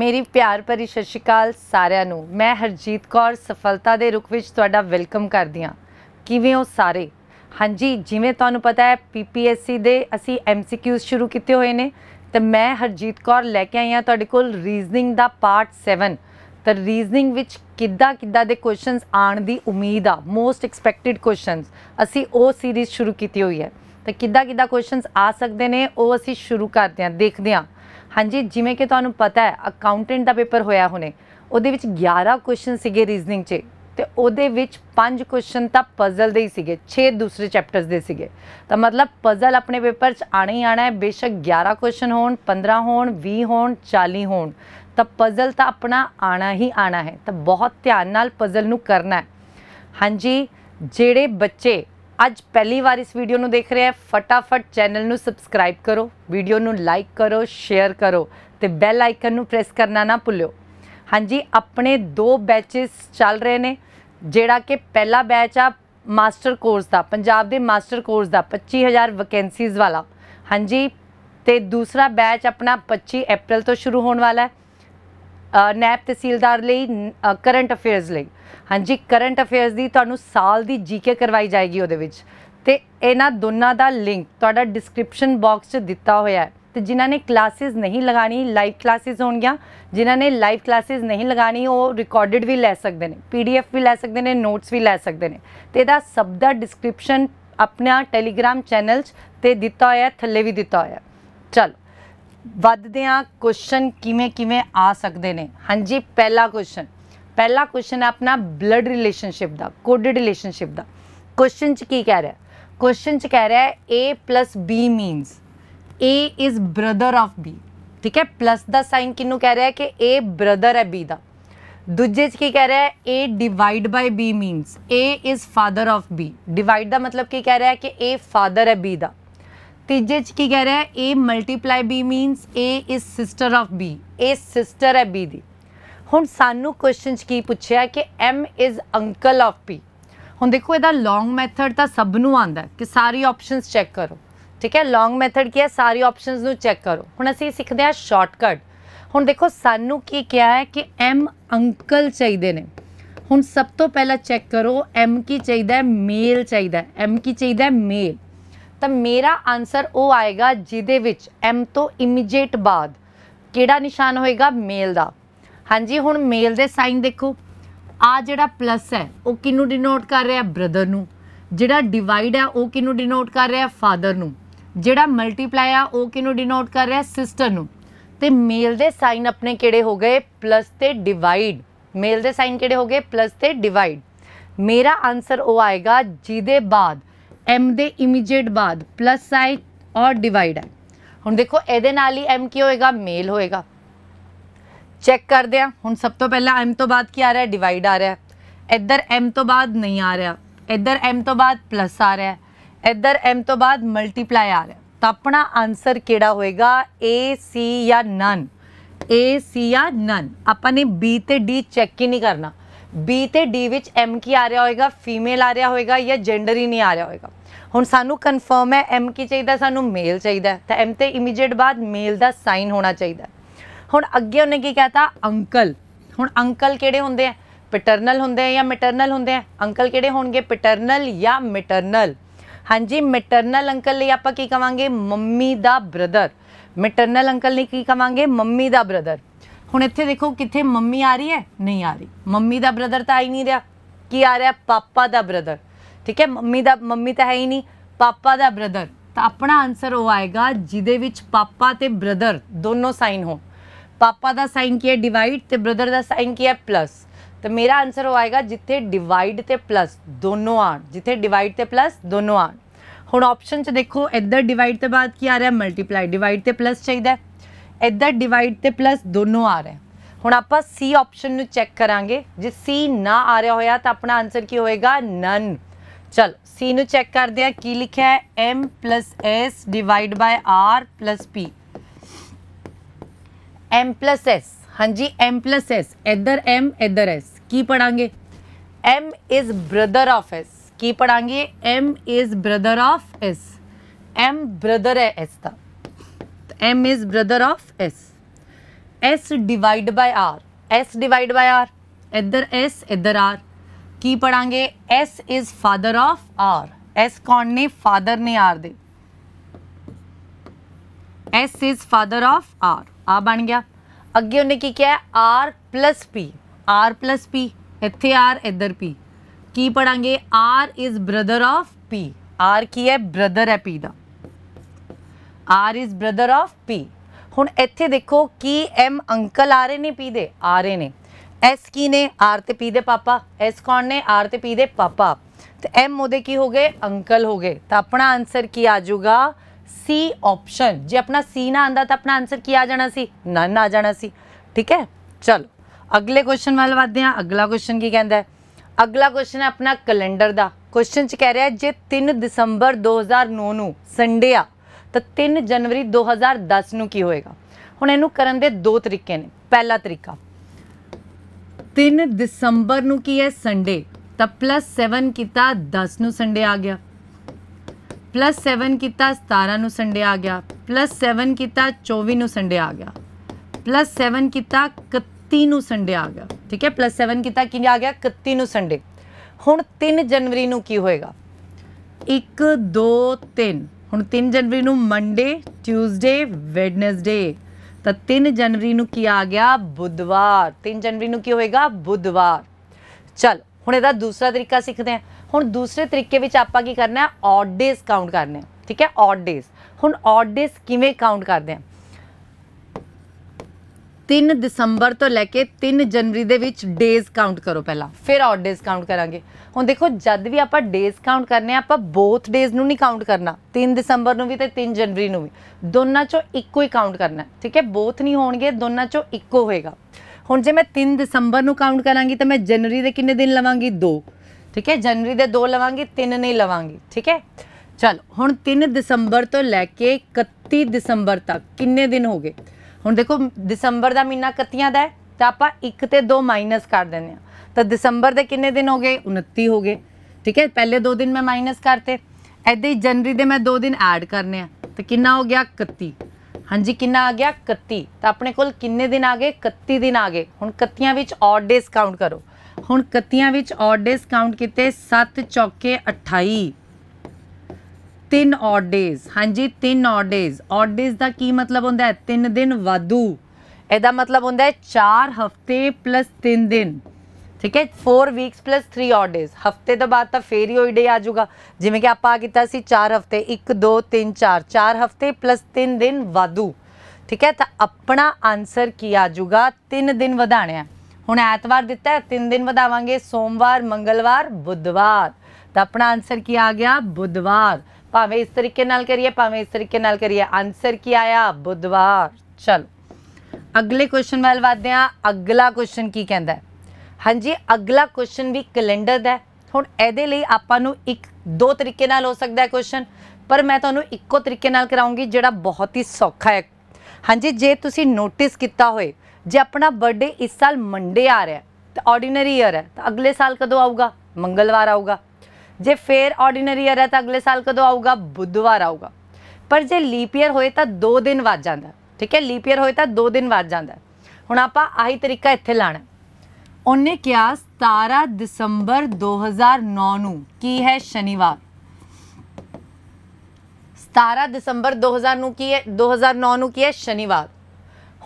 ਮੇਰੀ ਪਿਆਰ ਭਰੀ ਸਤਿ ਸ਼੍ਰੀ ਅਕਾਲ ਸਾਰਿਆਂ ਨੂੰ ਮੈਂ ਹਰਜੀਤ ਕੌਰ ਸਫਲਤਾ ਦੇ ਰੁਖ ਵਿੱਚ ਤੁਹਾਡਾ ਵੈਲਕਮ ਕਰਦੀ ਹਾਂ ਕਿਵੇਂ ਹੋ ਸਾਰੇ ਹਾਂਜੀ ਜਿਵੇਂ ਤੁਹਾਨੂੰ ਪਤਾ ਹੈ ਪੀਪੀਐਸਸੀ ਦੇ ਅਸੀਂ ਐਮਸੀਕਿਊਜ਼ ਸ਼ੁਰੂ ਕੀਤੇ ਹੋਏ ਨੇ ਤੇ ਮੈਂ ਹਰਜੀਤ ਕੌਰ ਲੈ ਕੇ ਆਈ ਹਾਂ ਤੁਹਾਡੇ ਕੋਲ ਰੀਜ਼ਨਿੰਗ ਦਾ ਪਾਰਟ 7 ਤਾਂ ਰੀਜ਼ਨਿੰਗ ਵਿੱਚ ਕਿੱਦਾਂ ਕਿੱਦਾਂ ਦੇ ਕੁਐਸਚਨਸ ਆਣ ਦੀ ਉਮੀਦ ਆ ਮੋਸਟ ਐਕਸਪੈਕਟਿਡ ਕੁਐਸਚਨਸ ਅਸੀਂ ਉਹ ਸੀਰੀਜ਼ ਸ਼ੁਰੂ ਕੀਤੀ ਹੋਈ ਹੈ ਤਾਂ ਕਿੱਦਾਂ ਕਿੱਦਾਂ ਕੁਐਸਚਨਸ ਆ ਸਕਦੇ ਨੇ ਉਹ ਅਸੀਂ ਸ਼ੁਰੂ ਕਰਦੇ ਹਾਂ ਦੇਖਦੇ ਹਾਂ ਹਾਂਜੀ ਜਿਵੇਂ ਕਿ ਤੁਹਾਨੂੰ ਪਤਾ ਹੈ ਅਕਾਊਂਟੈਂਟ ਦਾ ਪੇਪਰ ਹੋਇਆ ਹੁਣੇ ਉਹਦੇ ਵਿੱਚ 11 ਕੁਐਸਚਨ ਸੀਗੇ ਰੀਜ਼ਨਿੰਗ 'ਚ ਤੇ ਉਹਦੇ ਵਿੱਚ 5 ਕੁਐਸਚਨ ਤਾਂ ਪਜ਼ਲ ਦੇ ਹੀ ਸੀਗੇ 6 ਦੂਸਰੇ ਚੈਪਟਰਸ ਦੇ ਸੀਗੇ ਤਾਂ ਮਤਲਬ ਪਜ਼ਲ ਆਪਣੇ ਪੇਪਰ 'ਚ ਆਣਾ ਹੀ ਆਣਾ ਹੈ ਬੇਸ਼ੱਕ 11 ਕੁਐਸਚਨ ਹੋਣ 15 ਹੋਣ 20 ਹੋਣ 40 ਹੋਣ ਤਾਂ ਪਜ਼ਲ ਤਾਂ ਆਪਣਾ ਆਣਾ ਹੀ ਆਣਾ ਹੈ ਤਾਂ ਬਹੁਤ ਧਿਆਨ ਨਾਲ ਪਜ਼ਲ ਨੂੰ ਕਰਨਾ ਹੈ ਹਾਂਜੀ ਜਿਹੜੇ ਬੱਚੇ ਅੱਜ ਪਹਿਲੀ ਵਾਰ ਇਸ ਵੀਡੀਓ ਨੂੰ ਦੇਖ ਰਿਹਾ ਫਟਾਫਟ ਚੈਨਲ ਨੂੰ ਸਬਸਕ੍ਰਾਈਬ ਕਰੋ ਵੀਡੀਓ ਨੂੰ ਲਾਈਕ ਕਰੋ ਸ਼ੇਅਰ ਕਰੋ ਤੇ ਬੈਲ ਆਈਕਨ ਨੂੰ ਪ੍ਰੈਸ ਕਰਨਾ ਨਾ ਭੁੱਲਿਓ ਹਾਂਜੀ ਆਪਣੇ ਦੋ ਬੈਚਸ ਚੱਲ ਰਹੇ ਨੇ ਜਿਹੜਾ ਕਿ ਪਹਿਲਾ ਬੈਚ ਆ ਮਾਸਟਰ ਕੋਰਸ ਦਾ ਪੰਜਾਬ ਦੇ ਮਾਸਟਰ ਕੋਰਸ ਦਾ 25000 ਵੈਕੈਂਸੀਜ਼ ਵਾਲਾ ਹਾਂਜੀ ਤੇ ਦੂਸਰਾ ਬੈਚ ਆਪਣਾ 25 ਅਪ੍ਰੈਲ ਤੋਂ ਸ਼ੁਰੂ ਹੋਣ ਵਾਲਾ ਹੈ ਨੈਪ ਤਹਿਸੀਲਦਾਰ ਲਈ ਕਰੰਟ ਅਫੇਅਰਸ ਲਈ ਹਾਂਜੀ ਕਰੰਟ ਅਫੇਅਰਸ ਦੀ ਤੁਹਾਨੂੰ ਸਾਲ ਦੀ ਜੀਕੇ ਕਰਵਾਈ ਜਾਏਗੀ ਉਹਦੇ ਵਿੱਚ ਤੇ ਇਹਨਾਂ ਦੋਨਾਂ ਦਾ ਲਿੰਕ ਤੁਹਾਡਾ ਡਿਸਕ੍ਰਿਪਸ਼ਨ ਬਾਕਸ 'ਚ ਦਿੱਤਾ ਹੋਇਆ ਹੈ ਤੇ ਜਿਨ੍ਹਾਂ ਨੇ ਕਲਾਸਿਸ ਨਹੀਂ ਲਗਾਣੀ ਲਾਈਵ ਕਲਾਸਿਸ ਹੋਣਗੀਆਂ ਜਿਨ੍ਹਾਂ ਨੇ ਲਾਈਵ ਕਲਾਸਿਸ ਨਹੀਂ ਲਗਾਣੀ ਉਹ ਰਿਕਾਰਡਡ ਵੀ ਲੈ ਸਕਦੇ ਨੇ ਪੀਡੀਐਫ ਵੀ ਲੈ ਸਕਦੇ ਨੇ ਨੋਟਸ ਵੀ ਲੈ ਸਕਦੇ ਨੇ ਤੇ ਇਹਦਾ ਸਭ ਦਾ ਡਿਸਕ੍ਰਿਪਸ਼ਨ ਆਪਣਾ ਟੈਲੀਗ੍ਰਾਮ ਚੈਨਲ 'ਚ ਤੇ ਦਿੱਤਾ ਹੋਇਆ ਥੱਲੇ ਵੀ ਦਿੱਤਾ ਹੋਇਆ ਚਲੋ ਆ ਕੁਐਸਚਨ ਕਿਵੇਂ ਕਿਵੇਂ ਆ ਸਕਦੇ ਨੇ ਹਾਂਜੀ ਪਹਿਲਾ ਕੁਐਸਚਨ ਪਹਿਲਾ ਕੁਐਸਚਨ ਹੈ ਆਪਣਾ ਬਲੱਡ ਰਿਲੇਸ਼ਨਸ਼ਿਪ ਦਾ ਕੋਡਡ ਰਿਲੇਸ਼ਨਸ਼ਿਪ ਦਾ ਕੁਐਸਚਨ ਚ ਕੀ ਕਹਿ ਰਿਹਾ ਕੁਐਸਚਨ ਚ ਕਹਿ ਰਿਹਾ ਹੈ A B means A is brother of B ਠੀਕ ਹੈ ਪਲੱਸ ਦਾ ਸਾਈਨ ਕਿੰਨੂੰ ਕਹਿ ਰਿਹਾ ਕਿ A ਬ੍ਰਦਰ ਹੈ B ਦਾ ਦੂਜੇ ਚ ਕੀ ਕਹਿ ਰਿਹਾ ਹੈ A divide by B means A is father of B divide ਦਾ ਮਤਲਬ ਕੀ ਕਹਿ ਰਿਹਾ ਹੈ ਕਿ A ਫਾਦਰ ਹੈ B ਦਾ ਤੀਜੇ ਚ ਕੀ ਕਹਿ ਰਿਹਾ A multiply B means A is sister of B A sister ਹੈ B ਦੀ ਹੁਣ ਸਾਨੂੰ ਕੁਐਸਚਨ ਚ ਕੀ ਪੁੱਛਿਆ ਕਿ M ਇਸ ਅੰਕਲ ਆਫ P ਹੁਣ ਦੇਖੋ ਇਹਦਾ ਲੌਂਗ ਮੈਥਡ ਤਾਂ ਸਭ ਨੂੰ ਆਂਦਾ ਕਿ ਸਾਰੀ ਆਪਸ਼ਨਸ ਚੈੱਕ ਕਰੋ ਠੀਕ ਹੈ ਲੌਂਗ ਮੈਥਡ ਕੀ ਹੈ ਸਾਰੀ ਆਪਸ਼ਨਸ ਨੂੰ ਚੈੱਕ ਕਰੋ ਹੁਣ ਅਸੀਂ ਸਿੱਖਦੇ ਹਾਂ ਸ਼ਾਰਟਕਟ ਹੁਣ ਦੇਖੋ ਸਾਨੂੰ ਕੀ ਕਿਹਾ ਹੈ ਕਿ M ਅੰਕਲ ਚਾਹੀਦੇ ਨੇ ਹੁਣ ਸਭ ਤੋਂ ਪਹਿਲਾਂ ਚੈੱਕ ਕਰੋ M ਕੀ ਚਾਹੀਦਾ ਹੈ ਮੇਲ ਚਾਹੀਦਾ ਹੈ M ਕੀ ਚਾਹੀਦਾ ਹੈ ਮੇਲ ਤਾਂ ਮੇਰਾ ਆਨਸਰ ਉਹ ਆਏਗਾ ਜਿਹਦੇ ਵਿੱਚ ਐਮ ਤੋਂ ਇਮੀਡੀਏਟ ਬਾਅਦ ਕਿਹੜਾ ਨਿਸ਼ਾਨ ਹੋਏਗਾ ਮੇਲ ਦਾ ਹਾਂਜੀ ਹੁਣ ਮੇਲ ਦੇ ਸਾਈਨ ਦੇਖੋ ਆ ਜਿਹੜਾ ਪਲੱਸ ਹੈ ਉਹ ਕਿਹਨੂੰ ਡਿਨੋਟ ਕਰ ਰਿਹਾ ਬ੍ਰਦਰ ਨੂੰ ਜਿਹੜਾ ਡਿਵਾਈਡ ਹੈ ਉਹ ਕਿਹਨੂੰ ਡਿਨੋਟ ਕਰ ਰਿਹਾ ਫਾਦਰ ਨੂੰ ਜਿਹੜਾ ਮਲਟੀਪਲਾਈ ਆ ਉਹ ਕਿਹਨੂੰ ਡਿਨੋਟ ਕਰ ਰਿਹਾ ਸਿਸਟਰ ਨੂੰ ਤੇ ਮੇਲ ਦੇ ਸਾਈਨ ਆਪਣੇ ਕਿਹੜੇ ਹੋ ਗਏ ਪਲੱਸ ਤੇ ਡਿਵਾਈਡ ਮੇਲ ਦੇ ਸਾਈਨ ਕਿਹੜੇ ਹੋ ਗਏ ਪਲੱਸ ਤੇ ਡਿਵਾਈਡ ਮੇਰਾ ਆਨਸਰ ਉਹ ਆਏਗਾ ਜਿਹਦੇ ਬਾਅਦ m ਦੇ ਇਮੀਡੀਏਟ ਬਾਅਦ ਪਲੱਸ ਸਾਈਨ ਔਰ ਡਿਵਾਈਡ ਹੈ ਹੁਣ ਦੇਖੋ ਇਹਦੇ ਨਾਲ ਹੀ m ਕੀ ਹੋਏਗਾ ਮੇਲ ਹੋਏਗਾ ਚੈੱਕ ਕਰਦੇ ਆ ਹੁਣ ਸਭ ਤੋਂ ਪਹਿਲਾਂ m ਤੋਂ ਬਾਅਦ ਕੀ ਆ ਰਿਹਾ ਡਿਵਾਈਡ ਆ ਰਿਹਾ ਇੱਧਰ m ਤੋਂ ਬਾਅਦ ਨਹੀਂ ਆ ਰਿਹਾ ਇੱਧਰ m ਤੋਂ ਬਾਅਦ ਪਲੱਸ ਆ ਰਿਹਾ ਇੱਧਰ m ਤੋਂ ਬਾਅਦ ਮਲਟੀਪਲਾਈ ਆ ਰਿਹਾ ਤਾਂ ਆਪਣਾ ਆਨਸਰ ਕਿਹੜਾ ਹੋਏਗਾ A C ਜਾਂ none A C ਜਾਂ none ਆਪਾਂ ਨੇ B ਤੇ D ਚੈੱਕ ਹੀ ਨਹੀਂ ਕਰਨਾ ਬੀ ਤੇ ਡੀ ਵਿੱਚ ਐਮ ਕੀ ਆ ਰਿਹਾ ਹੋਏਗਾ ਫੀਮੇਲ ਆ ਰਿਹਾ ਹੋਏਗਾ ਜਾਂ ਜੈਂਡਰ ਹੀ ਨਹੀਂ ਆ ਰਿਹਾ ਹੋਏਗਾ ਹੁਣ ਸਾਨੂੰ ਕਨਫਰਮ ਹੈ ਐਮ ਕੀ ਚਾਹੀਦਾ ਸਾਨੂੰ ਮੇਲ ਚਾਹੀਦਾ ਤਾਂ ਐਮ ਤੇ ਇਮੀਡੀਏਟ ਬਾਅਦ ਮੇਲ ਦਾ ਸਾਈਨ ਹੋਣਾ ਚਾਹੀਦਾ ਹੁਣ ਅੱਗੇ ਉਹਨੇ ਕੀ ਕਹਤਾ ਅੰਕਲ ਹੁਣ ਅੰਕਲ ਕਿਹੜੇ ਹੁੰਦੇ ਆ ਪੈਟਰਨਲ ਹੁੰਦੇ ਆ ਜਾਂ ਮੈਟਰਨਲ ਹੁੰਦੇ ਆ ਅੰਕਲ ਕਿਹੜੇ ਹੋਣਗੇ ਪੈਟਰਨਲ ਜਾਂ ਮੈਟਰਨਲ ਹਾਂਜੀ ਮੈਟਰਨਲ ਅੰਕਲ ਲਈ ਆਪਾਂ ਕੀ ਕਵਾਂਗੇ ਮੰਮੀ ਦਾ ਬ੍ਰਦਰ ਮੈਟਰਨਲ ਅੰਕਲ ਲਈ ਕੀ ਕਵਾਂਗੇ ਮੰਮੀ ਦਾ ਬ੍ਰਦਰ ਹੁਣ ਇੱਥੇ ਦੇਖੋ ਕਿੱਥੇ ਮੰਮੀ ਆ ਰਹੀ ਹੈ ਨਹੀਂ ਆ ਰਹੀ ਮੰਮੀ ਦਾ ਬ੍ਰਦਰ ਤਾਂ ਆ ਹੀ ਨਹੀਂ ਰਿਹਾ ਕੀ ਆ ਰਿਹਾ ਪਾਪਾ ਦਾ ਬ੍ਰਦਰ ਠੀਕ ਹੈ ਮੰਮੀ ਦਾ ਮੰਮੀ ਤਾਂ ਹੈ ਹੀ ਨਹੀਂ ਪਾਪਾ ਦਾ ਬ੍ਰਦਰ ਤਾਂ ਆਪਣਾ ਆਨਸਰ ਉਹ ਆਏਗਾ ਜਿਹਦੇ ਵਿੱਚ ਪਾਪਾ ਤੇ ਬ੍ਰਦਰ ਦੋਨੋਂ ਸਾਈਨ ਹੋ ਪਾਪਾ ਦਾ ਸਾਈਨ ਕੀ ਹੈ ਡਿਵਾਈਡ ਤੇ ਬ੍ਰਦਰ ਦਾ ਸਾਈਨ ਕੀ ਹੈ ਪਲੱਸ ਤਾਂ ਮੇਰਾ ਆਨਸਰ ਉਹ ਆਏਗਾ ਜਿੱਥੇ ਡਿਵਾਈਡ ਤੇ ਪਲੱਸ ਦੋਨੋਂ ਆਣ ਜਿੱਥੇ ਡਿਵਾਈਡ ਤੇ ਪਲੱਸ ਦੋਨੋਂ ਆਣ ਹੁਣ ਆਪਸ਼ਨ 'ਚ ਦੇਖੋ ਇੱਧਰ ਡਿਵਾਈਡ ਤੇ ਬਾਅਦ ਕੀ ਆ ਰਿਹਾ ਮਲਟੀਪਲਾਈ ਡਿਵਾਈਡ ਤੇ ਪਲੱਸ ਚਾਹੀਦਾ इधर डिवाइड तो प्लस दोनों आ रहे हैं हूँ आप सी ऑप्शन चैक करा जो सी ना आ रहा हो अपना आंसर की होगा नन चलो सी नैक कर दिया की लिखा M plus S divide by R plus P M plus S हाँ जी एम प्लस एस इधर एम इधर एस की पढ़ा M is brother of S की पढ़ा M is brother of S M brother है एस का m is brother of s s divide by r s divide by r इधर s इधर r की पढ़ांगे s is father of r s कौन ने फादर ने r दे s is father of r आ बन गया अगे उन्हें की किया r plus p r plus p इतने r इधर p की पढ़ांगे r is brother of p r की है ब्रदर है पी का R is brother of P ਹੁਣ ਇੱਥੇ ਦੇਖੋ ਕੀ ਐਮ ਅੰਕਲ ਆ ਰਹੇ ਨੇ ਪੀ ਦੇ ਆ ਰਹੇ ਨੇ ਐਸ ਕੀ ਨੇ ਆਰ ਤੇ ਪੀ ਦੇ ਪਾਪਾ ਐਸ ਕੌਣ ਨੇ ਆਰ ਤੇ ਪੀ ਦੇ ਪਾਪਾ ਤੇ ਐਮ ਉਹਦੇ ਕੀ ਹੋ ਗਏ ਅੰਕਲ ਹੋ ਗਏ ਤਾਂ ਆਪਣਾ ਆਨਸਰ ਕੀ ਆ ਜਾਊਗਾ C ਆਪਸ਼ਨ ਜੇ ਆਪਣਾ ਸੀ ਨਾ ਆਂਦਾ ਤਾਂ ਆਪਣਾ ਆਨਸਰ ਕੀ ਆ ਜਾਣਾ ਸੀ ਨਨ ਆ ਜਾਣਾ ਸੀ ਠੀਕ ਹੈ ਚਲੋ ਅਗਲੇ ਕੁਐਸਚਨ ਵੱਲ ਵਧਦੇ ਹਾਂ ਅਗਲਾ ਕੁਐਸਚਨ ਕੀ ਕਹਿੰਦਾ ਹੈ ਅਗਲਾ ਕੁਐਸਚਨ ਹੈ ਆਪਣਾ ਕੈਲੰਡਰ ਦਾ ਕੁਐਸਚਨ ਚ ਕਹਿ ਰਿਹਾ ਜੇ 3 ਦਸੰਬਰ 2009 ਨੂੰ ਸੰਡੇ ਆ ਤਾਂ 3 ਜਨਵਰੀ 2010 ਨੂੰ ਕੀ ਹੋਏਗਾ ਹੁਣ ਇਹਨੂੰ ਕਰਨ ਦੇ ਦੋ ਤਰੀਕੇ ਨੇ ਪਹਿਲਾ ਤਰੀਕਾ 3 ਦਸੰਬਰ ਨੂੰ ਕੀ ਹੈ ਸੰਡੇ ਤਾਂ +7 ਕੀਤਾ 10 ਨੂੰ ਸੰਡੇ ਆ ਗਿਆ +7 ਕੀਤਾ 17 ਨੂੰ ਸੰਡੇ ਆ ਗਿਆ +7 ਕੀਤਾ 24 ਨੂੰ ਸੰਡੇ ਆ ਗਿਆ +7 ਕੀਤਾ 31 ਨੂੰ ਸੰਡੇ ਆ ਗਿਆ ਠੀਕ ਹੈ +7 ਕੀਤਾ ਕੀ ਆ ਗਿਆ 31 ਨੂੰ ਸੰਡੇ ਹੁਣ 3 ਜਨਵਰੀ ਨੂੰ ਕੀ ਹੋਏਗਾ 1 2 3 ਹੁਣ 3 ਜਨਵਰੀ ਨੂੰ ਮੰਡੇ ਟਿਊਜ਼ਡੇ ਵੈਡਨਸਡੇ ਤਾਂ 3 ਜਨਵਰੀ ਨੂੰ ਕੀ ਆ ਗਿਆ ਬੁੱਧਵਾਰ 3 ਜਨਵਰੀ ਨੂੰ ਕੀ ਹੋਏਗਾ ਬੁੱਧਵਾਰ ਚਲ ਹੁਣ ਇਹਦਾ ਦੂਸਰਾ ਤਰੀਕਾ ਸਿੱਖਦੇ ਹਾਂ ਹੁਣ ਦੂਸਰੇ ਤਰੀਕੇ ਵਿੱਚ ਆਪਾਂ ਕੀ ਕਰਨਾ ਹੈ ਆਡ ਡੇਸ ਕਾਊਂਟ ਕਰਨੇ ਠੀਕ ਹੈ ਆਡ ਡੇਸ ਹੁਣ ਆਡ ਡੇਸ ਕਿਵੇਂ ਕਾਊਂਟ ਕਰਦੇ ਹਾਂ 3 ਦਸੰਬਰ ਤੋਂ ਲੈ ਕੇ 3 ਜਨਵਰੀ ਦੇ ਵਿੱਚ ਡੇਜ਼ ਕਾਊਂਟ ਕਰੋ ਪਹਿਲਾਂ ਫਿਰ ਆਡ ਡੇਜ਼ ਕਾਊਂਟ ਕਰਾਂਗੇ ਹੁਣ ਦੇਖੋ ਜਦ ਵੀ ਆਪਾਂ ਡੇਜ਼ ਕਾਊਂਟ ਕਰਨੇ ਆ ਆਪਾਂ ਬੋਥ ਡੇਜ਼ ਨੂੰ ਨਹੀਂ ਕਾਊਂਟ ਕਰਨਾ 3 ਦਸੰਬਰ ਨੂੰ ਵੀ ਤੇ 3 ਜਨਵਰੀ ਨੂੰ ਵੀ ਦੋਨਾਂ ਚੋਂ ਇੱਕੋ ਹੀ ਕਾਊਂਟ ਕਰਨਾ ਠੀਕ ਹੈ ਬੋਥ ਨਹੀਂ ਹੋਣਗੇ ਦੋਨਾਂ ਚੋਂ ਇੱਕੋ ਹੋਏਗਾ ਹੁਣ ਜੇ ਮੈਂ 3 ਦਸੰਬਰ ਨੂੰ ਕਾਊਂਟ ਕਰਾਂਗੀ ਤਾਂ ਮੈਂ ਜਨਵਰੀ ਦੇ ਕਿੰਨੇ ਦਿਨ ਲਵਾਂਗੀ 2 ਠੀਕ ਹੈ ਜਨਵਰੀ ਦੇ 2 ਲਵਾਂਗੀ 3 ਨਹੀਂ ਲਵਾਂਗੀ ਠੀਕ ਹੈ ਚਲੋ ਹੁਣ 3 ਦਸੰਬਰ ਤੋਂ ਲੈ ਕੇ 31 ਦਸੰਬਰ ਤੱਕ ਕਿੰਨੇ ਦਿਨ ਹੋ ਗਏ ਹੁਣ ਦੇਖੋ ਦਸੰਬਰ ਦਾ ਮਹੀਨਾ ਕੱਤੀਆਂ ਦਾ ਹੈ ਤਾਂ ਆਪਾਂ 1 ਤੇ 2 ਮਾਈਨਸ ਕਰ ਦਿੰਦੇ ਹਾਂ ਤਾਂ ਦਸੰਬਰ ਦੇ ਕਿੰਨੇ ਦਿਨ ਹੋ ਗਏ 29 ਹੋ ਗਏ ਠੀਕ ਹੈ ਪਹਿਲੇ 2 ਦਿਨ ਮੈਂ ਮਾਈਨਸ ਕਰਤੇ ਐਦਾਂ ਹੀ ਜਨਵਰੀ ਦੇ ਮੈਂ 2 ਦਿਨ ਐਡ ਕਰਨੇ ਆ ਤਾਂ ਕਿੰਨਾ ਹੋ ਗਿਆ 31 ਹਾਂਜੀ ਕਿੰਨਾ ਆ ਗਿਆ 31 ਤਾਂ ਆਪਣੇ ਕੋਲ ਕਿੰਨੇ ਦਿਨ ਆ ਗਏ 31 ਦਿਨ ਆ ਗਏ ਹੁਣ 31 ਵਿੱਚ ਆਡ ਡੇਸ ਕਾਊਂਟ ਕਰੋ ਹੁਣ 31 ਵਿੱਚ ਆਡ ਡੇਸ ਕਾਊਂਟ ਕੀਤੇ 7 ਚੌਕੇ 28 ਤਿੰਨ ਆਡ ਡੇਜ਼ ਹਾਂਜੀ ਤਿੰਨ ਆਡ ਡੇਜ਼ ਆਡ ਡੇਜ਼ ਦਾ ਕੀ ਮਤਲਬ ਹੁੰਦਾ ਹੈ ਤਿੰਨ ਦਿਨ ਵਾਧੂ ਇਹਦਾ ਮਤਲਬ ਹੁੰਦਾ ਹੈ 4 ਹਫਤੇ ਪਲੱਸ 3 ਦਿਨ ਠੀਕ ਹੈ 4 ਵੀਕਸ ਪਲੱਸ 3 ਆਡ ਡੇਜ਼ ਹਫਤੇ ਤੋਂ ਬਾਅਦ ਤਾਂ ਫੇਰ ਹੀ ਹੋਈ ਡੇ ਆ ਜਾਊਗਾ ਜਿਵੇਂ ਕਿ ਆਪਾਂ ਕੀਤਾ ਸੀ 4 ਹਫਤੇ 1 2 3 4 4 ਹਫਤੇ ਪਲੱਸ 3 ਦਿਨ ਵਾਧੂ ਠੀਕ ਹੈ ਤਾਂ ਆਪਣਾ ਆਨਸਰ ਕੀ ਆ ਜਾਊਗਾ 3 ਦਿਨ ਵਧਾਣਿਆ ਹੁਣ ਐਤਵਾਰ ਦਿੱਤਾ ਹੈ 3 ਦਿਨ ਵਧਾਵਾਂਗੇ ਸੋਮਵਾਰ ਮੰਗਲਵਾਰ ਬੁੱਧਵਾਰ ਤਾਂ ਆਪਣਾ ਆਨਸਰ ਕੀ ਆ ਗਿਆ ਬੁੱਧਵਾਰ ਭਾਵੇਂ ਇਸ ਤਰੀਕੇ ਨਾਲ ਕਰੀਏ ਭਾਵੇਂ ਇਸ ਤਰੀਕੇ ਨਾਲ ਕਰੀਏ ਆਨਸਰ ਕੀ ਆਇਆ ਬੁੱਧਵਾਰ ਚਲ ਅਗਲੇ ਕੁਐਸਚਨ ਵੱਲ ਵਧਦੇ ਆ ਅਗਲਾ ਕੁਐਸਚਨ ਕੀ ਕਹਿੰਦਾ ਹੈ ਹਾਂਜੀ ਅਗਲਾ ਕੁਐਸਚਨ ਵੀ ਕੈਲੰਡਰ ਦਾ ਹੁਣ ਇਹਦੇ ਲਈ ਆਪਾਂ ਨੂੰ ਇੱਕ ਦੋ ਤਰੀਕੇ ਨਾਲ ਹੋ ਸਕਦਾ ਹੈ ਕੁਐਸਚਨ ਪਰ ਮੈਂ ਤੁਹਾਨੂੰ ਇੱਕੋ ਤਰੀਕੇ ਨਾਲ ਕਰਾਉਂਗੀ ਜਿਹੜਾ ਬਹੁਤ ਹੀ ਸੌਖਾ ਹੈ ਹਾਂਜੀ ਜੇ ਤੁਸੀਂ ਨੋਟਿਸ ਕੀਤਾ ਹੋਏ ਜੇ ਆਪਣਾ ਬਰਥਡੇ ਇਸ ਸਾਲ ਮੰਡੇ ਆ ਰਿਹਾ ਤੇ ਆਰਡੀਨਰੀ ਈਅਰ ਹੈ ਤਾਂ ਅਗਲੇ ਸਾਲ ਕਦੋਂ ਆਊਗਾ ਮੰਗਲਵਾਰ ਆਊਗਾ ਜੇ ਫੇਰ ਆਰਡੀਨਰੀ ਇਅਰ ਹੈ ਤਾਂ ਅਗਲੇ ਸਾਲ ਕਦੋਂ ਆਊਗਾ ਬੁੱਧਵਾਰ ਆਊਗਾ ਪਰ ਜੇ ਲੀਪ ਇਅਰ ਹੋਏ ਤਾਂ 2 ਦਿਨ ਵੱਧ ਜਾਂਦਾ ਠੀਕ ਹੈ ਲੀਪ ਇਅਰ ਹੋਏ ਤਾਂ 2 ਦਿਨ ਵੱਧ ਜਾਂਦਾ ਹੁਣ ਆਪਾਂ ਆਹੀ ਤਰੀਕਾ ਇੱਥੇ ਲਾਣਾ ਉਹਨੇ ਕਿਹਾ 17 ਦਸੰਬਰ 2009 ਨੂੰ ਕੀ ਹੈ ਸ਼ਨੀਵਾਰ 17 ਦਸੰਬਰ 2000 ਨੂੰ ਕੀ ਹੈ 2009 ਨੂੰ ਕੀ ਹੈ ਸ਼ਨੀਵਾਰ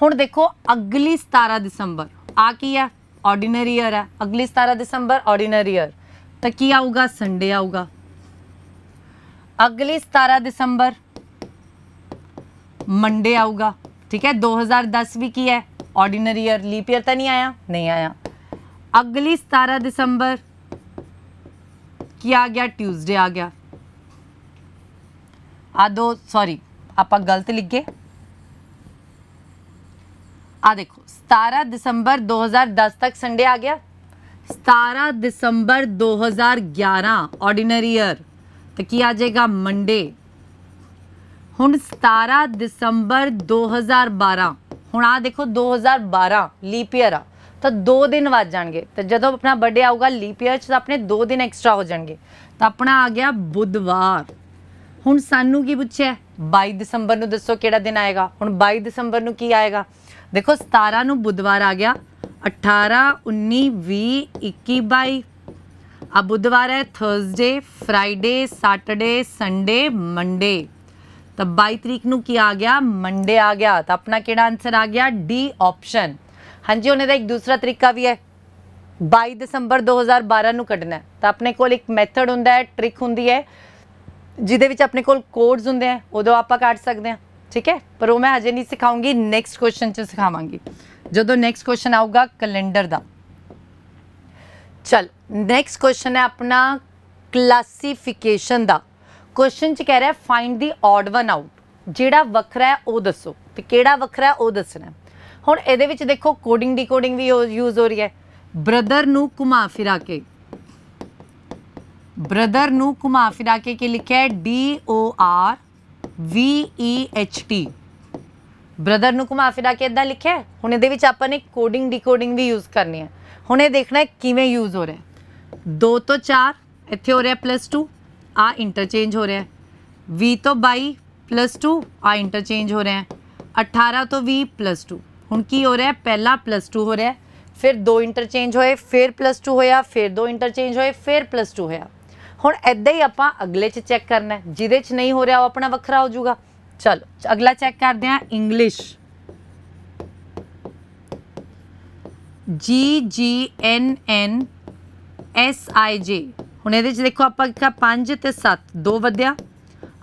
ਹੁਣ ਦੇਖੋ ਅਗਲੀ 17 ਦਸੰਬਰ ਆ ਕੀ ਹੈ ਆਰਡੀਨਰੀ ਇਅਰ ਹੈ ਅਗਲੀ 17 ਦਸੰਬਰ ਆਰਡੀਨਰੀ ਇਅਰ की आऊगा संडे आऊगा अगली सतारह दिसंबर मंडे आऊगा ठीक है 2010 भी की है ऑर्डिनरी ईयर लीप ईयर तो नहीं आया नहीं आया अगली सतारह दिसंबर की आ गया ट्यूसडे आ गया आ दो सॉरी आप गलत लिख गए आ देखो सतारह दिसंबर 2010 तक संडे आ गया 17 दिसंबर 2011 ਆਰਡੀਨਰੀ ਈਅਰ ਤਾਂ ਕੀ ਆ ਜਾਏਗਾ ਮੰਡੇ ਹੁਣ 17 ਦਸੰਬਰ 2012 ਹੁਣ ਆ ਦੇਖੋ 2012 ਲੀਪ ਈਅਰ ਆ ਤਾਂ 2 ਦਿਨ ਵਾਜ ਜਾਣਗੇ ਤੇ ਜਦੋਂ ਆਪਣਾ ਬਰਥਡੇ ਆਊਗਾ ਲੀਪ ਈਅਰ ਚ ਤਾਂ ਆਪਣੇ 2 ਦਿਨ ਐਕਸਟਰਾ ਹੋ ਜਾਣਗੇ ਤਾਂ ਆਪਣਾ ਆ ਗਿਆ ਬੁੱਧਵਾਰ ਹੁਣ ਸਾਨੂੰ ਕੀ ਪੁੱਛਿਆ 22 ਦਸੰਬਰ ਨੂੰ ਦੱਸੋ ਕਿਹੜਾ ਦਿਨ ਆਏਗਾ ਹੁਣ 22 ਦਸੰਬਰ ਨੂੰ ਕੀ ਆਏਗਾ ਦੇਖੋ 17 ਨੂੰ ਬੁੱਧਵਾਰ ਆ ਗਿਆ अट्ठारह उन्नीस बीस इक्कीस बाईस अब बुधवार है Thursday Friday Saturday Sunday Monday तो बाई तरीक ਨੂੰ ਕੀ ਆ ਗਿਆ ਮੰਡੇ ਆ ਗਿਆ ਤਾਂ ਆਪਣਾ ਕਿਹੜਾ ਆਨਸਰ ਆ ਗਿਆ ਡੀ ਆਪਸ਼ਨ ਹਾਂਜੀ ਉਹਨੇ ਦਾ ਇੱਕ ਦੂਸਰਾ ਤਰੀਕਾ ਵੀ ਹੈ 22 ਦਸੰਬਰ 2012 ਨੂੰ ਕੱਢਣਾ ਤਾਂ ਆਪਣੇ ਕੋਲ ਇੱਕ ਮੈਥਡ ਹੁੰਦਾ ਹੈ ਟ੍ਰਿਕ ਹੁੰਦੀ ਹੈ ਜਿਹਦੇ ਵਿੱਚ ਆਪਣੇ ਕੋਲ ਕੋਡਸ ਹੁੰਦੇ ਆ ਉਦੋਂ ਆਪਾਂ ਕੱਢ ਸਕਦੇ ਆ ਠੀਕ ਹੈ ਪਰ ਉਹ ਮੈਂ ਹਜੇ ਨਹੀਂ ਸਿਖਾਉਂਗੀ ਨੈਕਸਟ ਕੁਐਸਚਨ 'ਚ ਸਿਖਾਵਾਂਗੀ ਜਦੋਂ ਨੈਕਸਟ ਕੁਐਸਚਨ ਆਊਗਾ ਕੈਲੰਡਰ ਦਾ ਚਲ ਨੈਕਸਟ ਕੁਐਸਚਨ ਹੈ ਆਪਣਾ ਕਲਾਸੀਫਿਕੇਸ਼ਨ ਦਾ ਕੁਐਸਚਨ ਚ ਕਹਿ ਰਿਹਾ find the odd one out ਜਿਹੜਾ ਵੱਖਰਾ ਹੈ ਉਹ ਦੱਸੋ ਤੇ ਕਿਹੜਾ ਵੱਖਰਾ ਹੈ ਉਹ ਦੱਸਣਾ ਹੁਣ ਇਹਦੇ ਵਿੱਚ ਦੇਖੋ ਕੋਡਿੰਗ ਡੀਕੋਡਿੰਗ ਵੀ ਯੂਜ਼ ਹੋ ਰਹੀ ਹੈ ਬ੍ਰਦਰ ਨੂੰ ਘੁਮਾ ਫਿਰਾ ਕੇ ਬ੍ਰਦਰ ਨੂੰ ਘੁਮਾ ਫਿਰਾ ਕੇ ਕੀ ਲਿਖਿਆ ਹੈ D O R V E H T brother ਨੂੰ ਘੁਮਾ ਫਿਰਾ ਕੇ ਇਦਾਂ ਲਿਖਿਆ ਹੁਣ ਇਹਦੇ ਵਿੱਚ ਆਪਾਂ ਨੇ ਕੋਡਿੰਗ ਡੀਕੋਡਿੰਗ ਵੀ ਯੂਜ਼ ਕਰਨੀ ਹੈ ਹੁਣ ਇਹ ਦੇਖਣਾ ਕਿਵੇਂ ਯੂਜ਼ ਹੋ ਰਿਹਾ 2 ਤੋਂ 4 ਇੱਥੇ ਹੋ ਰਿਹਾ ਪਲੱਸ +2 ਆ ਇੰਟਰਚੇਂਜ ਹੋ ਰਿਹਾ 20 ਤੋਂ 22 +2 ਆ ਇੰਟਰਚੇਂਜ ਹੋ ਰਿਹਾ 18 ਤੋਂ 20 ਪਲੱਸ +2 ਹੁਣ ਕੀ ਹੋ ਰਿਹਾ ਪਹਿਲਾ +2 ਹੋ ਰਿਹਾ ਫਿਰ ਦੋ ਇੰਟਰਚੇਂਜ ਹੋਏ ਫਿਰ ਪਲੱਸ +2 ਹੋਇਆ ਫਿਰ ਦੋ ਇੰਟਰਚੇਂਜ ਹੋਏ ਫਿਰ ਪਲੱਸ +2 ਹੋਇਆ ਹੁਣ ਐਦਾਂ ਹੀ ਆਪਾਂ ਅਗਲੇ 'ਚ ਚੈੱਕ ਕਰਨਾ ਜਿਹਦੇ 'ਚ ਨਹੀਂ ਹੋ ਰਿਹਾ ਉਹ ਆਪਣਾ ਵੱਖਰਾ ਹੋ ਜਾਊਗਾ ਚਲੋ ਅਗਲਾ ਚੈੱਕ ਕਰਦੇ ਹਾਂ ਇੰਗਲਿਸ਼ ਜੀ ਜੀ ਐਨ ਐਨ ਐਸ ਆਈ J ਹੁਣ ਇਹਦੇ ਵਿੱਚ ਦੇਖੋ ਆਪਾਂ ਕਿਹਾ 5 ਤੇ 7 ਦੋ ਵਧਿਆ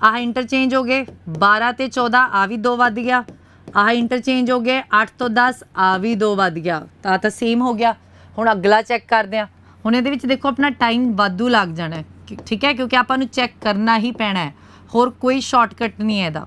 ਆਹ ਇੰਟਰਚੇਂਜ ਹੋ ਗਏ 12 ਤੇ 14 ਆ ਵੀ ਦੋ ਵਧ ਗਿਆ ਆਹ ਇੰਟਰਚੇਂਜ ਹੋ ਗਏ 8 ਤੋਂ 10 ਆ ਵੀ ਦੋ ਵਧ ਗਿਆ ਤਾਂ ਤਾਂ ਸੇਮ ਹੋ ਗਿਆ ਹੁਣ ਅਗਲਾ ਚੈੱਕ ਕਰਦੇ ਆ ਹੁਣ ਇਹਦੇ ਵਿੱਚ ਦੇਖੋ ਆਪਣਾ ਟਾਈਮ ਵਾਧੂ ਲੱਗ ਜਾਣਾ ਠੀਕ ਹੈ ਕਿਉਂਕਿ ਆਪਾਂ ਨੂੰ ਚੈੱਕ ਕਰਨਾ ਹੀ ਪੈਣਾ ਹੈ ਹੋਰ ਕੋਈ ਸ਼ਾਰਟਕਟ ਨਹੀਂ ਹੈ ਇਹਦਾ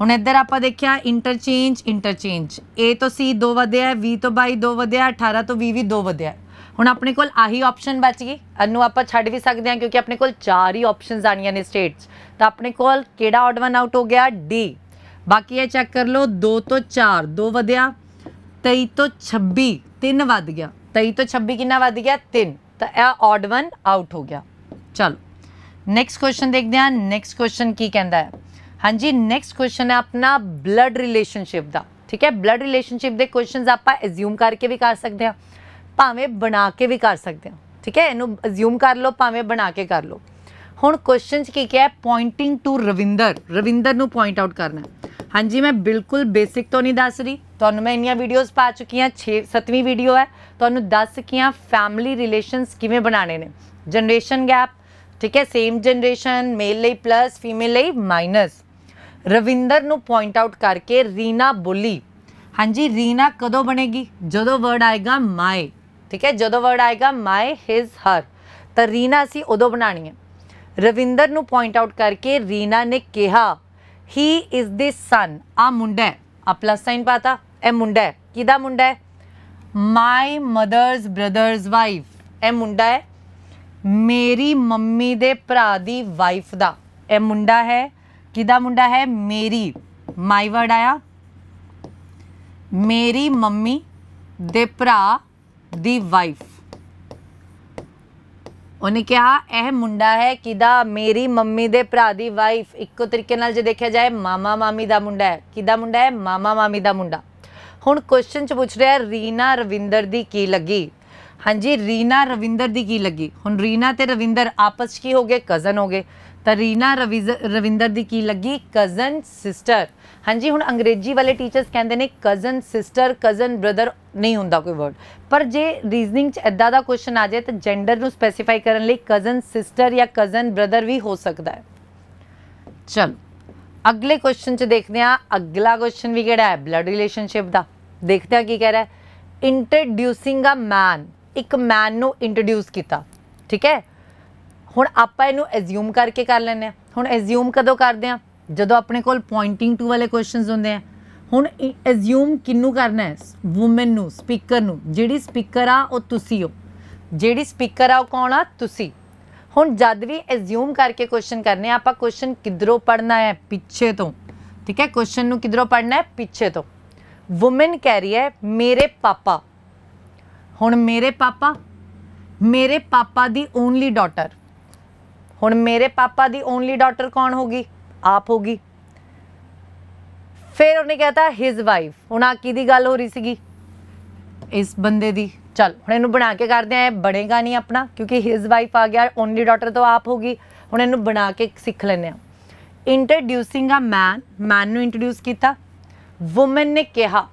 ਹੁਣ ਇੱਧਰ ਆਪਾਂ ਦੇਖਿਆ ਇੰਟਰਚੇਂਜ ਇੰਟਰਚੇਂਜ A ਤੋਂ C 2 ਵਧਿਆ 20 ਤੋਂ 22 2 ਵਧਿਆ 18 ਤੋਂ 20 ਵੀ 2 ਵਧਿਆ ਹੁਣ ਆਪਣੇ ਕੋਲ ਆਹੀ ਆਪਸ਼ਨ ਬਚ ਗਈ ਅਨੂ ਆਪਾਂ ਛੱਡ ਵੀ ਸਕਦੇ ਹਾਂ ਕਿਉਂਕਿ ਆਪਣੇ ਕੋਲ ਚਾਰ ਹੀ ਆਪਸ਼ਨਸ ਆਣੀਆਂ ਨੇ ਸਟੇਟਸ ਤਾਂ ਆਪਣੇ ਕੋਲ ਕਿਹੜਾ ਆਡ ਵਨ ਆਊਟ ਹੋ ਗਿਆ ਡੀ ਬਾਕੀ ਇਹ ਚੈੱਕ ਕਰ ਲਓ 2 ਤੋਂ 4 2 ਵਧਿਆ 23 ਤੋਂ 26 3 ਵਧ ਗਿਆ 23 ਤੋਂ 26 ਕਿੰਨਾ ਵਧ ਗਿਆ 3 ਤਾਂ ਇਹ ਆਡ ਵਨ ਆਊਟ ਹੋ ਗਿਆ ਚਲੋ ਨੈਕਸਟ ਕੁਐਸਚਨ ਦੇਖਦੇ ਹਾਂ ਨੈਕਸਟ ਕੁਐਸਚਨ ਕੀ ਕਹਿੰਦਾ ਹੈ ਹਾਂਜੀ ਨੈਕਸਟ ਕੁਐਸਚਨ ਹੈ ਆਪਣਾ ਬਲੱਡ ਰਿਲੇਸ਼ਨਸ਼ਿਪ ਦਾ ਠੀਕ ਹੈ ਬਲੱਡ ਰਿਲੇਸ਼ਨਸ਼ਿਪ ਦੇ ਕੁਐਸਚਨਸ ਆਪਾਂ ਅਸਿਊਮ ਕਰਕੇ ਵੀ ਕਰ ਸਕਦੇ ਹਾਂ ਭਾਵੇਂ ਬਣਾ ਕੇ ਵੀ ਕਰ ਸਕਦੇ ਹਾਂ ਠੀਕ ਹੈ ਇਹਨੂੰ ਅਸਿਊਮ ਕਰ ਲਓ ਭਾਵੇਂ ਬਣਾ ਕੇ ਕਰ ਲਓ ਹੁਣ ਕੁਐਸਚਨ ਚ ਕੀ ਕਿਹਾ ਪੁਆਇੰਟਿੰਗ ਟੂ ਰਵਿੰਦਰ ਰਵਿੰਦਰ ਨੂੰ ਪੁਆਇੰਟ ਆਊਟ ਕਰਨਾ ਹਾਂਜੀ ਮੈਂ ਬਿਲਕੁਲ ਬੇਸਿਕ ਤੋਂ ਨਹੀਂ ਦੱਸ ਰਹੀ ਤੁਹਾਨੂੰ ਮੈਂ ਇੰਨੀਆਂ ਵੀਡੀਓਜ਼ ਪਾ ਚੁੱਕੀ ਹਾਂ 6 7ਵੀਂ ਵੀਡੀਓ ਹੈ ਤੁਹਾਨੂੰ ਦੱਸ ਕਿਹਾ ਫੈਮਿਲੀ ਰਿਲੇਸ਼ਨਸ ਕਿਵੇਂ ਬਣਾਣੇ ਨੇ ਜਨਰੇਸ਼ਨ ਗੈਪ ਠੀਕ ਹੈ ਸੇਮ ਜਨਰੇਸ਼ਨ ਮੇਲ ਲਈ ਪਲੱਸ ਫੀਮੇਲ ਲਈ ਮਾਈਨਸ ਰਵਿੰਦਰ ਨੂੰ ਪੁਆਇੰਟ ਆਊਟ ਕਰਕੇ ਰੀਨਾ ਬੋਲੀ ਹਾਂਜੀ ਰੀਨਾ ਕਦੋਂ ਬਣੇਗੀ ਜਦੋਂ ਵਰਡ ਆਏਗਾ ਮਾਈ ਠੀਕ ਹੈ ਜਦੋਂ ਵਰਡ ਆਏਗਾ ਮਾਈ ਹਿਸ ਹਰ ਤਾਂ ਰੀਨਾ ਸੀ ਉਦੋਂ ਬਣਾਣੀ ਹੈ ਰਵਿੰਦਰ ਨੂੰ ਪੁਆਇੰਟ ਆਊਟ ਕਰਕੇ ਰੀਨਾ ਨੇ ਕਿਹਾ ਹੀ ਇਜ਼ ਦਿਸ ਸਨ ਆ ਮੁੰਡਾ ਆ ਪਲੱਸ ਸਾਈਨ ਪਾਤਾ ਇਹ ਮੁੰਡਾ ਹੈ ਕਿਹਦਾ ਮੁੰਡਾ ਹੈ ਮਾਈ ਮਦਰਸ ਬ੍ਰਦਰਸ ਵਾਈਫ ਇਹ ਮੁੰਡਾ ਹੈ ਮੇਰੀ ਮੰਮੀ ਦੇ ਭਰਾ ਦੀ ਵਾਈਫ ਦਾ ਇਹ ਮੁੰਡਾ ਹੈ ਕਿਦਾ ਮੁੰਡਾ ਹੈ ਮੇਰੀ ਮਾਈ ਵਰਡ ਆਇਆ ਮੇਰੀ ਮੰਮੀ ਦੇ ਭਰਾ ਦੀ ਵਾਈਫ ਉਹਨੇ ਕਿਹਾ ਇਹ ਮੁੰਡਾ ਹੈ ਕਿਦਾ ਮੇਰੀ ਮੰਮੀ ਦੇ ਭਰਾ ਦੀ ਵਾਈਫ ਇੱਕੋ ਤਰੀਕੇ ਨਾਲ ਜੇ ਦੇਖਿਆ ਜਾਏ ਮਾਮਾ ਮਾਮੀ ਦਾ ਮੁੰਡਾ ਹੈ ਕਿਦਾ ਮੁੰਡਾ ਹੈ ਮਾਮਾ ਮਾਮੀ ਦਾ ਮੁੰਡਾ ਹੁਣ ਕੁਐਸਚਨ ਚ ਪੁੱਛ ਰਿਹਾ ਰੀਨਾ ਰਵਿੰਦਰ ਦੀ ਕੀ ਲੱਗੀ ਹਾਂਜੀ ਰੀਨਾ ਰਵਿੰਦਰ ਦੀ ਕੀ ਲੱਗੀ ਹੁਣ ਰੀਨਾ ਤੇ ਰਵਿੰਦਰ ਆਪਸ ਵਿੱਚ ਕੀ ਹੋ ਗਏ ਕਜ਼ਨ ਹੋ ਗਏ ਤਾਂ ਰੀਨਾ ਰਵਿੰਦਰ ਦੀ ਕੀ ਲੱਗੀ ਕਜ਼ਨ ਸਿਸਟਰ ਹਾਂਜੀ ਹੁਣ ਅੰਗਰੇਜ਼ੀ ਵਾਲੇ ਟੀਚਰਸ ਕਹਿੰਦੇ ਨੇ ਕਜ਼ਨ ਸਿਸਟਰ ਕਜ਼ਨ ਬ੍ਰਦਰ ਨਹੀਂ ਹੁੰਦਾ ਕੋਈ ਵਰਡ ਪਰ ਜੇ ਰੀਜ਼ਨਿੰਗ ਚ ਐਦਾਂ ਦਾ ਕੁਐਸਚਨ ਆ ਜਾਏ ਤਾਂ ਜੈਂਡਰ ਨੂੰ ਸਪੈਸੀਫਾਈ ਕਰਨ ਲਈ ਕਜ਼ਨ ਸਿਸਟਰ ਜਾਂ ਕਜ਼ਨ ਬ੍ਰਦਰ ਵੀ ਹੋ ਸਕਦਾ ਹੈ ਚਲ ਅਗਲੇ ਕੁਐਸਚਨ ਚ ਦੇਖਦੇ ਆ ਅਗਲਾ ਕੁਐਸਚਨ ਵੀ ਕਿਹੜਾ ਹੈ ਬਲੱਡ ਰਿਲੇਸ਼ਨਸ਼ਿਪ ਦਾ ਦੇਖਦੇ ਆ ਕੀ ਕਹਿ ਰਿਹਾ ਹੈ ਇੰਟਰੋਡਿਊਸਿੰਗ ਅ ਮੈਨ ਇੱਕ ਮੈਨ ਨੂੰ ਇੰਟਰੋਡਿਊਸ ਕੀਤਾ ਠੀਕ ਹੈ ਹੁਣ ਆਪਾਂ ਇਹਨੂੰ ਅਸਿਊਮ ਕਰਕੇ ਕਰ ਲੈਨੇ ਆ ਹੁਣ ਅਸਿਊਮ ਕਦੋਂ ਕਰਦੇ ਆ ਜਦੋਂ ਆਪਣੇ ਕੋਲ ਪੁਆਇੰਟਿੰਗ ਟੂ ਵਾਲੇ ਕੁਐਸਚਨਸ ਹੁੰਦੇ ਆ ਹੁਣ ਅਸਿਊਮ ਕਿੰਨੂੰ ਕਰਨਾ ਹੈ ਔਮਨ ਨੂੰ ਸਪੀਕਰ ਨੂੰ ਜਿਹੜੀ ਸਪੀਕਰ ਆ ਉਹ ਤੁਸੀਂ ਹੋ ਜਿਹੜੀ ਸਪੀਕਰ ਆ ਉਹ ਕੌਣ ਆ ਤੁਸੀਂ ਹੁਣ ਜਦ ਵੀ ਅਸਿਊਮ ਕਰਕੇ ਕੁਐਸਚਨ ਕਰਨੇ ਆ ਆਪਾਂ ਕੁਐਸਚਨ ਕਿਧਰੋਂ ਪੜਨਾ ਹੈ ਪਿੱਛੇ ਤੋਂ ਠੀਕ ਹੈ ਕੁਐਸਚਨ ਨੂੰ ਕਿਧਰੋਂ ਪੜਨਾ ਹੈ ਪਿੱਛੇ ਤੋਂ ਔਮਨ ਕਹਿ ਰਹੀ ਹੈ ਮੇਰੇ ਪਾਪਾ ਹੁਣ ਮੇਰੇ ਪਾਪਾ ਮੇਰੇ ਪਾਪਾ ਦੀ ਓਨਲੀ ਡਾਟਰ ਹੁਣ ਮੇਰੇ ਪਾਪਾ ਦੀ ਓਨਲੀ ਡਾਟਰ ਕੌਣ ਹੋਗੀ ਆਪ ਹੋਗੀ ਫਿਰ ਉਹਨੇ ਕਹਤਾ ਹਿਸ ਵਾਈਫ ਹੁਣ ਆ ਕੀ ਦੀ ਗੱਲ ਹੋ ਰਹੀ ਸੀਗੀ ਇਸ ਬੰਦੇ ਦੀ ਚਲ ਹੁਣ ਇਹਨੂੰ ਬਣਾ ਕੇ ਕਰਦੇ ਆ ਬਣੇਗਾ ਨਹੀਂ ਆਪਣਾ ਕਿਉਂਕਿ ਹਿਸ ਵਾਈਫ ਆ ਗਿਆ ਓਨਲੀ ਡਾਟਰ ਤੋਂ ਆਪ ਹੋਗੀ ਹੁਣ ਇਹਨੂੰ ਬਣਾ ਕੇ ਸਿੱਖ ਲੈਨੇ ਆ ਇੰਟਰੋਡਿਊਸਿੰਗ ਅ ਮੈਨ ਮੈਨ ਨੂੰ ਇੰਟਰੋਡਿਊਸ ਕੀਤਾ ਔਮਨ ਨੇ ਕਿਹਾ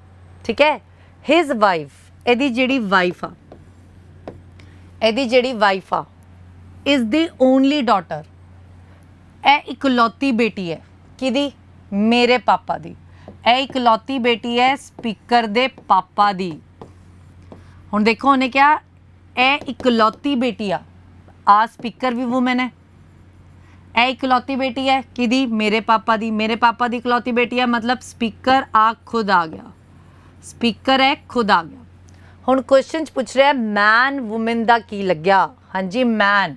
ਠੀਕ ਹੈ ਹਿਸ ਵਾਈਫ ਇਹਦੀ ਜਿਹੜੀ ਵਾਈਫ ਆ ਇਹਦੀ ਜਿਹੜੀ ਵਾਈਫ ਆ ਇਸ ਦੀ ਓਨਲੀ ਡਾਟਰ ਇਹ ਇਕਲੌਤੀ ਬੇਟੀ ਹੈ ਕਿਦੀ ਮੇਰੇ ਪਾਪਾ ਦੀ ਇਹ ਇਕਲੌਤੀ ਬੇਟੀ ਹੈ ਸਪੀਕਰ ਦੇ ਪਾਪਾ ਦੀ ਹੁਣ ਦੇਖੋ ਉਹਨੇ ਕਿਹਾ ਇਹ ਇਕਲੌਤੀ ਬੇਟੀ ਆ ਆ ਸਪੀਕਰ ਵੀ ਔਮਨ ਹੈ ਇਹ ਇਕਲੌਤੀ ਬੇਟੀ ਹੈ ਕਿਦੀ ਮੇਰੇ ਪਾਪਾ ਦੀ ਮੇਰੇ ਪਾਪਾ ਦੀ ਇਕਲੌਤੀ ਬੇਟੀ ਹੈ ਮਤਲਬ ਸਪੀਕਰ ਆ ਖੁਦ ਆ ਗਿਆ ਸਪੀਕਰ ਹੈ ਖੁਦ ਆ ਗਿਆ ਹੁਣ ਕੁਐਸਚਨ ਚ ਪੁੱਛ ਰਿਹਾ ਮੈਨ ਔਮਨ ਦਾ ਕੀ ਲੱਗਿਆ ਹਾਂਜੀ ਮੈਨ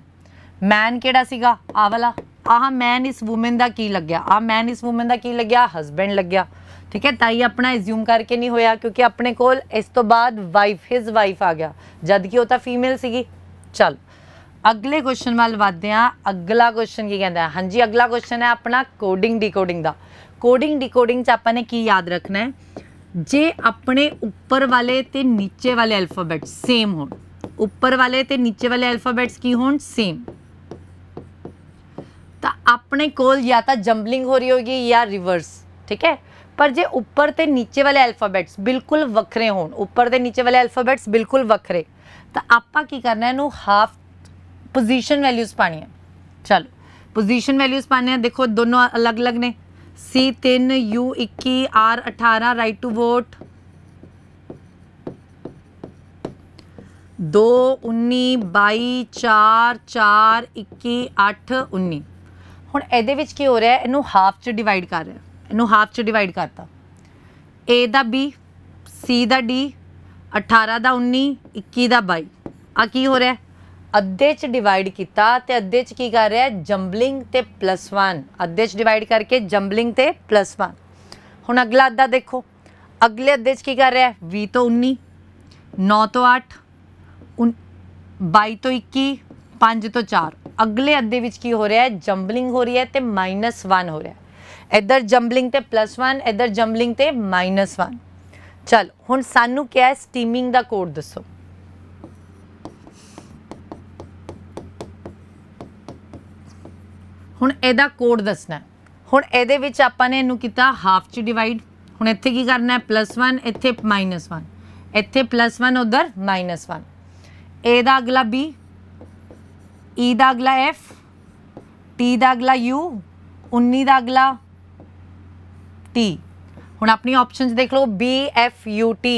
ਮੈਨ ਕਿਹੜਾ ਸੀਗਾ ਆ ਵਾਲਾ ਆਹ ਮੈਨ ਇਸ ਔਮਨ ਦਾ ਕੀ ਲੱਗਿਆ ਆ ਮੈਨ ਇਸ ਔਮਨ ਦਾ ਕੀ ਲੱਗਿਆ ਹਸਬੰਡ ਲੱਗਿਆ ਠੀਕ ਹੈ ਤਾਂ ਇਹ ਆਪਣਾ ਐਜ਼ਿਊਮ ਕਰਕੇ ਨਹੀਂ ਹੋਇਆ ਕਿਉਂਕਿ ਆਪਣੇ ਕੋਲ ਇਸ ਤੋਂ ਬਾਅਦ ਵਾਈਫ ਹਿਸ ਵਾਈਫ ਆ ਗਿਆ ਜਦ ਕਿ ਉਹ ਤਾਂ ਫੀਮੇਲ ਸੀਗੀ ਚਲ ਅਗਲੇ ਕੁਐਸਚਨ ਵੱਲ ਵਧਦੇ ਆ ਅਗਲਾ ਕੁਐਸਚਨ ਕੀ ਕਹਿੰਦਾ ਹਾਂਜੀ ਅਗਲਾ ਕੁਐਸਚਨ ਹੈ ਆਪਣਾ ਕੋਡਿੰਗ ਡੀਕੋਡਿੰਗ ਦਾ ਕੋਡਿੰਗ ਡੀਕੋਡਿੰਗ ਚ ਆਪਾਂ ਨੇ ਕੀ ਯਾਦ ਰੱਖਣਾ ਹੈ ਜੇ ਆਪਣੇ ਉੱਪਰ ਵਾਲੇ ਤੇ ਨੀਚੇ ਵਾਲੇ ਅਲਫਾਬੈਟ ਸੇਮ ਹੋਣ ਉੱਪਰ ਵਾਲੇ ਤੇ ਨੀਚੇ ਵਾਲੇ ਅਲਫਾਬੈਟਸ ਕੀ ਹੋਣ ਸੇਮ ਤਾਂ ਆਪਣੇ ਕੋਲ ਜਾਂ ਤਾਂ ਜੰਬਲਿੰਗ ਹੋ ਰਹੀ ਹੋਗੀ ਜਾਂ ਰਿਵਰਸ ਠੀਕ ਹੈ ਪਰ ਜੇ ਉੱਪਰ ਤੇ ਨੀਚੇ ਵਾਲੇ ਅਲਫਾਬੈਟਸ ਬਿਲਕੁਲ ਵੱਖਰੇ ਹੋਣ ਉੱਪਰ ਤੇ ਨੀਚੇ ਵਾਲੇ ਅਲਫਾਬੈਟਸ ਬਿਲਕੁਲ ਵੱਖਰੇ ਤਾਂ ਆਪਾਂ ਕੀ ਕਰਨਾ ਇਹਨੂੰ ਹਾਫ ਪੋਜੀਸ਼ਨ ਵੈਲਿਊਜ਼ ਪਾਣੀ ਹੈ ਚਲੋ ਪੋਜੀਸ਼ਨ ਵੈਲਿਊਜ਼ ਪਾਣੇ ਆ ਦੇਖੋ ਦੋਨੋਂ ਅਲੱਗ-ਅਲੱਗ ਨੇ C 3 U 21 R 18 right to vote 2 19 22 4 4 21 8 ਹੁਣ ਇਹਦੇ ਵਿੱਚ ਕੀ ਹੋ ਰਿਹਾ ਇਹਨੂੰ ਹਾਫ ਚ ਡਿਵਾਈਡ ਕਰ ਰਿਹਾ ਇਹਨੂੰ ਹਾਫ ਚ ਡਿਵਾਈਡ ਕਰਤਾ A the B C the D 18 ਦਾ 19 21 ਦਾ 22 ਆ ਕੀ ਹੋ ਰਿਹਾ ਅੱਧੇ 'ਚ ਡਿਵਾਈਡ ਕੀਤਾ ਤੇ ਅੱਧੇ 'ਚ ਕੀ ਕਰ ਰਿਹਾ ਜੰਬਲਿੰਗ ਤੇ ਪਲੱਸ 1 ਅੱਧੇ 'ਚ ਡਿਵਾਈਡ ਕਰਕੇ ਜੰਬਲਿੰਗ ਤੇ ਪਲੱਸ 1 ਹੁਣ ਅਗਲਾ ਅੱਧਾ ਦੇਖੋ ਅਗਲੇ ਅੱਧੇ 'ਚ ਕੀ ਕਰ ਰਿਹਾ 20 ਤੋਂ 19 9 ਤੋਂ 8 22 ਤੋਂ 21 5 ਤੋਂ 4 ਅਗਲੇ ਅੱਧੇ ਵਿੱਚ ਕੀ ਹੋ ਰਿਹਾ ਹੈ ਜੰਬਲਿੰਗ ਹੋ ਰਹੀ ਹੈ ਤੇ ਮਾਈਨਸ -1 ਹੋ ਰਿਹਾ ਹੈ ਇਧਰ ਜੰਬਲਿੰਗ ਤੇ ਪਲੱਸ +1 ਇਧਰ ਜੰਬਲਿੰਗ ਤੇ ਮਾਈਨਸ -1 ਚਲ ਹੁਣ ਸਾਨੂੰ ਕਿਹਾ ਸਟੀਮਿੰਗ ਦਾ ਕੋਡ ਦੱਸੋ ਹੁਣ ਇਹਦਾ ਕੋਡ ਦੱਸਣਾ ਹੁਣ ਇਹਦੇ ਵਿੱਚ ਆਪਾਂ ਨੇ ਇਹਨੂੰ ਕੀਤਾ ਹਾਫ ਚ ਡਿਵਾਈਡ ਹੁਣ ਇੱਥੇ ਕੀ ਕਰਨਾ ਹੈ +1 ਇੱਥੇ -1 ਇੱਥੇ +1 ਉਧਰ -1 A ਦਾ ਅਗਲਾ B E ਦਾ ਅਗਲਾ F T ਦਾ ਅਗਲਾ U 19 ਦਾ ਅਗਲਾ T ਹੁਣ ਆਪਣੀ ਆਪਸ਼ਨਸ ਦੇਖ ਲਓ B F U T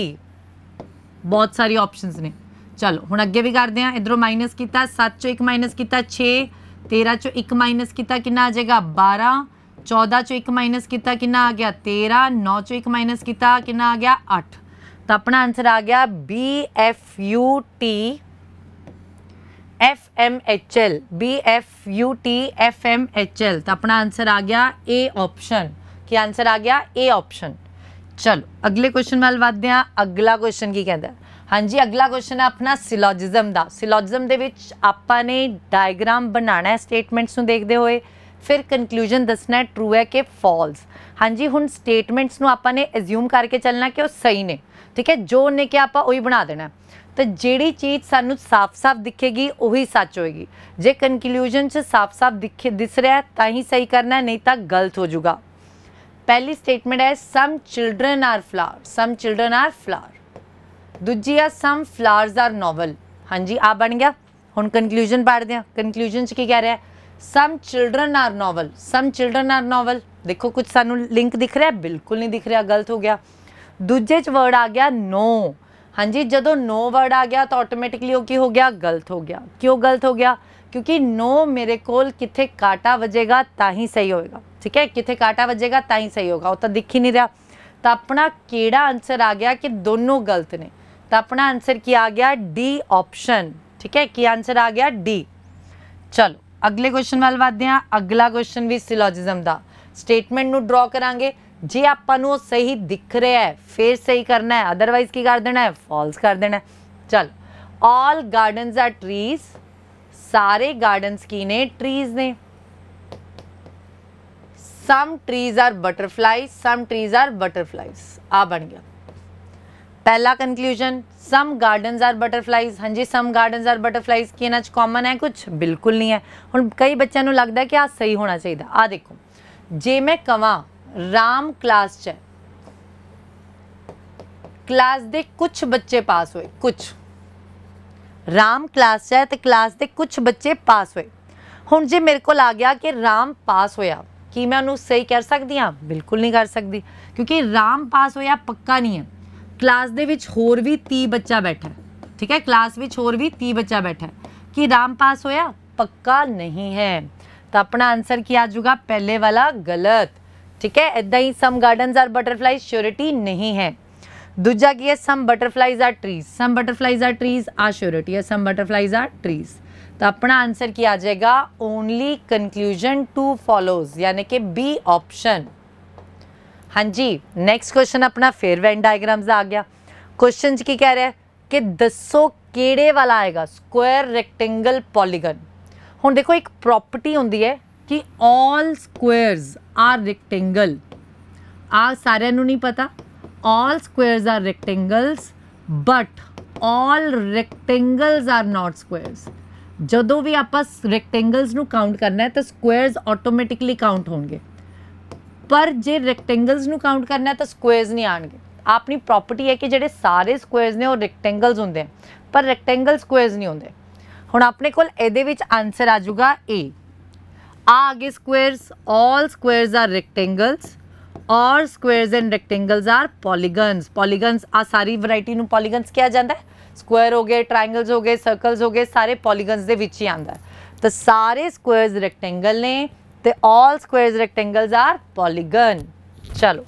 ਬਹੁਤ ਸਾਰੀ ਆਪਸ਼ਨਸ ਨੇ ਚਲੋ ਹੁਣ ਅੱਗੇ ਵੀ ਕਰਦੇ ਆ ਇਧਰੋਂ ਮਾਈਨਸ ਕੀਤਾ 7 ਚੋਂ 1 ਮਾਈਨਸ ਕੀਤਾ 6 तेरह चो एक माइनस किता कि आ जाएगा बारह चौदह चो एक माइनस किता कि आ गया तेरह नौ चो एक माइनस किता कि आ गया अठ तो अपना आंसर आ गया B F U T F M H L B F U T F M H L तो अपना आंसर आ गया ए ऑप्शन कि आंसर आ गया ए ऑप्शन चलो अगले क्वेश्चन वाल वाद्या अगला क्वेश्चन की कहता है ਹਾਂਜੀ ਅਗਲਾ ਕੁਐਸਚਨ ਹੈ ਆਪਣਾ ਸਿਲੋਜਿਜ਼ਮ ਦਾ ਸਿਲੋਜਿਜ਼ਮ ਦੇ ਵਿੱਚ ਆਪਾਂ ਨੇ ਡਾਇਗਰਾਮ ਬਣਾਣਾ ਹੈ ਸਟੇਟਮੈਂਟਸ ਨੂੰ ਦੇਖਦੇ ਹੋਏ ਫਿਰ ਕਨਕਲੂਜਨ ਦੱਸਣਾ ਹੈ ਟਰੂ ਹੈ ਕਿ ਫਾਲਸ ਹਾਂਜੀ ਹੁਣ ਸਟੇਟਮੈਂਟਸ ਨੂੰ ਆਪਾਂ ਨੇ ਅਸਿਊਮ ਕਰਕੇ ਚੱਲਣਾ ਕਿ ਉਹ ਸਹੀ ਨੇ ਠੀਕ ਹੈ ਜੋ ਨੇ ਕਿ ਆਪਾਂ ਉਹੀ ਬਣਾ ਦੇਣਾ ਤੇ ਜਿਹੜੀ ਚੀਜ਼ ਸਾਨੂੰ ਸਾਫ਼-ਸਾਫ਼ ਦਿਖੇਗੀ ਉਹੀ ਸੱਚ ਹੋਏਗੀ ਜੇ ਕਨਕਲੂਜਨ 'ਚ ਸਾਫ਼-ਸਾਫ਼ ਦਿਖੇ ਦਿਸ ਰਿਹਾ ਤਾਂ ਹੀ ਸਹੀ ਕਰਨਾ ਨਹੀਂ ਤਾਂ ਗਲਤ ਹੋ ਜਾਊਗਾ ਪਹਿਲੀ ਸਟੇਟਮੈਂਟ ਹੈ some children are flowers some children are flowers ਦੂਜੀ ਆ ਸਮ ਫਲਾਵਰਸ ਆਰ ਨੋਵਲ ਹਾਂਜੀ ਆ ਬਣ ਗਿਆ ਹੁਣ ਕਨਕਲੂਜਨ ਪੜਦੇ ਆ ਕਨਕਲੂਜਨ ਚ ਕੀ ਕਹਿ ਰਿਹਾ some children are novel some children are novel ਦੇਖੋ ਕੁਝ ਸਾਨੂੰ ਲਿੰਕ ਦਿਖ ਰਿਹਾ ਬਿਲਕੁਲ ਨਹੀਂ ਦਿਖ ਰਿਹਾ ਗਲਤ ਹੋ ਗਿਆ ਦੂਜੇ ਚ ਵਰਡ ਆ ਗਿਆ ਨੋ ਹਾਂਜੀ ਜਦੋਂ ਨੋ ਵਰਡ ਆ ਗਿਆ ਤਾਂ ਆਟੋਮੈਟਿਕਲੀ ਉਹ ਕੀ ਹੋ ਗਿਆ ਗਲਤ ਹੋ ਗਿਆ ਕਿਉਂ ਗਲਤ ਹੋ ਗਿਆ ਕਿਉਂਕਿ ਨੋ ਮੇਰੇ ਕੋਲ ਕਿੱਥੇ ਕਾਟਾ ਵਜੇਗਾ ਤਾਂ ਹੀ ਸਹੀ ਹੋਏਗਾ ਠੀਕ ਹੈ ਕਿੱਥੇ ਕਾਟਾ ਵਜੇਗਾ ਤਾਂ ਹੀ ਸਹੀ ਹੋਗਾ ਉਹ ਤਾਂ ਦਿਖ ਹੀ ਨਹੀਂ ਰਿਹਾ ਤਾਂ ਆਪਣਾ ਕਿਹੜਾ ਆਨਸਰ ਆ ਗਿਆ ਕਿ ਦੋਨੋਂ ਗਲਤ ਨੇ ਤਾਂ ਆਪਣਾ ਆਨਸਰ ਕੀ ਆ ਗਿਆ ਡੀ ਆਪਸ਼ਨ ਠੀਕ ਹੈ ਕੀ ਆਨਸਰ ਆ ਗਿਆ ਡੀ ਚਲੋ ਅਗਲੇ ਕੁਐਸਚਨ ਵੱਲ ਵਧਦੇ ਹਾਂ ਅਗਲਾ ਕੁਐਸਚਨ ਵੀ ਸਿਲੋਜਿਜ਼ਮ ਦਾ ਸਟੇਟਮੈਂਟ ਨੂੰ ਡਰਾ ਕਰਾਂਗੇ ਜੇ ਆਪਾਂ ਨੂੰ ਉਹ ਸਹੀ ਦਿਖ ਰਿਹਾ ਹੈ ਫੇਰ ਸਹੀ ਕਰਨਾ ਹੈ ਅਦਰਵਾਈਜ਼ ਕੀ ਕਰ ਦੇਣਾ ਹੈ ਫਾਲਸ ਕਰ ਦੇਣਾ ਚਲ ਆਲ ਗਾਰਡਨਸ ਆਰ ਟਰੀਜ਼ ਸਾਰੇ ਗਾਰਡਨਸ ਕੀ ਨੇ ਟਰੀਜ਼ ਨੇ some trees are butterflies some trees are butterflies ਆ ਬਣ ਗਿਆ ਪਹਿਲਾ conclusion some gardens are butterflies ਹਾਂਜੀ ਸਮ ਗਾਰਡਨਸ ਆਰ ਬਟਰਫਲਾਈਜ਼ ਕੀ ਇਹਨਾਂ ਚ ਕਾਮਨ ਹੈ ਕੁਝ ਬਿਲਕੁਲ ਨਹੀਂ ਹੈ ਹੁਣ ਕਈ ਬੱਚਿਆਂ ਨੂੰ ਲੱਗਦਾ ਕਿ ਆ ਸਹੀ ਹੋਣਾ ਚਾਹੀਦਾ ਆ ਦੇਖੋ ਜੇ ਮੈਂ ਕਵਾਂ ਰਾਮ ਕਲਾਸ ਚ ਕਲਾਸ ਦੇ ਕੁਝ ਬੱਚੇ ਪਾਸ ਹੋਏ ਕੁਝ ਰਾਮ ਕਲਾਸ ਚ ਹੈ ਤੇ ਕਲਾਸ ਦੇ ਕੁਝ ਬੱਚੇ ਪਾਸ ਹੋਏ ਹੁਣ ਜੇ ਮੇਰੇ ਕੋਲ ਆ ਗਿਆ ਕਿ ਰਾਮ ਪਾਸ ਹੋਇਆ ਕੀ ਮੈਂ ਉਹਨੂੰ ਸਹੀ ਕਰ ਸਕਦੀ ਹਾਂ ਬਿਲਕੁਲ ਨਹੀਂ ਕਰ ਸਕਦੀ ਕਿਉਂਕਿ ਰਾਮ ਪਾਸ ਹੋਇਆ ਪੱਕਾ ਨਹੀਂ ਹੈ क्लास के ਵਿੱਚ ਹੋਰ ਵੀ 30 ਬੱਚਾ ਬੈਠਾ ਠੀਕ ਹੈ ਕਲਾਸ ਵਿੱਚ ਹੋਰ ਵੀ 30 ਬੱਚਾ पास होया पक्का नहीं है तो अपना आंसर की ਆਪਣਾ ਆਨਸਰ ਕੀ ਆ ਜਾਊਗਾ ठीक है इदा ही some garden are butterfly surety नहीं है दूजा की है some butterflies are trees some butterflies are trees आ श्योरिटी है सम बटरफ्लाईज आर ट्रीज तो अपना आंसर की आ जाएगा ओनली कंक्लूजन टू फॉलोज यानी कि बी ऑप्शन ਹਾਂਜੀ ਨੈਕਸਟ ਕੁਐਸਚਨ ਆਪਣਾ ਫੇਰ ਵੈਨ ਡਾਇਗ੍ਰਾਮਸ ਆ ਗਿਆ ਕੁਐਸਚਨ ਚ ਕੀ ਕਹਿ ਰਿਹਾ ਕਿ ਦੱਸੋ ਕਿਹੜੇ ਵਾਲਾ ਆਏਗਾ ਸਕੁਅਰ ਰੈਕਟੈਂਗਲ ਪੋਲੀਗਨ ਹੁਣ ਦੇਖੋ ਇੱਕ ਪ੍ਰੋਪਰਟੀ ਹੁੰਦੀ ਹੈ ਕਿ ਆਲ ਸਕੁਅਰਸ ਆਰ ਰੈਕਟੈਂਗਲ ਆ ਸਾਰਿਆਂ ਨੂੰ ਨਹੀਂ ਪਤਾ all squares are rectangles but all rectangles are not squares ਜਦੋਂ ਵੀ ਆਪਾਂ ਰੈਕਟੈਂਗਲਸ ਨੂੰ ਕਾਊਂਟ ਕਰਨਾ ਹੈ ਤਾਂ ਸਕੁਅਰਸ ਆਟੋਮੈਟਿਕਲੀ ਕਾਊਂਟ ਹੋਣਗੇ ਪਰ ਜੇ ਰੈਕਟੈਂਗਲਸ ਨੂੰ ਕਾਊਂਟ ਕਰਨਾ ਤਾਂ ਸਕੁਅਰਸ ਨਹੀਂ ਆਣਗੇ ਆਪਣੀ ਪ੍ਰੋਪਰਟੀ ਹੈ ਕਿ ਜਿਹੜੇ ਸਾਰੇ ਸਕੁਅਰਸ ਨੇ ਉਹ ਰੈਕਟੈਂਗਲਸ ਹੁੰਦੇ ਪਰ ਰੈਕਟੈਂਗਲ ਸਕੁਅਰਸ ਨਹੀਂ ਹੁੰਦੇ ਹੁਣ ਆਪਣੇ ਕੋਲ ਇਹਦੇ ਵਿੱਚ ਆਨਸਰ ਆ ਜਾਊਗਾ A ਆ ਆਗੇ squares all squares are rectangles ਔਰ squares and rectangles are polygons polygons ਆ ਸਾਰੀ ਵੈਰਾਈਟੀ ਨੂੰ ਪੋਲੀਗਨਸ ਕਿਹਾ ਜਾਂਦਾ ਹੈ ਸਕੁਅਰ ਹੋ ਗਏ ਟ੍ਰਾਇੰਗਲਸ ਹੋ ਗਏ ਸਰਕਲਸ ਹੋ ਗਏ ਸਾਰੇ ਪੋਲੀਗਨਸ ਦੇ ਵਿੱਚ ਹੀ ਆਂਦਾ ਤਾਂ ਸਾਰੇ ਸਕੁਅਰਸ ਰੈਕਟੈਂਗਲ ਨੇ ਤੇ all squares rectangles are polygon ਚਲੋ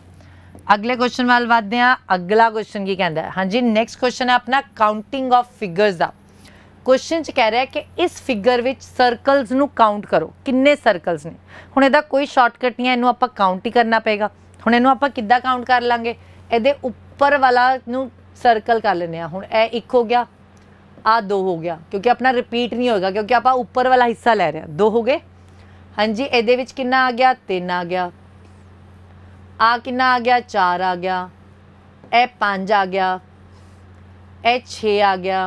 ਅਗਲੇ ਕੁਐਸਚਨ ਵੱਲ ਵਧਦੇ ਆ ਅਗਲਾ ਕੁਐਸਚਨ ਕੀ ਕਹਿੰਦਾ ਹੈ ਹਾਂਜੀ ਨੈਕਸਟ ਕੁਐਸਚਨ ਹੈ ਆਪਣਾ ਕਾਊਂਟਿੰਗ ਆਫ ਫਿਗਰਸ ਦਾ ਕੁਐਸਚਨ ਚ ਕਹਿ ਰਿਹਾ ਕਿ ਇਸ ਫਿਗਰ ਵਿੱਚ ਸਰਕਲਸ ਨੂੰ ਕਾਊਂਟ ਕਰੋ ਕਿੰਨੇ ਸਰਕਲਸ ਨੇ ਹੁਣ ਇਹਦਾ ਕੋਈ ਸ਼ਾਰਟਕਟ ਨਹੀਂ ਹੈ ਇਹਨੂੰ ਆਪਾਂ ਕਾਊਂਟ ਹੀ ਕਰਨਾ ਪਏਗਾ ਹੁਣ ਇਹਨੂੰ ਆਪਾਂ ਕਿੱਦਾਂ ਕਾਊਂਟ ਕਰ ਲਾਂਗੇ ਇਹਦੇ ਉੱਪਰ ਵਾਲਾ ਨੂੰ ਸਰਕਲ ਕਰ ਲੈਨੇ ਆ ਹੁਣ ਇਹ ਇੱਕ ਹੋ ਗਿਆ ਆ ਦੋ ਹੋ ਗਿਆ ਕਿਉਂਕਿ ਆਪਣਾ ਰਿਪੀਟ ਨਹੀਂ ਹੋਏਗਾ ਕਿਉਂਕਿ ਆਪਾਂ ਉੱਪਰ ਵਾਲਾ ਹਿੱਸਾ ਲੈ ਰਹੇ ਆ ਦੋ ਹੋ ਗਏ ਹਾਂਜੀ ਇਹਦੇ ਵਿੱਚ ਕਿੰਨਾ ਆ ਗਿਆ 3 ਆ ਗਿਆ ਆ ਕਿੰਨਾ ਆ ਗਿਆ 4 ਆ ਗਿਆ ਇਹ 5 ਆ ਗਿਆ ਇਹ 6 ਆ ਗਿਆ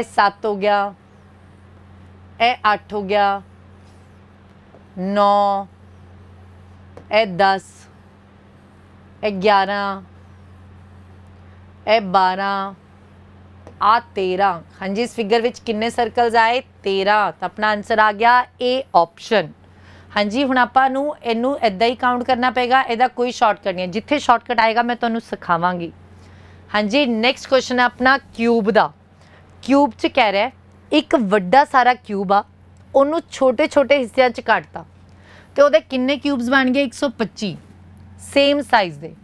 ਇਹ 7 ਹੋ ਗਿਆ ਇਹ 8 ਹੋ ਗਿਆ 9 ਇਹ 10 ਇਹ 11 ਇਹ 12 ਆ 13 ਹਾਂਜੀ ਇਸ ਫਿਗਰ ਵਿੱਚ ਕਿੰਨੇ ਸਰਕਲਸ ਆਏ 13 ਤਾਂ ਆਪਣਾ ਆਨਸਰ ਆ ਗਿਆ ਏ ਆਪਸ਼ਨ ਹਾਂਜੀ ਹੁਣ ਆਪਾਂ ਨੂੰ ਇਹਨੂੰ ਇਦਾਂ ਹੀ ਕਾਊਂਟ ਕਰਨਾ ਪਏਗਾ ਇਹਦਾ ਕੋਈ ਸ਼ਾਰਟਕਟ ਨਹੀਂ ਜਿੱਥੇ ਸ਼ਾਰਟਕਟ ਆਏਗਾ ਮੈਂ ਤੁਹਾਨੂੰ ਸਿਖਾਵਾਂਗੀ ਹਾਂਜੀ ਨੈਕਸਟ ਕੁਐਸਚਨ ਹੈ ਆਪਣਾ ਕਿਊਬ ਦਾ ਕਿਊਬ 'ਚ ਕਹਿ ਰਿਹਾ ਇੱਕ ਵੱਡਾ ਸਾਰਾ ਕਿਊਬ ਆ ਉਹਨੂੰ ਛੋਟੇ-ਛੋਟੇ ਹਿੱਸਿਆਂ 'ਚ ਕੱਟਤਾ ਤੇ ਉਹਦੇ ਕਿੰਨੇ ਕਿਊਬਸ ਬਣ ਗਏ 125 ਸੇਮ ਸਾਈਜ਼ ਦੇ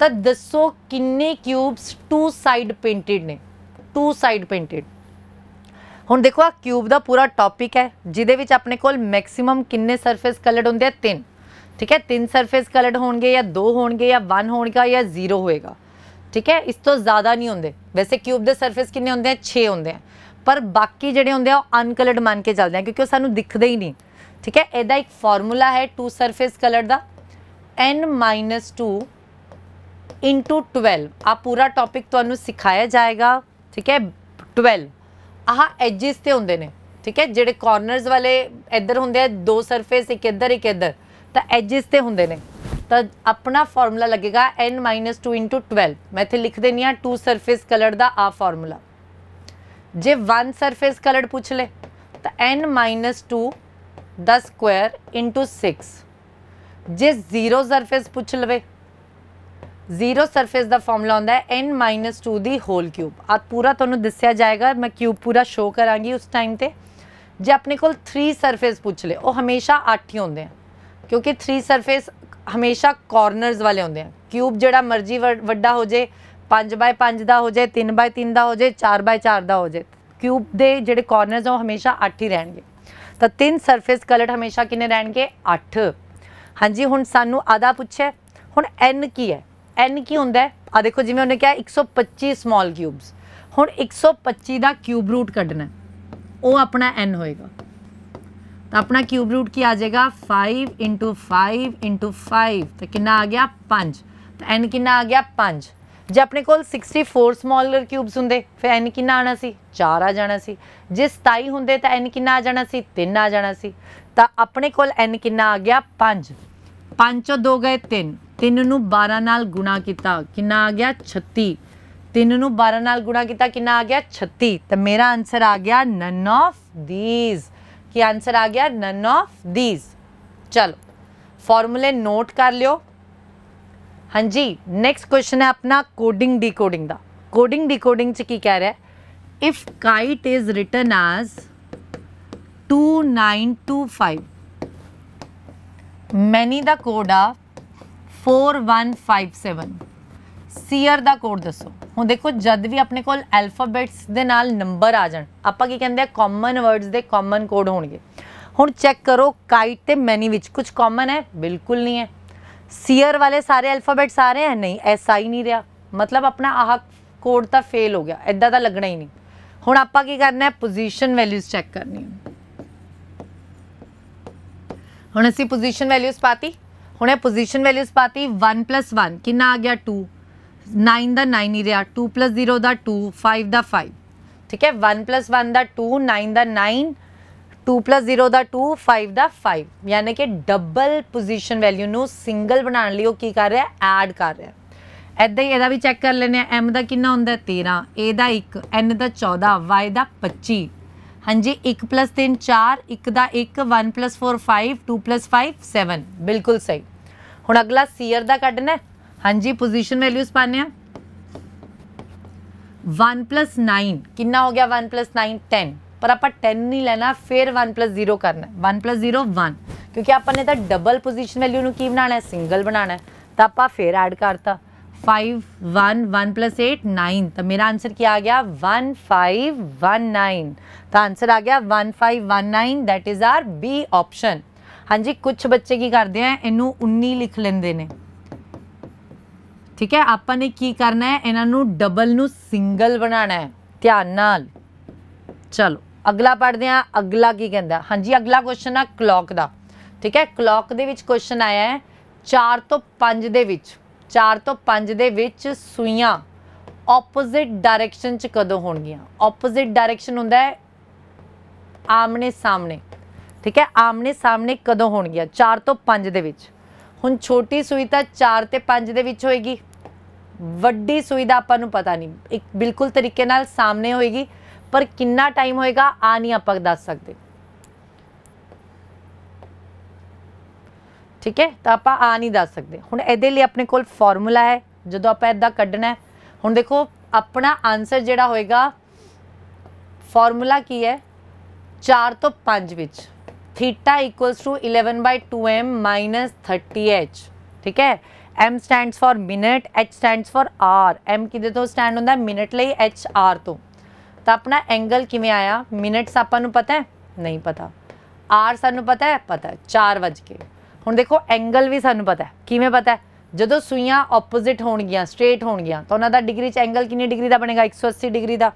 ਤਾਂ ਦੱਸੋ ਕਿੰਨੇ ਕਿਊਬਸ ਟੂ ਸਾਈਡ ਪੇਂਟਡ ਨੇ ਟੂ ਸਾਈਡ ਪੇਂਟਡ ਹੁਣ ਦੇਖੋ ਆ ਕਿਊਬ ਦਾ ਪੂਰਾ ਟੌਪਿਕ ਹੈ ਜਿਹਦੇ ਵਿੱਚ ਆਪਣੇ ਕੋਲ ਮੈਕਸਿਮਮ ਕਿੰਨੇ ਸਰਫੇਸ ਕਲਰਡ ਹੁੰਦੇ ਆ ਤਿੰਨ ਠੀਕ ਹੈ ਤਿੰਨ ਸਰਫੇਸ ਕਲਰਡ ਹੋਣਗੇ ਜਾਂ ਦੋ ਹੋਣਗੇ ਜਾਂ 1 ਹੋਣਗਾ ਜਾਂ 0 ਹੋਏਗਾ ਠੀਕ ਹੈ ਇਸ ਤੋਂ ਜ਼ਿਆਦਾ ਨਹੀਂ ਹੁੰਦੇ ਵੈਸੇ ਕਿਊਬ ਦੇ ਸਰਫੇਸ ਕਿੰਨੇ ਹੁੰਦੇ ਆ 6 ਹੁੰਦੇ ਆ ਪਰ ਬਾਕੀ ਜਿਹੜੇ ਹੁੰਦੇ ਆ ਉਹ ਅਨਕਲਰਡ ਮੰਨ ਕੇ ਚੱਲਦੇ ਆ ਕਿਉਂਕਿ ਉਹ ਸਾਨੂੰ ਦਿਖਦੇ ਹੀ ਨਹੀਂ ਠੀਕ ਹੈ ਇਹਦਾ ਇੱਕ ਫਾਰਮੂਲਾ ਹੈ ਟੂ ਸਰਫੇਸ ਕਲਰ ਦਾ n 2 12 ਆ ਪੂਰਾ ਟੌਪਿਕ ਤੁਹਾਨੂੰ ਸਿਖਾਇਆ ਜਾਏਗਾ ਠੀਕ ਹੈ 12 ਆਹ ਐਜਸ ਤੇ ਹੁੰਦੇ ਨੇ ਠੀਕ ਹੈ ਜਿਹੜੇ ਕਾਰਨਰਸ ਵਾਲੇ ਇੱਧਰ ਹੁੰਦੇ ਆ ਦੋ ਸਰਫੇਸ ਇੱਕ ਇੱਧਰ ਇੱਕ ਇੱਧਰ ਤਾਂ ਐਜਸ ਤੇ ਹੁੰਦੇ ਨੇ ਤਾਂ ਆਪਣਾ ਫਾਰਮੂਲਾ ਲੱਗੇਗਾ n 2 12 ਮੈਂ ਇੱਥੇ ਲਿਖ ਦੇਣੀ ਆ ਟੂ ਸਰਫੇਸ ਕਲਰ ਦਾ ਆ ਫਾਰਮੂਲਾ ਜੇ ਵਨ ਸਰਫੇਸ ਕਲਰ ਪੁੱਛ ਲੈ ਤਾਂ n 2 ਦਾ ਸਕੁਅਰ 6 ਜੇ ਜ਼ੀਰੋ ਸਰਫੇਸ ਪੁੱਛ ਲਵੇ ਜ਼ੀਰੋ ਸਰਫੇਸ ਦਾ ਫਾਰਮੂਲਾ ਹੁੰਦਾ ਹੈ n 2 ਦੀ ਹੋਲ ਕਿਊਬ ਆ ਪੂਰਾ ਤੁਹਾਨੂੰ ਦੱਸਿਆ ਜਾਏਗਾ ਮੈਂ ਕਿਊਬ ਪੂਰਾ ਸ਼ੋ ਕਰਾਂਗੀ ਉਸ ਟਾਈਮ ਤੇ ਜੇ ਆਪਣੇ ਕੋਲ 3 ਸਰਫੇਸ ਪੁੱਛ ਲੇ ਉਹ ਹਮੇਸ਼ਾ 8 ਹੀ ਹੁੰਦੇ ਆ ਕਿਉਂਕਿ 3 ਸਰਫੇਸ ਹਮੇਸ਼ਾ ਕਾਰਨਰਸ ਵਾਲੇ ਹੁੰਦੇ ਆ ਕਿਊਬ ਜਿਹੜਾ ਮਰਜ਼ੀ ਵੱਡਾ ਹੋ ਜੇ 5x5 ਦਾ ਹੋ ਜੇ 3x3 ਦਾ ਹੋ ਜੇ 4x4 ਦਾ ਹੋ ਜੇ ਕਿਊਬ ਦੇ ਜਿਹੜੇ ਕਾਰਨਰਸ ਆ ਉਹ ਹਮੇਸ਼ਾ 8 ਹੀ ਰਹਿਣਗੇ ਤਾਂ ਤਿੰਨ ਸਰਫੇਸ ਕਲਰ ਹਮੇਸ਼ਾ ਕਿੰਨੇ ਰਹਿਣਗੇ 8 ਹਾਂਜੀ ਹੁਣ ਸਾਨੂੰ ਆਦਾ ਪੁੱਛਿਆ ਹੁਣ n ਕੀ ਹੈ n ਕੀ ਹੁੰਦਾ ਆ ਦੇਖੋ ਜਿਵੇਂ ਉਹਨੇ ਕਿਹਾ 125 ਸਮਾਲ ਕਿਊਬਸ ਹੁਣ 125 ਦਾ ਕਿਊਬ ਰੂਟ ਕੱਢਣਾ ਉਹ ਆਪਣਾ n ਹੋਏਗਾ ਤਾਂ ਆਪਣਾ ਕਿਊਬ ਰੂਟ ਕੀ ਆ ਜਾਏਗਾ 5 5 5 ਤਾਂ ਕਿੰਨਾ ਆ ਗਿਆ 5 ਤਾਂ n ਕਿੰਨਾ ਆ ਗਿਆ 5 ਜੇ ਆਪਣੇ ਕੋਲ 64 ਸਮਾਲਰ ਕਿਊਬਸ ਹੁੰਦੇ ਫਿਰ n ਕਿੰਨਾ ਆਣਾ ਸੀ 4 ਆ ਜਾਣਾ ਸੀ ਜੇ 27 ਹੁੰਦੇ ਤਾਂ n ਕਿੰਨਾ ਆ ਜਾਣਾ ਸੀ 3 ਆ ਜਾਣਾ ਸੀ ਤਾਂ ਆਪਣੇ ਕੋਲ n ਕਿੰਨਾ ਆ ਗਿਆ 5 5 ਚੋਂ 2 ਗਏ 3 3 ਨੂੰ 12 ਨਾਲ ਗੁਣਾ ਕੀਤਾ ਕਿੰਨਾ ਆ ਗਿਆ 36 3 ਨੂੰ 12 ਨਾਲ ਗੁਣਾ ਕੀਤਾ ਕਿੰਨਾ ਆ ਗਿਆ 36 ਤਾਂ ਮੇਰਾ ਆਨਸਰ ਆ ਗਿਆ ਨਨ ਆਫ ਥੀਸ ਕੀ ਆਨਸਰ ਆ ਗਿਆ ਨਨ ਆਫ ਥੀਸ ਚਲੋ ਫਾਰਮੂਲੇ ਨੋਟ ਕਰ ਲਿਓ ਹਾਂਜੀ ਨੈਕਸਟ ਕੁਐਸਚਨ ਹੈ ਆਪਣਾ ਕੋਡਿੰਗ ਡੀਕੋਡਿੰਗ ਦਾ ਕੋਡਿੰਗ ਡੀਕੋਡਿੰਗ ਚ ਕੀ ਕਹਿ ਰਿਹਾ ਹੈ if kite is written as 2925 many the code ਆ 4157 ਸੀਅਰ ਦਾ ਕੋਡ ਦੱਸੋ ਹੁਣ ਦੇਖੋ ਜਦ ਵੀ ਆਪਣੇ ਕੋਲ ਅਲਫਾਬੈਟਸ ਦੇ ਨਾਲ ਨੰਬਰ ਆ ਜਾਣ ਆਪਾਂ ਕੀ ਕਹਿੰਦੇ ਆ ਕਾਮਨ ਵਰਡਸ ਦੇ ਕਾਮਨ ਕੋਡ ਹੋਣਗੇ ਹੁਣ ਚੈੱਕ ਕਰੋ ਕਾਈਟ ਤੇ ਮੈਨੀ ਵਿੱਚ ਕੁਝ ਕਾਮਨ ਹੈ ਬਿਲਕੁਲ ਨਹੀਂ ਹੈ ਸੀਅਰ ਵਾਲੇ ਸਾਰੇ ਅਲਫਾਬੈਟਸ ਆ ਰਹੇ ਹਨ ਨਹੀਂ ਐਸਾ ਹੀ ਨਹੀਂ ਰਿਹਾ ਮਤਲਬ ਆਪਣਾ ਆਹ ਕੋਡ ਤਾਂ ਫੇਲ ਹੋ ਗਿਆ ਐਦਾਂ ਦਾ ਲੱਗਣਾ ਹੀ ਨਹੀਂ ਹੁਣ ਆਪਾਂ ਕੀ ਕਰਨਾ ਹੈ ਪੋਜੀਸ਼ਨ ਵੈਲਿਊਜ਼ ਚੈੱਕ ਕਰਨੀ ਹੈ ਹੁਣ ਅਸੀਂ ਪੋਜੀਸ਼ਨ ਵੈਲਿਊਜ਼ ਪਾਤੀ ਹੁਣ ਇਹ ਪੋਜੀਸ਼ਨ ਵੈਲਿਊਸ ਪਾਤੀ 1 1 ਕਿੰਨਾ ਆ ਗਿਆ 2 9 ਦਾ 9 ਹੀ ਰਿਹਾ 2 0 ਦਾ 2 5 ਦਾ 5 ਠੀਕ ਹੈ 1 1 ਦਾ 2 9 ਦਾ 9 2 0 ਦਾ 2 5 ਦਾ 5 ਯਾਨੀ ਕਿ ਡਬਲ ਪੋਜੀਸ਼ਨ ਵੈਲਿਊ ਨੂੰ ਸਿੰਗਲ ਬਣਾਉਣ ਲਈ ਉਹ ਕੀ ਕਰ ਰਿਹਾ ਐਡ ਕਰ ਰਿਹਾ ਐਦਾਂ ਹੀ ਇਹਦਾ ਵੀ ਚੈੱਕ ਕਰ ਲੈਨੇ ਆ m ਦਾ ਕਿੰਨਾ ਹੁੰਦਾ 13 a the 1 n the 14 y ਦਾ 25 ਹਾਂਜੀ 1 3 4 1 ਦਾ 1 1 4 5 2 5 7 ਬਿਲਕੁਲ ਸਹੀ अगला सीयर का क्डना हाँ जी पोजिशन वैल्यूज पाने वन प्लस नाइन कि हो गया वन प्लस नाइन टेन पर आप टेन नहीं लेना फिर वन प्लस जीरो करना है वन प्लस जीरो वन क्योंकि आपने तो डबल पोजिशन वैल्यू की बनाना है सिंगल बनाना है तो आप फिर ऐड करता five one one plus eight nine तो मेरा आंसर क्या आ गया वन फाइव वन नाइन तो आंसर आ गया one five one nine that is our B option ਹਾਂਜੀ ਕੁਝ ਬੱਚੇ ਕੀ ਕਰਦੇ ਆ ਇਹਨੂੰ 19 ਲਿਖ ਲੈਂਦੇ ਨੇ ਠੀਕ ਹੈ ਆਪਾਂ ਨੇ ਕੀ ਕਰਨਾ ਹੈ ਇਹਨਾਂ ਨੂੰ ਡਬਲ ਨੂੰ ਸਿੰਗਲ ਬਣਾਉਣਾ ਹੈ ਧਿਆਨ ਨਾਲ ਚਲੋ ਅਗਲਾ ਪੜਦੇ ਆ ਅਗਲਾ ਕੀ ਕਹਿੰਦਾ ਹਾਂਜੀ ਅਗਲਾ ਕੁਐਸਚਨ ਆ ਕਲੌਕ ਦਾ ਠੀਕ ਹੈ ਕਲੌਕ ਦੇ ਵਿੱਚ ਕੁਐਸਚਨ ਆਇਆ ਹੈ 4 ਤੋਂ 5 ਦੇ ਵਿੱਚ 4 ਤੋਂ 5 ਦੇ ਵਿੱਚ ਸੂਈਆਂ ਆਪੋਜ਼ਿਟ ਡਾਇਰੈਕਸ਼ਨ ਚ ਕਦੋਂ ਹੋਣਗੀਆਂ ਆਪੋਜ਼ਿਟ ਡਾਇਰੈਕਸ਼ਨ ਹੁੰਦਾ ਹੈ ਆਮਨੇ ਸਾਹਮਣੇ ਠੀਕ ਹੈ ਆਮਨੇ ਸਾਹਮਣੇ ਕਦੋਂ ਹੋਣਗੀਆਂ 4 ਤੋਂ 5 ਦੇ ਵਿੱਚ ਹੁਣ ਛੋਟੀ ਸੂਈ ਤਾਂ 4 ਤੇ 5 ਦੇ ਵਿੱਚ ਹੋਏਗੀ ਵੱਡੀ ਸੂਈ ਦਾ ਆਪਾਂ ਨੂੰ ਪਤਾ ਨਹੀਂ ਇੱਕ ਬਿਲਕੁਲ ਤਰੀਕੇ ਨਾਲ ਸਾਹਮਣੇ ਹੋਏਗੀ ਪਰ ਕਿੰਨਾ ਟਾਈਮ ਹੋਏਗਾ ਆ ਨਹੀਂ ਆਪਾਂ ਦੱਸ ਸਕਦੇ ਠੀਕ ਹੈ ਤਾਂ ਆਪਾਂ ਆ ਨਹੀਂ ਦੱਸ ਸਕਦੇ ਹੁਣ ਇਹਦੇ ਲਈ ਆਪਣੇ ਕੋਲ ਫਾਰਮੂਲਾ ਹੈ ਜਦੋਂ ਆਪਾਂ ਇਦਾਂ ਕੱਢਣਾ ਹੁਣ ਦੇਖੋ ਆਪਣਾ ਆਨਸਰ ਜਿਹੜਾ ਹੋਏਗਾ ਫਾਰਮੂਲਾ ਕੀ ਹੈ 4 ਤੋਂ 5 ਵਿੱਚ theta equals to 11 by two M minus thirty H ਠੀਕ ਹੈ m stands for minute h stands for hour m ਕਿਦੇ ਤੋਂ ਸਟੈਂਡ ਹੁੰਦਾ ਮਿੰਟ ਲਈ h r ਤੋਂ ਤਾਂ ਆਪਣਾ ਐਂਗਲ ਕਿਵੇਂ ਆਇਆ ਮਿੰਟਸ ਆਪਾਂ ਨੂੰ ਪਤਾ ਹੈ ਨਹੀਂ ਪਤਾ r ਸਾਨੂੰ ਪਤਾ ਹੈ ਪਤਾ 4 ਵਜੇ ਹੁਣ ਦੇਖੋ ਐਂਗਲ ਵੀ ਸਾਨੂੰ ਪਤਾ ਹੈ ਕਿਵੇਂ ਪਤਾ ਹੈ ਜਦੋਂ ਸੂਈਆਂ ਆਪੋਜ਼ਿਟ ਹੋਣਗੀਆਂ ਸਟ੍ਰੇਟ ਹੋਣਗੀਆਂ ਤਾਂ ਉਹਨਾਂ ਦਾ ਡਿਗਰੀ ਚ ਐਂਗਲ ਕਿੰਨੀ ਡਿਗਰੀ ਦਾ ਬਣੇਗਾ 180 ਡਿਗਰੀ ਦਾ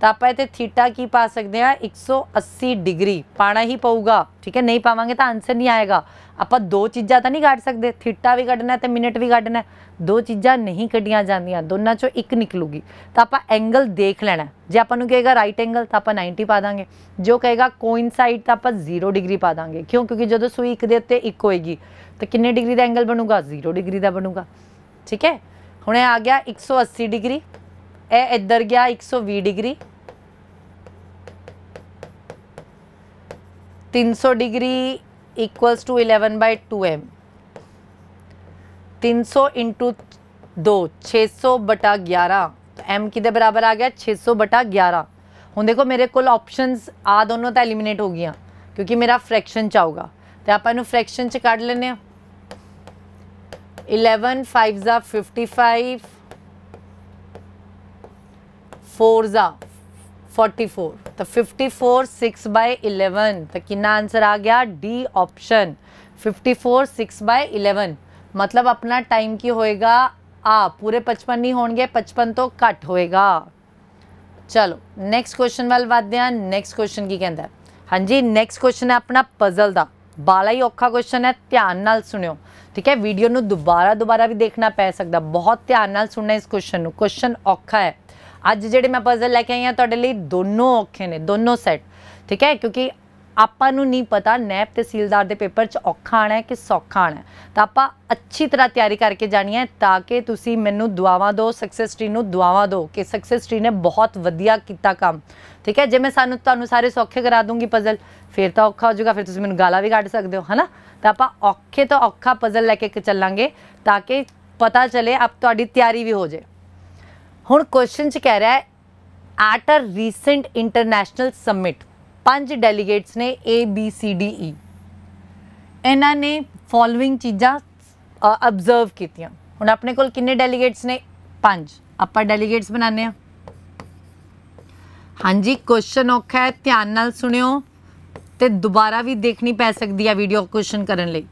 ਤਾਂ ਆਪਾਂ ਇੱਥੇ ਥੀਟਾ ਕੀ ਪਾ ਸਕਦੇ ਆ 180 ਡਿਗਰੀ ਪਾਣਾ ਹੀ ਪਊਗਾ ਠੀਕ ਹੈ ਨਹੀਂ ਪਾਵਾਂਗੇ ਤਾਂ ਆਨਸਰ ਨਹੀਂ ਆਏਗਾ ਆਪਾਂ ਦੋ ਚੀਜ਼ਾਂ ਤਾਂ ਨਹੀਂ ਕੱਢ ਸਕਦੇ ਥੀਟਾ ਵੀ ਕੱਢਣਾ ਤੇ ਮਿੰਟ ਵੀ ਕੱਢਣਾ ਦੋ ਚੀਜ਼ਾਂ ਨਹੀਂ ਕੱਢੀਆਂ ਜਾਂਦੀਆਂ ਦੋਨਾਂ ਚੋਂ ਇੱਕ ਨਿਕਲੂਗੀ ਤਾਂ ਆਪਾਂ ਐਂਗਲ ਦੇਖ ਲੈਣਾ ਜੇ ਆਪਾਂ ਨੂੰ ਕਹੇਗਾ ਰਾਈਟ ਐਂਗਲ ਤਾਂ ਆਪਾਂ 90 ਪਾ ਦਾਂਗੇ ਜੋ ਕਹੇਗਾ ਕੋਇਨਸਾਈਡ ਤਾਂ ਆਪਾਂ 0 ਡਿਗਰੀ ਪਾ ਦਾਂਗੇ ਕਿਉਂ ਕਿਉਂਕਿ ਜਦੋਂ ਸੂਈ ਇੱਕ ਦੇ ਉੱਤੇ ਇੱਕ ਹੋਏਗੀ ਤਾਂ ਕਿੰਨੇ ਡਿਗਰੀ ਦਾ ਐਂਗਲ ਬਣੂਗਾ 0 ਡਿਗਰੀ ਦਾ ਬਣੂਗਾ ਠੀਕ ਹੈ ਹੁਣ ਇਹ ਆ ਗਿਆ 180 ਡਿਗਰੀ એ ઇધર ગયા 120 degree 300 degree equal to 11/2m 300 * 2 600 / 11 m કીદે બરાબર આ ગયા 600 / 11 હો દેખો મેરે કુલ ઓપ્શન્સ આ દોનો તો એલિમિનેટ હો ગયા ક્યોકી મેરા ફ્રેક્શન ચાઉગા تے ਆਪاں ઇને ફ્રેક્શન چ کڈ લેને 11 5 55 फोर्टी फोर तो fifty four six by eleven तो कि आंसर आ गया D option fifty four six by eleven मतलब अपना टाइम की होएगा आ पूरे पचपन नहीं होंगे पचपन तो कट होएगा चलो नेक्स्ट क्वेश्चन वाल वाद हैं नेक्स्ट क्वेश्चन की कहता है हाँ जी नेक्स्ट क्वेश्चन है अपना पजल का बाला ही औखा क्वेश्चन है ध्यान न सुनो ठीक है वीडियो दोबारा दोबारा भी देखना ਦੇਖਣਾ ਪੈ ਸਕਦਾ ਬਹੁਤ ਧਿਆਨ सुनना इस क्वेश्चन क्वेश्चन औखा है ਅੱਜ ਜਿਹੜੇ ਮੈਂ ਪਜ਼ਲ ਲੈ ਕੇ ਆਈ ਆ ਤੁਹਾਡੇ ਲਈ ਦੋਨੋਂ ਔਖੇ ਨੇ ਦੋਨੋਂ ਸੈੱਟ ਠੀਕ ਹੈ ਕਿਉਂਕਿ ਆਪਾਂ ਨੂੰ ਨਹੀਂ ਪਤਾ ਨੈਬ ਤਹਿਸੀਲਦਾਰ ਦੇ ਪੇਪਰ 'ਚ ਔਖਾ ਆਣਾ ਹੈ ਕਿ ਸੌਖਾ ਆਣਾ ਤਾਂ ਆਪਾਂ ਅੱਛੀ ਤਰ੍ਹਾਂ ਤਿਆਰੀ ਕਰਕੇ ਜਾਣੀ ਹੈ ਤਾਂ ਕਿ ਤੁਸੀਂ ਮੈਨੂੰ ਦੁਆਵਾਂ ਦਿਓ ਸਕਸੈਸ ਟ੍ਰੀ ਨੂੰ ਦੁਆਵਾਂ ਦਿਓ ਕਿ ਸਕਸੈਸ ਟ੍ਰੀ ਨੇ ਬਹੁਤ ਵਧੀਆ ਕੀਤਾ ਕੰਮ ਠੀਕ ਹੈ ਜੇ ਮੈਂ ਸਾਨੂੰ ਤੁਹਾਨੂੰ ਸਾਰੇ ਸੌਖੇ ਕਰਾ ਦੂੰਗੀ ਪਜ਼ਲ ਫਿਰ ਤਾਂ ਔਖਾ ਹੋ ਜਾਊਗਾ ਫਿਰ ਤੁਸੀਂ ਮੈਨੂੰ ਗਾਲਾਂ ਵੀ ਕੱਢ ਸਕਦੇ ਹੋ ਹਨਾ ਤਾਂ ਆਪਾਂ ਔਖੇ ਤੋਂ ਔਖਾ ਪਜ਼ਲ ਲੈ ਕੇ ਚੱਲਾਂਗੇ ਤਾਂ ਕਿ ਪਤਾ ਚੱਲੇ ਆਪ ਤੁਹਾਡੀ ਤਿਆਰੀ ਵੀ ਹੋ ਜਾਏ ਹੁਣ ਕੁਐਸਚਨ ਚ ਕਹਿ ਰਿਹਾ ਹੈ at a recent international summit ਪੰਜ ਡੈਲੀਗੇਟਸ ਨੇ A B C D E ਇਹਨਾਂ ਨੇ ਫੋਲੋਇੰਗ ਚੀਜ਼ਾਂ ਅਬਜ਼ਰਵ ਕੀਤੀਆਂ ਹੁਣ ਆਪਣੇ ਕੋਲ ਕਿੰਨੇ ਡੈਲੀਗੇਟਸ ਨੇ ਪੰਜ ਆਪਾਂ ਡੈਲੀਗੇਟਸ ਬਣਾਉਂਦੇ ਆ ਹਾਂਜੀ ਕੁਐਸਚਨ ਔਖਾ ਹੈ ਧਿਆਨ ਨਾਲ ਸੁਣਿਓ ਤੇ ਦੁਬਾਰਾ ਵੀ ਦੇਖਣੀ ਪੈ ਸਕਦੀ ਹੈ ਵੀਡੀਓ ਕੁਐਸਚਨ ਕਰਨ ਲਈ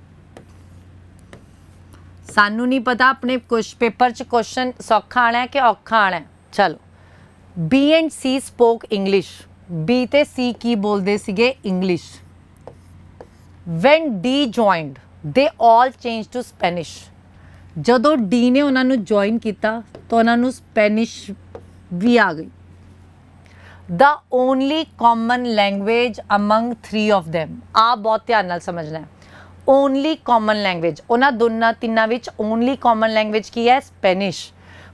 ਸਾਨੂੰ ਨਹੀਂ ਪਤਾ ਆਪਣੇ ਕੁਝ ਪੇਪਰ 'ਚ ਕੁਐਸਚਨ ਸੌਖਾ ਆਣਾ ਹੈ ਕਿ ਔਖਾ ਆਣਾ ਹੈ ਚਲੋ B and C spoke English B ਤੇ ਸੀ ਕੀ ਬੋਲਦੇ ਸੀਗੇ English van D joined they all change to Spanish ਜਦੋਂ ਡੀ ਨੇ ਉਹਨਾਂ ਨੂੰ ਜੁਆਇਨ ਕੀਤਾ ਤਾਂ ਉਹਨਾਂ ਨੂੰ ਸਪੈਨਿਸ਼ ਵੀ ਆ ਗਈ ਦਾ only common language among 3 of them ਆ ਬਹੁਤ ਧਿਆਨ ਨਾਲ ਸਮਝਣਾ ਹੈ ਓਨਲੀ ਕਾਮਨ ਲੈਂਗੁਏਜ ਉਹਨਾਂ ਦੋਨਾਂ ਤਿੰਨਾਂ ਵਿੱਚ ਓਨਲੀ ਕਾਮਨ ਲੈਂਗੁਏਜ ਕੀ ਹੈ ਸਪੈਨਿਸ਼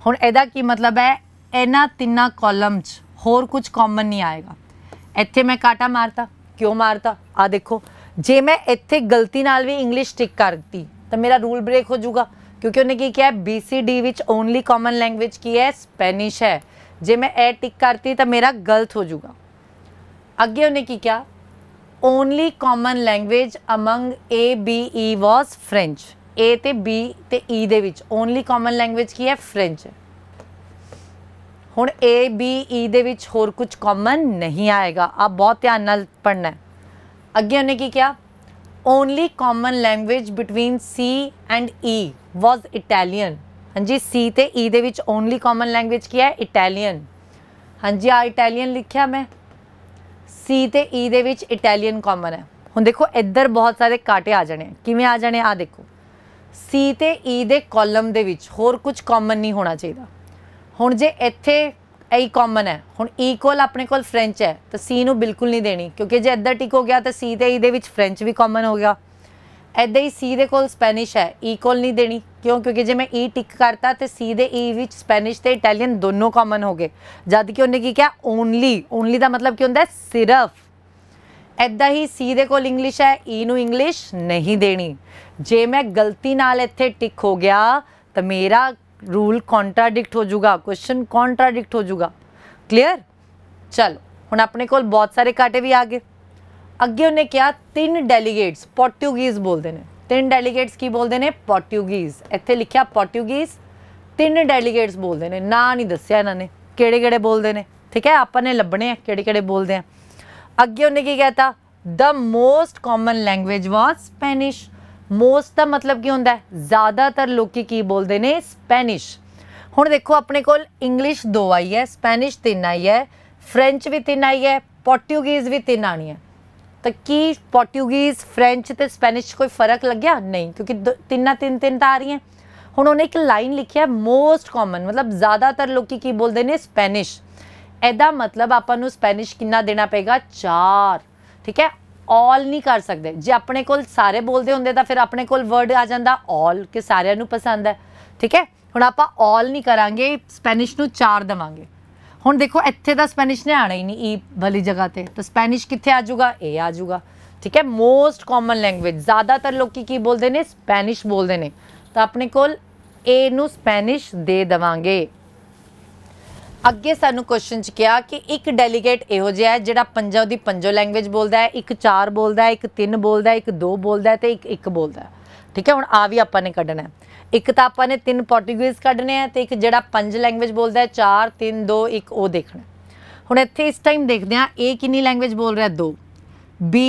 ਹੁਣ ਇਹਦਾ ਕੀ ਮਤਲਬ ਹੈ ਇਹਨਾਂ ਤਿੰਨਾਂ ਕਾਲਮ 'ਚ ਹੋਰ ਕੁਝ ਕਾਮਨ ਨਹੀਂ ਆਏਗਾ ਇੱਥੇ ਮੈਂ ਕਾਟਾ ਮਾਰਤਾ ਕਿਉਂ ਮਾਰਤਾ ਆ ਦੇਖੋ ਜੇ ਮੈਂ ਇੱਥੇ ਗਲਤੀ ਨਾਲ ਵੀ ਇੰਗਲਿਸ਼ ਟਿਕ ਕਰਤੀ ਤਾਂ ਮੇਰਾ ਰੂਲ ਬ੍ਰੇਕ ਹੋ ਜਾਊਗਾ ਕਿਉਂਕਿ ਉਹਨੇ ਕੀ ਕਿਹਾ BCD ਵਿੱਚ ਓਨਲੀ ਕਾਮਨ ਲੈਂਗੁਏਜ ਕੀ ਹੈ ਸਪੈਨਿਸ਼ ਹੈ ਜੇ ਮੈਂ ਇਹ ਟਿਕ ਕਰਤੀ ਤਾਂ ਮੇਰਾ ਗਲਤ ਹੋ ਜਾਊਗਾ ਅੱਗੇ ਉਹਨੇ ਕੀ ਕਿਹਾ only common language among A, B, E was French. A ਤੇ B ਤੇ E ਦੇ ਵਿੱਚ only common language ਕੀ ਹੈ French. ਹੁਣ A, B, E ਦੇ ਵਿੱਚ ਹੋਰ ਕੁਝ common ਨਹੀਂ ਆਏਗਾ ਆਪ ਬਹੁਤ ਧਿਆਨ ਨਾਲ ਪੜਨਾ ਹੈ ਅੱਗੇ ਉਹਨੇ ਕੀ ਕਿਹਾ only common language between C and E was Italian. ਹਾਂਜੀ C ਤੇ E ਦੇ ਵਿੱਚ only common language ਕੀ ਹੈ Italian. ਹਾਂਜੀ ਆ Italian ਲਿਖਿਆ ਮੈਂ ਸੀ ਤੇ ਈ e ਦੇ ਵਿੱਚ ਇਟਾਲੀਅਨ ਕਾਮਨ ਹੈ ਹੁਣ ਦੇਖੋ ਇੱਧਰ ਬਹੁਤ ਸਾਰੇ ਕਾਟੇ ਆ ਜਾਣੇ ਕਿਵੇਂ ਆ ਜਾਣੇ ਆ ਦੇਖੋ ਸੀ ਤੇ ਈ e ਦੇ ਕਾਲਮ ਦੇ ਵਿੱਚ ਹੋਰ ਕੁਝ ਕਾਮਨ ਨਹੀਂ ਹੋਣਾ ਚਾਹੀਦਾ ਹੁਣ ਜੇ ਇੱਥੇ ਇਹ ਕਾਮਨ ਹੈ ਹੁਣ ਇਕੁਅਲ ਆਪਣੇ ਕੋਲ ਫ੍ਰੈਂਚ ਹੈ ਤਾਂ ਸੀ ਨੂੰ ਬਿਲਕੁਲ ਨਹੀਂ ਦੇਣੀ ਕਿਉਂਕਿ ਜੇ ਇੱਧਰ ਟਿਕ ਹੋ ਗਿਆ ਤਾਂ ਸੀ ਤੇ ਈ e ਦੇ ਵਿੱਚ ਫ੍ਰੈਂਚ ਵੀ ਕਾਮਨ ਹੋ ਗਿਆ ਐਦਾਂ ਹੀ ਸੀ ਦੇ ਕੋਲ ਸਪੈਨਿਸ਼ ਹੈ ਈ e ਕੋਲ ਨਹੀਂ ਦੇਣੀ ਕਿਉਂ ਕਿਉਂਕਿ ਜੇ ਮੈਂ ਈ e ਟਿਕ ਕਰਤਾ ਤੇ ਸੀ ਦੇ ਈ e ਵਿੱਚ ਸਪੈਨਿਸ਼ ਤੇ ਇਟਾਲੀਅਨ ਦੋਨੋਂ ਕਾਮਨ ਹੋ ਗਏ ਜਦ ਕਿ ਉਹਨੇ ਕੀ ਕਿਹਾ ਓਨਲੀ ਓਨਲੀ ਦਾ ਮਤਲਬ ਕੀ ਹੁੰਦਾ ਹੈ ਸਿਰਫ ਐਦਾਂ ਹੀ ਸੀ ਦੇ ਕੋਲ ਇੰਗਲਿਸ਼ ਹੈ ਈ ਨੂੰ ਇੰਗਲਿਸ਼ ਨਹੀਂ ਦੇਣੀ ਜੇ ਮੈਂ ਗਲਤੀ ਨਾਲ ਇੱਥੇ ਟਿਕ ਹੋ ਗਿਆ ਤਾਂ ਮੇਰਾ ਰੂਲ ਕੰਟਰਾਡਿਕਟ ਹੋ ਜਾਊਗਾ ਕੁਐਸਚਨ ਕੰਟਰਾਡਿਕਟ ਹੋ ਜਾਊਗਾ ਕਲੀਅਰ ਚਲੋ ਹੁਣ ਆਪਣੇ ਕੋਲ ਬਹੁਤ ਸਾਰੇ ਕਾਟੇ ਵੀ ਆ ਗਏ अगे उन्हें क्या तीन डेलीगेट्स पोर्ट्यूगीज बोलते हैं तीन डेलीगेट्स की बोलते हैं पोर्ट्यूगीज इतने लिखा पोर्ट्यूगीज तीन डेलीगेट्स बोलते हैं ना नहीं दसिया इन्होंने केड़े केड़े बोलते हैं ठीक है आपने लभने केड़े केड़े बोलते हैं अगे उन्हें की कहता the most common language was Spanish most का मतलब की होंगे ज़्यादातर लोग की बोलते हैं स्पैनिश हूँ देखो अपने को इंग्लिश दो आई है स्पैनिश तीन आई है फ्रेंच भी तीन आई है पोर्ट्यूगीज़ भी तीन आनी है ਤਾਂ ਕੀ ਪੋਰਟੂਗੀਜ਼ ਫ੍ਰੈਂਚ ਤੇ ਸਪੈਨਿਸ਼ ਕੋਈ ਫਰਕ ਲੱਗਿਆ ਨਹੀਂ ਕਿਉਂਕਿ ਤਿੰਨਾਂ ਤਿੰਨ ਤਿੰਨ ਤਾਂ ਆ ਰਹੀਆਂ ਹੁਣ ਉਹਨੇ ਇੱਕ ਲਾਈਨ ਲਿਖਿਆ ਮੋਸਟ ਕਾਮਨ ਮਤਲਬ ਜ਼ਿਆਦਾਤਰ ਲੋਕੀ ਕੀ ਬੋਲਦੇ ਨੇ ਸਪੈਨਿਸ਼ ਇਹਦਾ ਮਤਲਬ ਆਪਾਂ ਨੂੰ ਸਪੈਨਿਸ਼ ਕਿੰਨਾ ਦੇਣਾ ਪਏਗਾ 4 ਠੀਕ ਹੈ ਆਲ ਨਹੀਂ ਕਰ ਸਕਦੇ ਜੇ ਆਪਣੇ ਕੋਲ ਸਾਰੇ ਬੋਲਦੇ ਹੁੰਦੇ ਤਾਂ ਫਿਰ ਆਪਣੇ ਕੋਲ ਵਰਡ ਆ ਜਾਂਦਾ ਆਲ ਕਿ ਸਾਰਿਆਂ ਨੂੰ ਪਸੰਦ ਹੈ ਠੀਕ ਹੈ ਹੁਣ ਆਪਾਂ ਆਲ ਨਹੀਂ ਕਰਾਂਗੇ ਸਪੈਨਿਸ਼ ਨੂੰ 4 ਦਵਾਂਗੇ ਹੁਣ ਦੇਖੋ ਇੱਥੇ ਤਾਂ ਸਪੈਨਿਸ਼ ਨੇ ਆਣਾ ਹੀ ਨਹੀਂ ਈ ਵਾਲੀ ਜਗ੍ਹਾ ਤੇ ਤਾਂ ਸਪੈਨਿਸ਼ ਕਿੱਥੇ ਆ ਜਾਊਗਾ ਇਹ ਆ ਜਾਊਗਾ ਠੀਕ ਹੈ ਮੋਸਟ ਕਾਮਨ ਲੈਂਗੁਏਜ ਜ਼ਿਆਦਾਤਰ ਲੋਕੀ ਕੀ ਬੋਲਦੇ ਨੇ ਸਪੈਨਿਸ਼ ਬੋਲਦੇ ਨੇ ਤਾਂ ਆਪਣੇ ਕੋਲ ਏ ਨੂੰ ਸਪੈਨਿਸ਼ ਦੇ ਦਵਾਂਗੇ ਅੱਗੇ ਸਾਨੂੰ ਕੁਐਸਚਨ ਚ ਕਿਹਾ ਕਿ ਇੱਕ ਡੈਲੀਗੇਟ ਇਹੋ ਜਿਹਾ ਹੈ ਜਿਹੜਾ ਪੰਜਾਬ ਦੀ ਪੰਜੋ ਲੈਂਗੁਏਜ ਬੋਲਦਾ ਹੈ ਇੱਕ ਚਾਰ ਬੋਲਦਾ ਹੈ ਇੱਕ ਤਿੰਨ ਬੋਲਦਾ ਹੈ ਇੱਕ ਦੋ ਬੋਲਦਾ ਹੈ ਤੇ ਇੱਕ ਇੱਕ ਬੋਲਦਾ ਹੈ ਠੀਕ ਹੈ ਹੁਣ ਆ ਵੀ ਆਪਾਂ ਨੇ ਕੱਢਣਾ ਹੈ ਇੱਕ ਤਾਂ ਆਪਾਂ ਨੇ ਤਿੰਨ ਪੋਰਟੂਗੀਜ਼ ਕੱਢਨੇ ਆ ਤੇ ਇੱਕ ਜਿਹੜਾ ਪੰਜ ਲੈਂਗੁਏਜ ਬੋਲਦਾ ਹੈ 4 3 2 1 ਉਹ ਦੇਖਣਾ ਹੁਣ ਇੱਥੇ ਇਸ ਟਾਈਮ ਦੇਖਦੇ ਆ ਇਹ ਕਿੰਨੀ ਲੈਂਗੁਏਜ ਬੋਲ ਰਿਹਾ ਦੋ B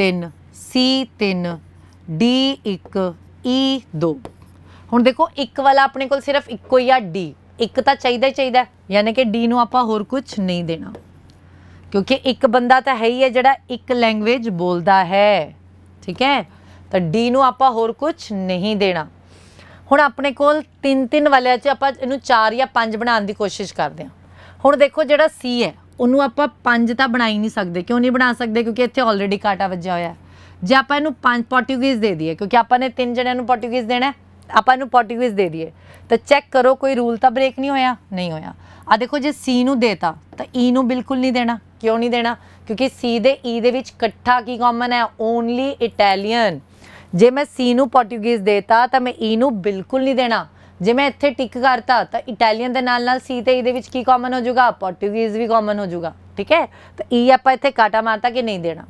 3 C 3 D 1 E 2 ਹੁਣ ਦੇਖੋ ਇੱਕ ਵਾਲਾ ਆਪਣੇ ਕੋਲ ਸਿਰਫ ਇੱਕੋ ਹੀ ਆ D ਇੱਕ ਤਾਂ ਚਾਹੀਦਾ ਹੀ ਚਾਹੀਦਾ ਯਾਨੀ ਕਿ D ਨੂੰ ਆਪਾਂ ਹੋਰ ਕੁਝ ਨਹੀਂ ਦੇਣਾ ਕਿਉਂਕਿ ਇੱਕ ਬੰਦਾ ਤਾਂ ਹੈ ਹੀ ਹੈ ਜਿਹੜਾ ਇੱਕ ਲੈਂਗੁਏਜ ਬੋਲਦਾ ਹੈ ਠੀਕ ਹੈ ਤਾਂ D ਨੂੰ ਆਪਾਂ ਹੋਰ ਕੁਝ ਨਹੀਂ ਦੇਣਾ ਹੁਣ ਆਪਣੇ ਕੋਲ ਤਿੰਨ ਤਿੰਨ ਵਾਲਿਆਂ 'ਚ ਆਪਾਂ ਇਹਨੂੰ ਚਾਰ ਜਾਂ ਪੰਜ ਬਣਾਉਣ ਦੀ ਕੋਸ਼ਿਸ਼ ਕਰਦੇ ਹਾਂ ਹੁਣ ਦੇਖੋ ਜਿਹੜਾ C ਹੈ ਉਹਨੂੰ ਆਪਾਂ ਪੰਜ ਤਾਂ ਬਣਾ ਹੀ ਨਹੀਂ ਸਕਦੇ ਕਿਉਂ ਨਹੀਂ ਬਣਾ ਸਕਦੇ ਕਿਉਂਕਿ ਇੱਥੇ ਆਲਰੇਡੀ ਕਾਟਾ ਵੱਜਿਆ ਹੋਇਆ ਜੇ ਆਪਾਂ ਇਹਨੂੰ ਪੰਜ ਪੋਰਟੂਗੀਜ਼ ਦੇ ਦਈਏ ਕਿਉਂਕਿ ਆਪਾਂ ਨੇ ਤਿੰਨ ਜਣਿਆਂ ਨੂੰ ਪੋਰਟੂਗੀਜ਼ ਦੇਣਾ ਆਪਾਂ ਇਹਨੂੰ ਪੋਰਟੂਗੀਜ਼ ਦੇ ਦਈਏ ਤਾਂ ਚੈੱਕ ਕਰੋ ਕੋਈ ਰੂਲ ਤਾਂ ਬ੍ਰੇਕ ਨਹੀਂ ਹੋਇਆ ਨਹੀਂ ਹੋਇਆ ਆ ਦੇਖੋ ਜੇ C ਨੂੰ ਦੇਤਾ ਤਾਂ E ਨੂੰ ਬਿਲਕੁਲ ਨਹੀਂ ਦੇਣਾ ਕਿਉਂ ਨਹੀਂ ਦੇਣਾ ਕਿਉਂਕਿ C ਦੇ E ਦੇ ਵਿੱਚ ਇਕੱਠਾ ਕੀ ਕਾਮਨ ਹੈ ਓਨਲੀ ਇਟਾਲੀਅਨ ਜੇ ਮੈਂ ਸੀ ਨੂੰ ਪੋਰਟੂਗੀਜ਼ ਦੇਤਾ ਤਾਂ ਮੈਂ ਈ ਨੂੰ ਬਿਲਕੁਲ ਨਹੀਂ ਦੇਣਾ ਜੇ ਮੈਂ ਇੱਥੇ ਟਿਕ ਕਰਤਾ ਤਾਂ ਇਟਾਲੀਅਨ ਦੇ ਨਾਲ ਨਾਲ ਸੀ ਤੇ ਈ ਦੇ ਵਿੱਚ ਕੀ ਕਾਮਨ ਹੋ ਜਾਊਗਾ ਪੋਰਟੂਗੀਜ਼ ਵੀ ਕਾਮਨ ਹੋ ਜਾਊਗਾ ਠੀਕ ਹੈ ਤਾਂ ਈ ਆਪਾਂ ਇੱਥੇ ਕਾਟਾ ਮਾਰਤਾ ਕਿ ਨਹੀਂ ਦੇਣਾ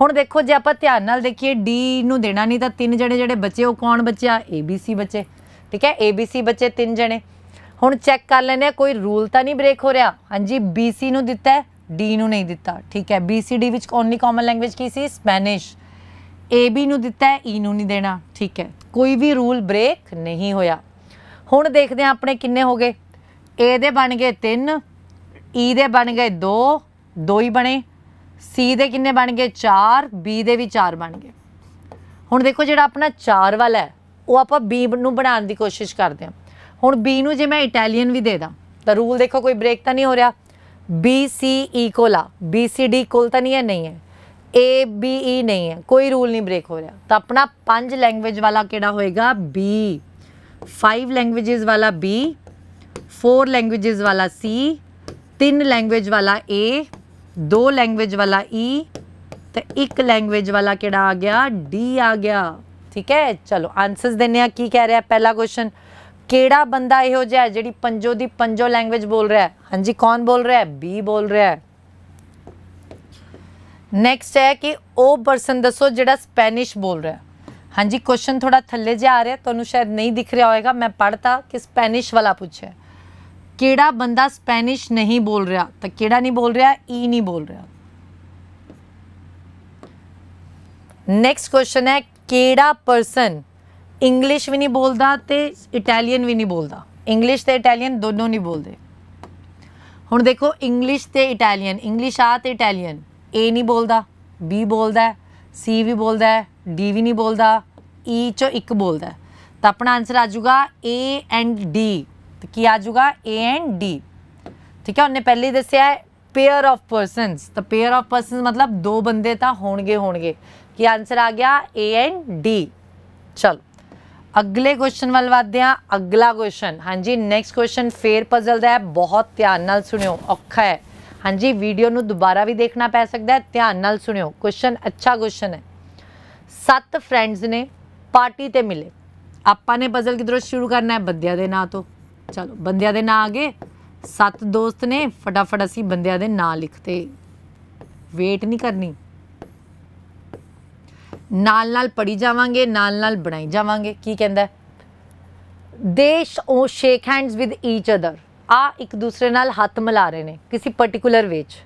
ਹੁਣ ਦੇਖੋ ਜੇ ਆਪਾਂ ਧਿਆਨ ਨਾਲ ਦੇਖੀਏ ਡੀ ਨੂੰ ਦੇਣਾ ਨਹੀਂ ਤਾਂ ਤਿੰਨ ਜਣੇ ਜਿਹੜੇ ਬੱਚੇ ਉਹ ਕੌਣ ਬੱਚਾ ABC ਬੱਚੇ ਠੀਕ ਹੈ ABC ਬੱਚੇ ਤਿੰਨ ਜਣੇ ਹੁਣ ਚੈੱਕ ਕਰ ਲੈਨੇ ਆ ਕੋਈ ਰੂਲ ਤਾਂ ਨਹੀਂ ਬ੍ਰੇਕ ਹੋ ਰਿਹਾ ਹਾਂਜੀ BC ਨੂੰ ਦਿੱਤਾ ਡੀ ਨੂੰ ਨਹੀਂ ਦਿੱਤਾ ਠੀਕ ਹੈ BCD ਵਿੱਚ ਓਨਲੀ ਕਾਮਨ ਲੈਂਗੁਏਜ ਕੀ ਸੀ ਸਪੈਨਿਸ਼ ਏ ਬੀ ਨੂੰ ਦਿੱਤਾ ਹੈ ਈ e ਨੂੰ ਨਹੀਂ ਦੇਣਾ ਠੀਕ ਹੈ ਕੋਈ ਵੀ ਰੂਲ ਬ੍ਰੇਕ ਨਹੀਂ ਹੋਇਆ ਹੁਣ ਦੇਖਦੇ ਆ ਆਪਣੇ ਕਿੰਨੇ ਹੋ ਗਏ ਏ ਦੇ ਬਣ ਗਏ 3 ਈ e ਦੇ ਬਣ ਗਏ 2 ਦੋ ਹੀ ਬਣੇ ਸੀ ਦੇ ਕਿੰਨੇ ਬਣ ਗਏ 4 ਬੀ ਦੇ ਵੀ 4 ਬਣ ਗਏ ਹੁਣ ਦੇਖੋ ਜਿਹੜਾ ਆਪਣਾ 4 ਵਾਲਾ ਹੈ ਉਹ ਆਪਾਂ ਬੀ ਨੂੰ ਬਣਾਉਣ ਦੀ ਕੋਸ਼ਿਸ਼ ਕਰਦੇ ਹਾਂ ਹੁਣ ਬੀ ਨੂੰ ਜੇ ਮੈਂ ਇਟਾਲੀਅਨ ਵੀ ਦੇ ਦਾਂ ਤਾਂ ਰੂਲ ਦੇਖੋ ਕੋਈ ਬ੍ਰੇਕ ਤਾਂ ਨਹੀਂ ਹੋ ਰਿਹਾ ਬੀ ਸੀ ਇਕੁਅਲ ਆ ਬੀ ਸੀ ਡੀ ਇਕੁਅਲ ਤਾਂ ਨਹੀਂ ਹੈ ਨਹੀਂ ਹੈ ਏ ਬੀ ਈ ਨਹੀਂ ਹੈ ਕੋਈ ਰੂਲ ਨਹੀਂ ਬ੍ਰੇਕ ਹੋ ਰਿਹਾ ਤਾਂ ਆਪਣਾ ਪੰਜ ਲੈਂਗੁਏਜ ਵਾਲਾ ਕਿਹੜਾ ਹੋਏਗਾ ਬੀ ਫਾਈਵ ਲੈਂਗੁਏਜਸ ਵਾਲਾ ਬੀ ਫੋਰ ਲੈਂਗੁਏਜਸ ਵਾਲਾ ਸੀ ਤਿੰਨ ਲੈਂਗੁਏਜ ਵਾਲਾ ਏ ਦੋ ਲੈਂਗੁਏਜ ਵਾਲਾ ਈ e, ਤੇ ਇੱਕ ਲੈਂਗੁਏਜ ਵਾਲਾ ਕਿਹੜਾ ਆ ਗਿਆ ਡੀ ਆ ਗਿਆ ਠੀਕ ਹੈ ਚਲੋ ਆਨਸਰਸ ਦਿੰਨੇ ਆ ਕੀ ਕਹਿ ਰਿਹਾ ਪਹਿਲਾ ਕੁਐਸਚਨ ਕਿਹੜਾ ਬੰਦਾ ਇਹੋ ਜਿਹਾ ਜਿਹੜੀ ਪੰਜੋ ਦੀ ਪੰਜੋ ਲੈਂਗੁਏਜ ਬੋਲ ਰਿਹਾ ਹੈ ਹਾਂਜੀ ਕੌਣ ਬੋਲ ਰਿਹਾ ਹੈ ਬੀ ਬੋਲ ਰਿਹਾ ਹੈ ਨੈਕਸਟ ਹੈ ਕਿ ਉਹ ਪਰਸਨ ਦੱਸੋ ਜਿਹੜਾ ਸਪੈਨਿਸ਼ ਬੋਲ ਰਿਹਾ ਹਾਂਜੀ ਕੁਐਸਚਨ ਥੋੜਾ ਥੱਲੇ ਜਿਹਾ ਆ ਰਿਹਾ ਤੁਹਾਨੂੰ ਸ਼ਾਇਦ ਨਹੀਂ ਦਿਖ ਰਿਹਾ ਹੋਵੇਗਾ ਮੈਂ ਪੜਤਾ ਕਿ ਸਪੈਨਿਸ਼ ਵਾਲਾ ਪੁੱਛਿਆ ਕਿਹੜਾ ਬੰਦਾ ਸਪੈਨਿਸ਼ ਨਹੀਂ ਬੋਲ ਰਿਹਾ ਤਾਂ ਕਿਹੜਾ ਨਹੀਂ ਬੋਲ ਰਿਹਾ ਈ e ਨਹੀਂ ਬੋਲ ਰਿਹਾ ਨੈਕਸਟ ਕੁਐਸਚਨ ਹੈ ਕਿਹੜਾ ਪਰਸਨ ਇੰਗਲਿਸ਼ ਵੀ ਨਹੀਂ ਬੋਲਦਾ ਤੇ ਇਟਾਲੀਅਨ ਵੀ ਨਹੀਂ ਬੋਲਦਾ ਇੰਗਲਿਸ਼ ਤੇ ਇਟਾਲੀਅਨ ਦੋਨੋਂ ਨਹੀਂ ਬੋਲਦੇ ਹੁਣ ਦੇਖੋ ਇੰਗਲਿਸ਼ ਤੇ ਇਟਾਲੀਅਨ ਇੰਗਲਿਸ਼ ਆ ਤੇ ਇਟਾਲੀਅਨ ਏ ਨਹੀਂ ਬੋਲਦਾ ਬੀ ਬੋਲਦਾ ਸੀ ਵੀ ਬੋਲਦਾ ਡੀ ਵੀ ਨਹੀਂ ਬੋਲਦਾ ਈ e ਚੋਂ ਇੱਕ ਬੋਲਦਾ ਤਾਂ ਆਪਣਾ ਆਨਸਰ ਆ ਜਾਊਗਾ ਏ ਐਂਡ ਡੀ ਤਾਂ ਕੀ ਆ ਜਾਊਗਾ ਏ ਐਂਡ ਡੀ ਠੀਕ ਹੈ ਉਹਨੇ ਪਹਿਲੇ ਦੱਸਿਆ ਹੈ ਪੇਅਰ ਆਫ ਪਰਸਨਸ ਤਾਂ ਪੇਅਰ ਆਫ ਪਰਸਨਸ ਮਤਲਬ ਦੋ ਬੰਦੇ ਤਾਂ ਹੋਣਗੇ ਹੋਣਗੇ ਕੀ ਆਨਸਰ ਆ ਗਿਆ ਏ ਐਂਡ ਡੀ ਚਲੋ ਅਗਲੇ ਕੁਐਸਚਨ ਵੱਲ ਵਧਦੇ ਆ ਅਗਲਾ ਕੁਐਸਚਨ ਹਾਂਜੀ ਨੈਕਸਟ ਕੁਐਸਚਨ ਫੇਰ ਪਜ਼ਲ ਦਾ ਹੈ ਬਹੁਤ ਧਿਆਨ ਨਾਲ ਸੁਣਿਓ ਔਖਾ ਹੈ ਹਾਂਜੀ ਵੀਡੀਓ ਨੂੰ ਦੁਬਾਰਾ ਵੀ ਦੇਖਣਾ ਪੈ ਸਕਦਾ ਹੈ ਧਿਆਨ ਨਾਲ ਸੁਣਿਓ ਕੁਐਸਚਨ ਅੱਛਾ ਕੁਐਸਚਨ ਹੈ ਸੱਤ ਫਰੈਂਡਸ ਨੇ ਪਾਰਟੀ ਤੇ ਮਿਲੇ ਆਪਾਂ ਨੇ ਬਜ਼ਲ ਕਿਧਰੋਂ ਸ਼ੁਰੂ ਕਰਨਾ ਹੈ ਬੰਦਿਆਂ ਦੇ ਨਾਂ ਤੋਂ ਚਲੋ ਬੰਦਿਆਂ ਦੇ ਨਾਂ ਗਏ ਸੱਤ ਦੋਸਤ ਨੇ ਫਟਾਫਟ ਅਸੀਂ ਬੰਦਿਆਂ ਦੇ ਨਾਂ ਲਿਖਤੇ ਵੇਟ ਨਹੀਂ ਕਰਨੀ ਨਾਲ ਨਾਲ ਪੜੀ ਜਾਵਾਂਗੇ ਨਾਲ ਨਾਲ ਬਣਾਈ ਜਾਵਾਂਗੇ ਕੀ ਕਹਿੰਦਾ ਉਹ shake hands with each other ਆ ਇੱਕ ਦੂਸਰੇ ਨਾਲ ਹੱਥ ਮਿਲਾ ਰਹੇ ਨੇ ਕਿਸੇ ਪਾਰਟਿਕੂਲਰ ਵਿੱਚ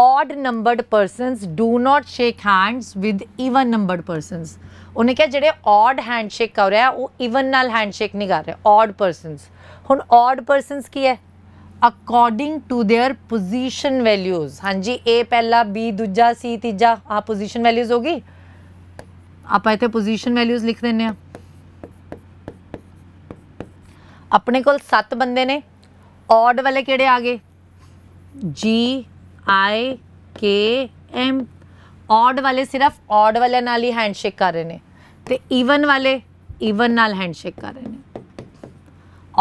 odd numbered persons do not shake hands with even numbered persons ਉਹਨੇ ਕਿਹਾ ਜਿਹੜੇ ਆਡ ਹੈਂਡਸ਼ੇਕ ਕਰ ਰਿਹਾ ਉਹ ਇਵਨ ਨਾਲ ਹੈਂਡਸ਼ੇਕ ਨਹੀਂ ਕਰ ਰਿਹਾ ਆਡ ਪਰਸਨਸ ਹੁਣ ਆਡ ਪਰਸਨਸ ਕੀ ਹੈ according to their position values ਹਾਂਜੀ ਇਹ ਪਹਿਲਾ ਬੀ ਦੂਜਾ ਸੀ ਤੀਜਾ ਆ ਪੋਜੀਸ਼ਨ ਵੈਲਿਊਜ਼ ਹੋਗੀ ਆਪਾਂ ਇੱਥੇ ਪੋਜੀਸ਼ਨ ਵੈਲਿਊਜ਼ ਲਿਖ ਦਿੰਨੇ ਆ ਆਪਣੇ ਕੋਲ 7 ਬੰਦੇ ਨੇ ऑड वाले कि आ गए जी आई के एम ऑड वाले सिर्फ ऑड वाले नाल ही हैंडशेक कर रहे ते इवन वाले ईवन नाल हैंडशेक कर रहे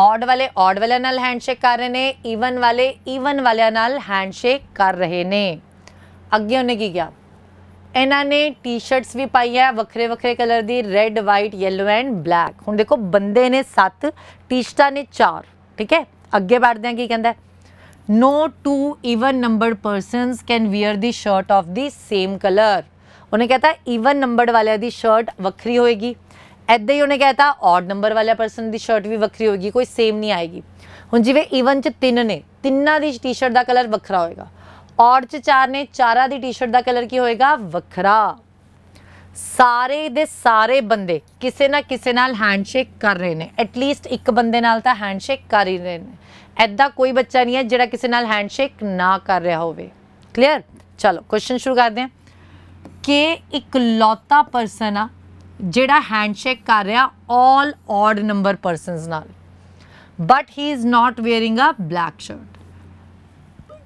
ऑड वाले ऑड वाले नाल हैंडशेक कर रहे हैं ईवन वाले ईवन वाले नाल हैंडशेक कर रहे ने अगे उन्हें की क्या इन्होंने टी शर्ट्स भी पाई है वक्रे वक्रे कलर की red white yellow and black हूँ देखो बंदे ने सत्त टी शर्टा ने चार ठीक है ਅੱਗੇ ਬੈਠਦੇ ਆ ਕੀ ਕਹਿੰਦਾ no two even numbered persons can wear the shirt of the same color ਉਹਨੇ ਕਹਤਾ even numbered ਵਾਲਿਆਂ ਦੀ ਸ਼ਰਟ ਵੱਖਰੀ ਹੋਏਗੀ ਐਦਾਂ ਹੀ ਉਹਨੇ ਕਹਤਾ odd number ਵਾਲਿਆ ਪਰਸਨ ਦੀ ਸ਼ਰਟ ਵੀ ਵੱਖਰੀ ਹੋਏਗੀ ਕੋਈ ਸੇਮ ਨਹੀਂ ਆਏਗੀ ਹੁਣ ਜਿਵੇਂ even ਚ ਤਿੰਨ ਨੇ ਤਿੰਨਾਂ ਦੀ ਟੀ-ਸ਼ਰਟ ਦਾ ਕਲਰ ਵੱਖਰਾ ਹੋਏਗਾ odd ਚ ਚਾਰ ਨੇ ਚਾਰਾਂ ਦੀ ਟੀ-ਸ਼ਰਟ ਦਾ ਕਲਰ ਕੀ ਹੋਏਗਾ ਵੱਖਰਾ ਸਾਰੇ ਦੇ ਸਾਰੇ ਬੰਦੇ ਕਿਸੇ ਨਾ ਕਿਸੇ ਨਾਲ ਹੈਂਡਸ਼ੇਕ ਕਰ ਰਹੇ ਨੇ ਐਟ ਲੀਸਟ ਇੱਕ ਬੰਦੇ ਨਾਲ ਤਾਂ ਹੈਂਡਸ਼ੇਕ ਕਰ ਹੀ ਰਹੇ ਨੇ ਐਦਾਂ ਕੋਈ ਬੱਚਾ ਨਹੀਂ ਹੈ ਜਿਹੜਾ ਕਿਸੇ ਨਾਲ ਹੈਂਡਸ਼ੇਕ ਨਾ ਕਰ ਰਿਹਾ ਹੋਵੇ ਕਲੀਅਰ ਚਲੋ ਕੁਐਸਚਨ ਸ਼ੁਰੂ ਕਰਦੇ ਹਾਂ ਕਿ ਇੱਕ ਲੌਤਾ ਪਰਸਨ ਆ ਜਿਹੜਾ ਹੈਂਡਸ਼ੇਕ ਕਰ ਰਿਹਾ ਆਲ ਆਡ ਨੰਬਰ ਪਰਸਨਸ ਨਾਲ but he is not wearing a black shirt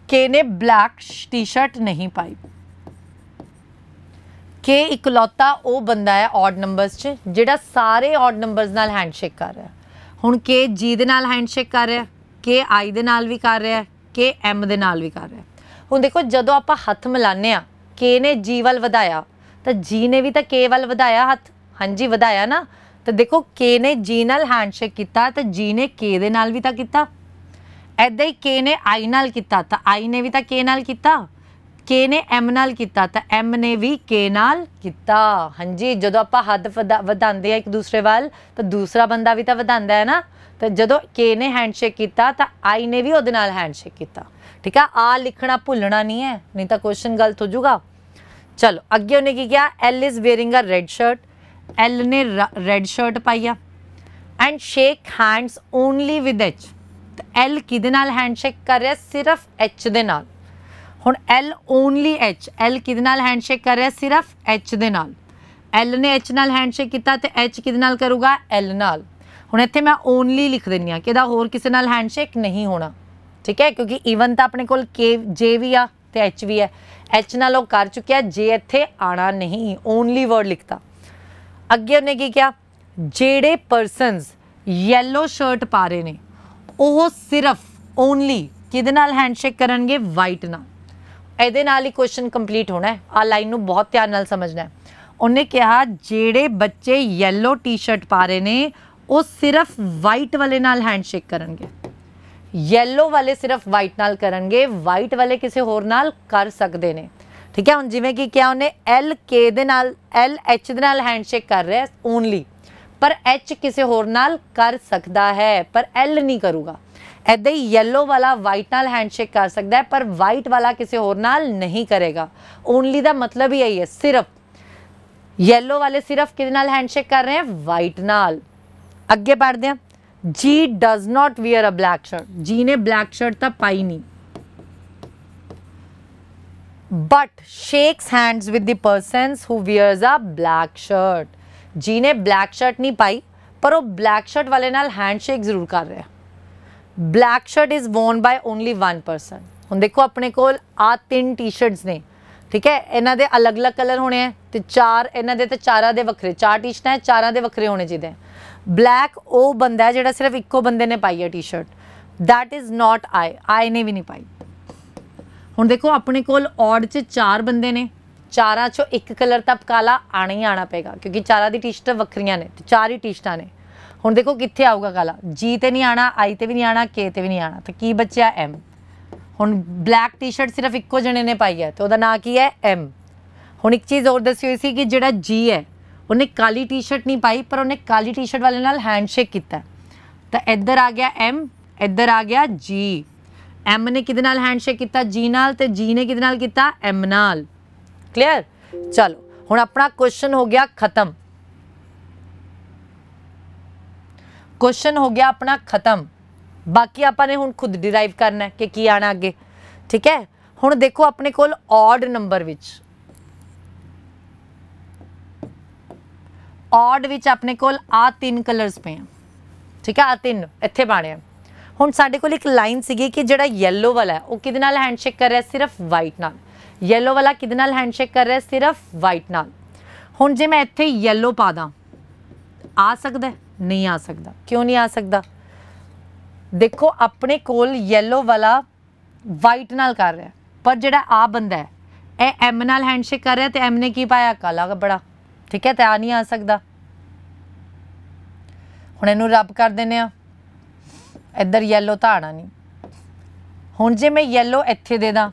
K ਨੇ ਬਲੈਕ ਟੀ-ਸ਼ਰਟ ਨਹੀਂ ਪਾਈ ਕਿ ਇਕਲੌਤਾ ਉਹ ਬੰਦਾ ਹੈ ਆਡ ਨੰਬਰਸ 'ਚ ਜਿਹੜਾ ਸਾਰੇ ਆਡ ਨੰਬਰਸ ਨਾਲ ਹੈਂਡਸ਼ੇਕ ਕਰ ਰਿਹਾ ਹੁਣ ਕੇ ਜੀ ਦੇ ਨਾਲ ਹੈਂਡਸ਼ੇਕ ਕਰ ਰਿਹਾ ਕੇ ਆਈ ਦੇ ਨਾਲ ਵੀ ਕਰ ਰਿਹਾ ਕੇ ਐਮ ਦੇ ਨਾਲ ਵੀ ਕਰ ਰਿਹਾ ਹੁਣ ਦੇਖੋ ਜਦੋਂ ਆਪਾਂ ਹੱਥ ਮਿਲਾਨੇ ਆ ਕੇ ਨੇ ਜੀ ਵੱਲ ਵਧਾਇਆ ਤਾਂ ਜੀ ਨੇ ਵੀ ਤਾਂ ਕੇ ਵੱਲ ਵਧਾਇਆ ਹੱਥ ਹਾਂਜੀ ਵਧਾਇਆ ਨਾ ਤਾਂ ਦੇਖੋ ਕੇ ਨੇ ਜੀ ਨਾਲ ਹੈਂਡਸ਼ੇਕ ਕੀਤਾ ਤਾਂ ਜੀ ਨੇ ਕੇ ਦੇ ਨਾਲ ਵੀ ਤਾਂ ਕੀਤਾ ਐਦਾਂ ਹੀ ਕੇ ਨੇ ਆਈ ਨਾਲ ਕੀਤਾ ਤਾਂ ਆਈ ਨੇ ਵੀ ਤਾਂ ਕੇ ਨਾਲ ਕੀਤਾ ਕੇ ਨੇ ਐਮ ਨਾਲ ਕੀਤਾ ਤਾਂ ਐਮ ਨੇ ਵੀ ਕੇ ਨਾਲ ਕੀਤਾ ਹਾਂਜੀ ਜਦੋਂ ਆਪਾਂ ਹੱਦ ਵਧਾਉਂਦੇ ਆ ਇੱਕ ਦੂਸਰੇ ਵੱਲ ਤਾਂ ਦੂਸਰਾ ਬੰਦਾ ਵੀ ਤਾਂ ਵਧਾਉਂਦਾ ਹੈ ਨਾ ਤਾਂ ਜਦੋਂ ਕੇ ਨੇ ਹੈਂਡਸ਼ੇਕ ਕੀਤਾ ਤਾਂ ਆਈ ਨੇ ਵੀ ਉਹਦੇ ਨਾਲ ਹੈਂਡਸ਼ੇਕ ਕੀਤਾ ਠੀਕ ਆ ਆ ਲਿਖਣਾ ਭੁੱਲਣਾ ਨਹੀਂ ਹੈ ਨਹੀਂ ਤਾਂ ਕੁਐਸਚਨ ਗਲਤ ਹੋ ਜਾਊਗਾ ਚਲੋ ਅੱਗੇ ਉਹਨੇ ਕੀ ਕਿਹਾ L is wearing a red shirt L ਨੇ ਰੈੱਡ ਸ਼ਰਟ ਪਾਈਆ and shake hands only with H L ਕਿਹਦੇ ਨਾਲ ਹੈਂਡਸ਼ੇਕ ਕਰ ਰਿਹਾ ਸਿਰਫ ਐਚ ਦੇ ਨਾਲ ਹੁਣ L ਓਨਲੀ H L ਕਿਹਦੇ ਨਾਲ ਹੈਂਡਸ਼ੇਕ ਕਰ ਰਿਹਾ ਸਿਰਫ H ਦੇ ਨਾਲ L ਨੇ H ਨਾਲ ਹੈਂਡਸ਼ੇਕ ਕੀਤਾ ਤੇ H ਕਿਹਦੇ ਨਾਲ ਕਰੂਗਾ L ਨਾਲ ਹੁਣ ਇੱਥੇ ਮੈਂ ਓਨਲੀ ਲਿਖ ਦਿੰਨੀ ਆ ਕਿਹਦਾ ਹੋਰ ਕਿਸੇ ਨਾਲ ਹੈਂਡਸ਼ੇਕ ਨਹੀਂ ਹੋਣਾ ਠੀਕ ਹੈ ਕਿਉਂਕਿ ਇਵਨ ਤਾਂ ਆਪਣੇ ਕੋਲ K J ਵੀ ਆ ਤੇ H ਵੀ ਹੈ H ਨਾਲ ਉਹ ਕਰ ਚੁੱਕਿਆ J ਇੱਥੇ ਆਣਾ ਨਹੀਂ ਓਨਲੀ ਵਰਡ ਲਿਖਤਾ ਅੱਗੇ ਉਹਨੇ ਕੀ ਕਿਹਾ ਜਿਹੜੇ ਪਰਸਨਸ ਯੈਲੋ ਸ਼ਰਟ ਪਾ ਰਹੇ ਨੇ ਉਹ ਸਿਰਫ ਓਨਲੀ ਕਿਹਦੇ ਨਾਲ ਹੈਂਡਸ਼ੇਕ ਕਰਨਗੇ ਵਾਈਟ ਨਾਲ ਇਹਦੇ ਨਾਲ ਹੀ ਕੁਐਸਚਨ ਕੰਪਲੀਟ ਹੋਣਾ ਹੈ ਆ ਲਾਈਨ ਨੂੰ ਬਹੁਤ ਧਿਆਨ ਨਾਲ ਸਮਝਣਾ ਹੈ ਉਹਨੇ ਕਿਹਾ ਜਿਹੜੇ ਬੱਚੇ ਯੈਲੋ ਟੀ-ਸ਼ਰਟ ਪਾ ਰਹੇ ਨੇ ਉਹ ਸਿਰਫ ਵਾਈਟ ਵਾਲੇ ਨਾਲ ਹੈਂਡਸ਼ੇਕ ਕਰਨਗੇ ਯੈਲੋ ਵਾਲੇ ਸਿਰਫ ਵਾਈਟ ਨਾਲ ਕਰਨਗੇ ਵਾਈਟ ਵਾਲੇ ਕਿਸੇ ਹੋਰ ਨਾਲ ਕਰ ਸਕਦੇ ਨੇ ਠੀਕ ਹੈ ਹੁਣ ਜਿਵੇਂ ਕਿ ਕਿਹਾ ਉਹਨੇ ਐਲ ਕੇ ਦੇ ਨਾਲ ਐਲ ਐਚ ਦੇ ਨਾਲ ਹੈਂਡਸ਼ੇਕ ਕਰ ਰਿਹਾ ਓਨਲੀ ਪਰ ਐਚ ਕਿਸੇ ਹੋਰ ਨਾਲ ਕਰ ਸਕਦਾ ਹੈ ਪਰ ਐਲ ਨਹੀਂ ਕਰੂਗਾ એ ધ યેલો વાલા વાઇટલ હેન્ડશેક કર સકਦਾ હે પર વાઇટ વાલા કિસી હોર નાલ નહીં કરેગા ઓન્લી ਦਾ મતલબ યહી હે સિર્ફ યેલો વાલે સિર્ફ કિનેલ હેન્ડશેક કર રહે હે વાઇટ નાલ અગ્ગે બડતે હૈ જી does not wear a black shirt જીને બ્લેક શર્ટ તપાઈ નહીં but shakes hands with the persons who wears a black shirt જીને બ્લેક શર્ટ નહીં પાય પર ઓ બ્લેક શર્ટ વાલે નાલ હેન્ડશેક જરૂર કર રહે હે black shirt is worn by only 1 person ਹੁਣ ਦੇਖੋ ਆਪਣੇ ਕੋਲ ਆ ਤਿੰਨ ਟੀ-ਸ਼ਰਟਸ ਨੇ ਠੀਕ ਹੈ ਇਹਨਾਂ ਦੇ ਅਲੱਗ-ਅਲੱਗ ਕਲਰ ਹੋਣੇ ਆ ਤੇ ਚਾਰ ਇਹਨਾਂ ਦੇ ਤੇ ਚਾਰਾਂ ਦੇ ਵੱਖਰੇ ਚਾਰ ਟੀ-ਸ਼ਰਟਾਂ ਹੈ ਚਾਰਾਂ ਦੇ ਵੱਖਰੇ ਹੋਣੇ ਜਿਹਦੇ ਬਲੈਕ ਉਹ ਬੰਦਾ ਹੈ ਜਿਹੜਾ ਸਿਰਫ ਇੱਕੋ ਬੰਦੇ ਨੇ ਪਾਈ ਹੈ T shirt that is not I I ਨੇ ਵੀ ਨਹੀਂ ਪਾਈ ਹੁਣ ਦੇਖੋ ਆਪਣੇ ਕੋਲ ਔਡ 'ਚ ਚਾਰ ਬੰਦੇ ਨੇ ਚਾਰਾਂ 'ਚੋਂ ਇੱਕ ਕਲਰ ਤਾਂ ਕਾਲਾ ਆਣਾ ਹੀ ਆਣਾ ਪਏਗਾ ਕਿਉਂਕਿ ਚਾਰਾਂ ਦੀ ਟੀ-ਸ਼ਰਟ ਵੱਖਰੀਆਂ ਨੇ ਤੇ ਚਾਰ ਹੀ ਟੀ-ਸ਼ਰਟਾਂ ਨੇ ਹੁਣ ਦੇਖੋ ਕਿੱਥੇ ਆਊਗਾ ਕਾਲਾ ਜੀ ਤੇ ਨਹੀਂ ਆਣਾ ਆਈ ਤੇ ਵੀ ਨਹੀਂ ਆਣਾ ਕੇ ਤੇ ਵੀ ਨਹੀਂ ਆਣਾ ਤਾਂ ਕੀ ਬਚਿਆ ਐਮ ਹੁਣ ਬਲੈਕ ਟੀ-ਸ਼ਰਟ ਸਿਰਫ ਇੱਕੋ ਜਣੇ ਨੇ ਪਾਈ ਹੈ ਤੇ ਉਹਦਾ ਨਾਂ ਕੀ ਹੈ ਐਮ ਹੁਣ ਇੱਕ ਚੀਜ਼ ਹੋਰ ਦੱਸੀ ਹੋਈ ਸੀ ਕਿ ਜਿਹੜਾ ਜੀ ਹੈ ਉਹਨੇ ਕਾਲੀ ਟੀ-ਸ਼ਰਟ ਨਹੀਂ ਪਾਈ ਪਰ ਉਹਨੇ ਕਾਲੀ ਟੀ-ਸ਼ਰਟ ਵਾਲੇ ਨਾਲ ਹੈਂਡਸ਼ੇਕ ਕੀਤਾ ਤਾਂ ਇੱਧਰ ਆ ਗਿਆ ਐਮ ਇੱਧਰ ਆ ਗਿਆ ਜੀ ਐਮ ਨੇ ਕਿਹਦੇ ਨਾਲ ਹੈਂਡਸ਼ੇਕ ਕੀਤਾ ਜੀ ਨਾਲ ਤੇ ਜੀ ਨੇ ਕਿਹਦੇ ਨਾਲ ਕੀਤਾ ਐਮ ਨਾਲ ਕਲੀਅਰ ਚਲੋ ਹੁਣ ਆਪਣਾ ਕੁਐਸਚਨ ਹੋ ਗਿਆ ਖਤਮ ਕੁਐਸਚਨ ਹੋ ਗਿਆ ਆਪਣਾ ਖਤਮ ਬਾਕੀ ਆਪਾਂ ਨੇ ਹੁਣ ਖੁਦ ਡਿਰਾਈਵ ਕਰਨਾ ਕਿ ਕੀ ਆਣਾ ਅੱਗੇ ਠੀਕ ਹੈ ਹੁਣ ਦੇਖੋ ਆਪਣੇ ਕੋਲ ਆਡ ਨੰਬਰ ਵਿੱਚ ਆਡ ਵਿੱਚ ਆਪਣੇ ਕੋਲ ਆ ਤਿੰਨ ਕਲਰਸ ਪਏ ਆ ਠੀਕ ਹੈ ਆ ਤਿੰਨ ਇੱਥੇ ਬਾਣੇ ਆ ਹੁਣ ਸਾਡੇ ਕੋਲ ਇੱਕ ਲਾਈਨ ਸੀਗੀ ਕਿ ਜਿਹੜਾ yellow ਵਾਲਾ ਉਹ ਕਿਹਦੇ ਨਾਲ ਹੈਂਡਸ਼ੇਕ ਕਰ ਰਿਹਾ ਸਿਰਫ white ਨਾਲ yellow ਵਾਲਾ ਕਿਹਦੇ ਨਾਲ ਹੈਂਡਸ਼ੇਕ ਕਰ ਰਿਹਾ ਸਿਰਫ white ਨਾਲ ਹੁਣ ਜੇ ਮੈਂ ਇੱਥੇ yellow ਪਾ ਦਾਂ ਆ ਸਕਦਾ ਨਹੀਂ ਆ ਸਕਦਾ ਕਿਉਂ ਨਹੀਂ ਆ ਸਕਦਾ ਦੇਖੋ ਆਪਣੇ ਕੋਲ yellow ਵਾਲਾ ਵਾਈਟ ਨਾਲ ਕਰ ਰਿਹਾ ਪਰ ਜਿਹੜਾ ਆ ਬੰਦਾ ਹੈ ਇਹ ਐਮ ਨਾਲ ਹੈਂਡਸ਼ੇਕ ਕਰ ਰਿਹਾ ਤੇ ਐਮ ਨੇ ਕੀ ਪਾਇਆ ਕਾਲਾ ਕੱਪੜਾ ਠੀਕ ਹੈ ਤੇ ਆ ਨਹੀਂ ਆ ਸਕਦਾ ਹੁਣ ਇਹਨੂੰ ਰੱਬ ਕਰ ਦਿੰਨੇ ਆ ਇੱਧਰ yellow ਧਾਣਾ ਨਹੀਂ ਹੁਣ ਜੇ ਮੈਂ yellow ਇੱਥੇ ਦੇ ਦਾਂ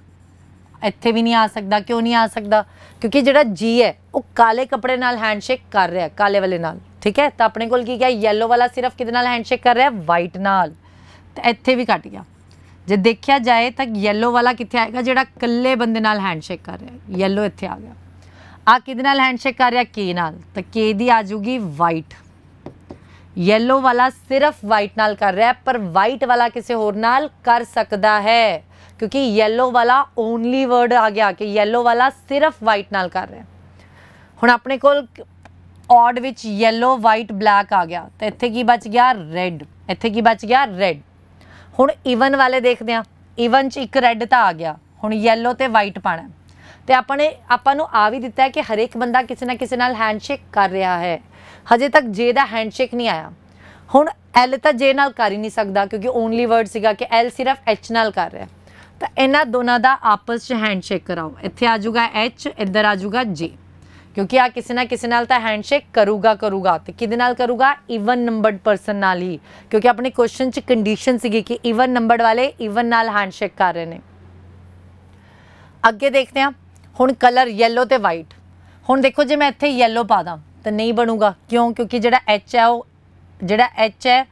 ਇੱਥੇ ਵੀ ਨਹੀਂ ਆ ਸਕਦਾ ਕਿਉਂ ਨਹੀਂ ਆ ਸਕਦਾ ਕਿਉਂਕਿ ਜਿਹੜਾ ਜੀ ਹੈ ਉਹ ਕਾਲੇ ਕੱਪੜੇ ਨਾਲ ਹੈਂਡਸ਼ੇਕ ਕਰ ਰਿਹਾ ਕਾਲੇ ਵਾਲੇ ਨਾਲ ਠੀਕ ਹੈ ਤਾਂ ਆਪਣੇ ਕੋਲ ਕੀ ਕਿਹਾ yellow ਵਾਲਾ ਸਿਰਫ ਕਿਹਦੇ ਨਾਲ ਹੈਂਡਸ਼ੇਕ ਕਰ ਰਿਹਾ white ਨਾਲ ਤਾਂ ਇੱਥੇ ਵੀ ਘਟ ਗਿਆ ਜੇ ਦੇਖਿਆ ਜਾਏ ਤਾਂ yellow ਵਾਲਾ ਕਿੱਥੇ ਆਏਗਾ ਜਿਹੜਾ ਕੱਲੇ ਬੰਦੇ ਨਾਲ ਹੈਂਡਸ਼ੇਕ ਕਰ ਰਿਹਾ yellow ਇੱਥੇ ਆ ਗਿਆ ਆ ਕਿਹਦੇ ਨਾਲ ਹੈਂਡਸ਼ੇਕ ਕਰ ਰਿਹਾ K ਨਾਲ ਤਾਂ K ਦੀ ਆ ਜੂਗੀ white yellow ਵਾਲਾ ਸਿਰਫ white ਨਾਲ ਕਰ ਰਿਹਾ ਪਰ white ਵਾਲਾ ਕਿਸੇ ਹੋਰ ਨਾਲ ਕਰ ਸਕਦਾ ਹੈ ਕਿਉਂਕਿ yellow ਵਾਲਾ ਓਨਲੀ ਵਰਡ ਆ ਗਿਆ ਕਿ yellow ਵਾਲਾ ਸਿਰਫ white ਨਾਲ ਕਰ ਰਿਹਾ ਹੁਣ ਆਪਣੇ ਕੋਲ ਆਡ ਵਿੱਚ yellow white black ਆ ਗਿਆ ਤਾਂ ਇੱਥੇ ਕੀ ਬਚ ਗਿਆ red ਇੱਥੇ ਕੀ ਬਚ ਗਿਆ red ਹੁਣ even ਵਾਲੇ ਦੇਖਦੇ ਆ even 'ਚ ਇੱਕ red ਤਾਂ ਆ ਗਿਆ ਹੁਣ yellow ਤੇ white ਪਾਣਾ ਤੇ ਆਪਾਂ ਨੇ ਆਪਾਂ ਨੂੰ ਆ ਵੀ ਦਿੱਤਾ ਹੈ ਕਿ ਹਰੇਕ ਬੰਦਾ ਕਿਸੇ ਨਾ ਕਿਸੇ ਨਾਲ ਹੈਂਡਸ਼ੇਕ ਕਰ ਰਿਹਾ ਹੈ ਹਜੇ ਤੱਕ ਜੇ ਦਾ ਹੈਂਡਸ਼ੇਕ ਨਹੀਂ ਆਇਆ ਹੁਣ ਐਲ ਤਾਂ ਜੇ ਨਾਲ ਕਰ ਹੀ ਨਹੀਂ ਸਕਦਾ ਕਿਉਂਕਿ ਓਨਲੀ ਵਰਡ ਸੀਗਾ ਕਿ ਐਲ ਸਿਰਫ ਐਚ ਨਾਲ ਕਰ ਰਿਹਾ ਤਾਂ ਇਹਨਾਂ ਦੋਨਾਂ ਦਾ ਆਪਸ 'ਚ ਹੈਂਡਸ਼ੇਕ ਕਰਾਓ ਇੱਥੇ ਆ ਜਾਊਗਾ ਐਚ ਇੱਧਰ ਆ ਜਾਊਗਾ ਜੇ ਕਿਉਂਕਿ ਆ ਕਿਸੇ ਨਾ ਕਿਸੇ ਨਾਲ ਤਾਂ ਹੈਂਡਸ਼ੇਕ ਕਰੂਗਾ ਕਰੂਗਾ ਤੇ ਕਿਹਦੇ ਨਾਲ ਕਰੂਗਾ ਈਵਨ ਨੰਬਰਡ ਪਰਸਨ ਨਾਲ ਹੀ ਕਿਉਂਕਿ ਆਪਣੇ ਕੁਐਸਚਨ 'ਚ ਕੰਡੀਸ਼ਨ ਸੀਗੀ ਕਿ ਈਵਨ ਨੰਬਰਡ ਵਾਲੇ ਈਵਨ ਨਾਲ ਹੈਂਡਸ਼ੇਕ ਕਰ ਰਹੇ ਨੇ ਅੱਗੇ ਦੇਖਦੇ ਹਾਂ ਹੁਣ ਕਲਰ yellow ਤੇ white ਹੁਣ ਦੇਖੋ ਜੇ ਮੈਂ ਇੱਥੇ yellow ਪਾ ਦਾਂ ਤਾਂ ਨਹੀਂ ਬਣੂਗਾ ਕਿਉਂ ਕਿਉਂਕਿ ਜਿਹੜਾ H ਹੈ ਉਹ ਜਿਹੜਾ H ਹੈ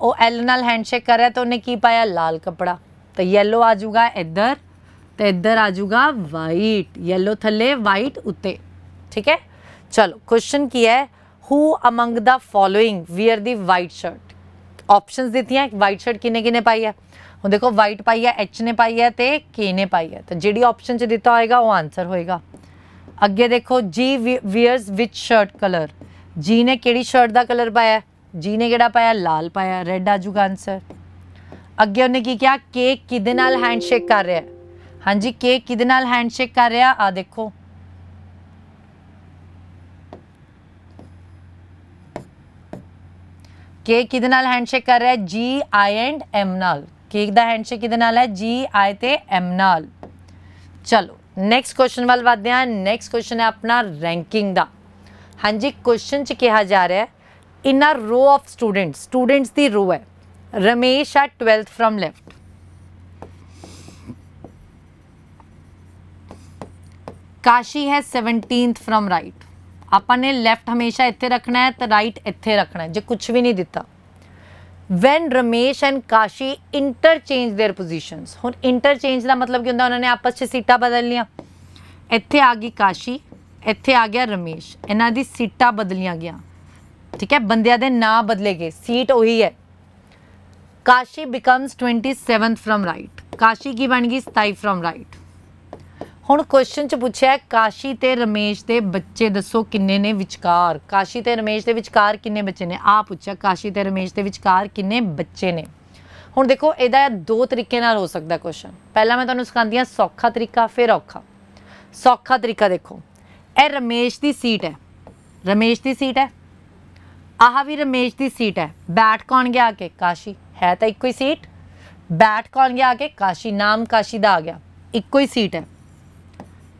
ਉਹ L ਨਾਲ ਹੈਂਡਸ਼ੇਕ ਕਰ ਰਿਹਾ ਤਾਂ ਉਹਨੇ ਕੀ ਪਾਇਆ ਲਾਲ ਕਪੜਾ ਤਾਂ yellow ਆ ਜਾਊਗਾ ਇੱਧਰ ਤੇ ਇੱਧਰ ਆ ਜਾਊਗਾ white yellow ਥੱਲੇ white ਉੱਤੇ ठीक है चलो क्वेश्चन किया है who among the following wear the white shirt options ਦਿੱਤੀਆਂ ਵਾਈਟ ਸ਼ਰਟ ਕਿਨੇ ਕਿਨੇ ਪਾਈ ਹੈ ਹੁਣ ਦੇਖੋ ਵਾਈਟ ਪਾਈ ਹੈ ਐਚ ਨੇ ਪਾਈ ਹੈ ਤੇ ਕੇ ਨੇ ਪਾਈ ਹੈ ਤਾਂ ਜਿਹੜੀ ਆਪਸ਼ਨ ਚ ਦਿੱਤਾ ਹੋਏਗਾ ਉਹ ਆਨਸਰ ਹੋਏਗਾ ਅੱਗੇ ਦੇਖੋ ਜੀ ਵੇਅਰਸ ਵਿਚ ਸ਼ਰਟ ਕਲਰ ਜੀ ਨੇ ਕਿਹੜੀ ਸ਼ਰਟ ਦਾ ਕਲਰ ਪਾਇਆ ਜੀ ਨੇ ਕਿਹੜਾ ਪਾਇਆ ਲਾਲ ਪਾਇਆ ਰੈੱਡ ਆਜੂਗਾ ਆਨਸਰ ਅੱਗੇ ਉਹਨੇ ਕੀ ਕਿਹਾ ਕੇ ਕਿਦੇ ਨਾਲ ਹੈਂਡਸ਼ੇਕ ਕਰ ਰਿਹਾ ਹਾਂਜੀ ਕੇ ਕਿਦੇ ਨਾਲ ਹੈਂਡਸ਼ੇਕ ਕਰ ਰਿਹਾ ਆ ਦੇਖੋ કેક કિદનал હેન્ડશેક કર રહા હૈ જી આ એન્ડ એમનલ કેક دا હેન્ડશેક કિદનал હૈ જી આ તે એમનલ ચલો નેક્સ્ટ ક્વેશ્ચન વાલ વાતે હે નેક્સ્ટ ક્વેશ્ચન હે અપના રેન્કિંગ દા હાંજી ક્વેશ્ચન ચ કીહા જા રહા હૈ ઇના રો ઓફ સ્ટુડન્ટ સ્ટુડન્ટ્સ દી રો હૈ રમેશ આટ 12થ ફ્રોમ લેફ્ટ કાશી હે 17થ ફ્રોમ રાઇટ ਆਪਾਂ ਨੇ ਲੈਫਟ ਹਮੇਸ਼ਾ ਇੱਥੇ ਰੱਖਣਾ ਹੈ ਤੇ ਰਾਈਟ ਇੱਥੇ ਰੱਖਣਾ ਹੈ ਜੇ ਕੁਝ ਵੀ ਨਹੀਂ ਦਿੱਤਾ when Ramesh and Kashi interchange their positions ਹੁਣ ਇੰਟਰਚੇਂਜ ਦਾ ਮਤਲਬ ਕੀ ਹੁੰਦਾ ਉਹਨਾਂ ਨੇ ਆਪਸ 'ਚ ਸੀਟਾਂ ਬਦਲ ਲੀਆਂ ਇੱਥੇ ਆ ਗਈ ਕਾਸ਼ੀ ਇੱਥੇ ਆ ਗਿਆ ਰਮੇਸ਼ ਇਹਨਾਂ ਦੀ ਸੀਟਾਂ ਬਦਲੀਆਂ ਗਿਆ ਠੀਕ ਹੈ ਬੰਦਿਆਂ ਦੇ ਨਾਂ ਬਦਲੇ ਗਏ ਸੀਟ ਉਹੀ ਹੈ Kashi becomes 27th from right Kashi ਕੀ ਬਣ ਗਈ 27 ਫਰਮ ਰਾਈਟ ਹੁਣ ਕੁਐਸਚਨ ਚ ਪੁੱਛਿਆ ਕਾਸ਼ੀ ਤੇ ਰਮੇਸ਼ ਦੇ ਬੱਚੇ ਦੱਸੋ ਕਿੰਨੇ ਨੇ ਵਿਚਕਾਰ ਕਾਸ਼ੀ ਤੇ ਰਮੇਸ਼ ਦੇ ਵਿਚਕਾਰ ਕਿੰਨੇ ਬੱਚੇ ਨੇ ਆ ਪੁੱਛਿਆ ਕਾਸ਼ੀ ਤੇ ਰਮੇਸ਼ ਦੇ ਵਿਚਕਾਰ ਕਿੰਨੇ ਬੱਚੇ ਨੇ ਹੁਣ ਦੇਖੋ ਇਹਦਾ ਦੋ ਤਰੀਕੇ ਨਾਲ ਹੋ ਸਕਦਾ ਕੁਐਸਚਨ ਪਹਿਲਾਂ ਮੈਂ ਤੁਹਾਨੂੰ ਸਿਖਾਉਂਦੀ ਆ ਸੌਖਾ ਤਰੀਕਾ ਫਿਰ ਔਖਾ ਸੌਖਾ ਤਰੀਕਾ ਦੇਖੋ ਇਹ ਰਮੇਸ਼ ਦੀ ਸੀਟ ਹੈ ਰਮੇਸ਼ ਦੀ ਸੀਟ ਹੈ ਆਹ ਵੀ ਰਮੇਸ਼ ਦੀ ਸੀਟ ਹੈ ਬੈਠ ਕੌਣ ਗਿਆ ਕੇ ਕਾਸ਼ੀ ਹੈ ਤਾਂ ਇੱਕੋ ਹੀ ਸੀਟ ਬੈਠ ਕੌਣ ਗਿਆ ਕੇ ਕਾਸ਼ੀ ਨਾਮ ਕਾਸ਼ੀ ਦਾ ਆ ਗਿਆ ਇੱਕੋ ਹੀ ਸੀਟ ਹੈ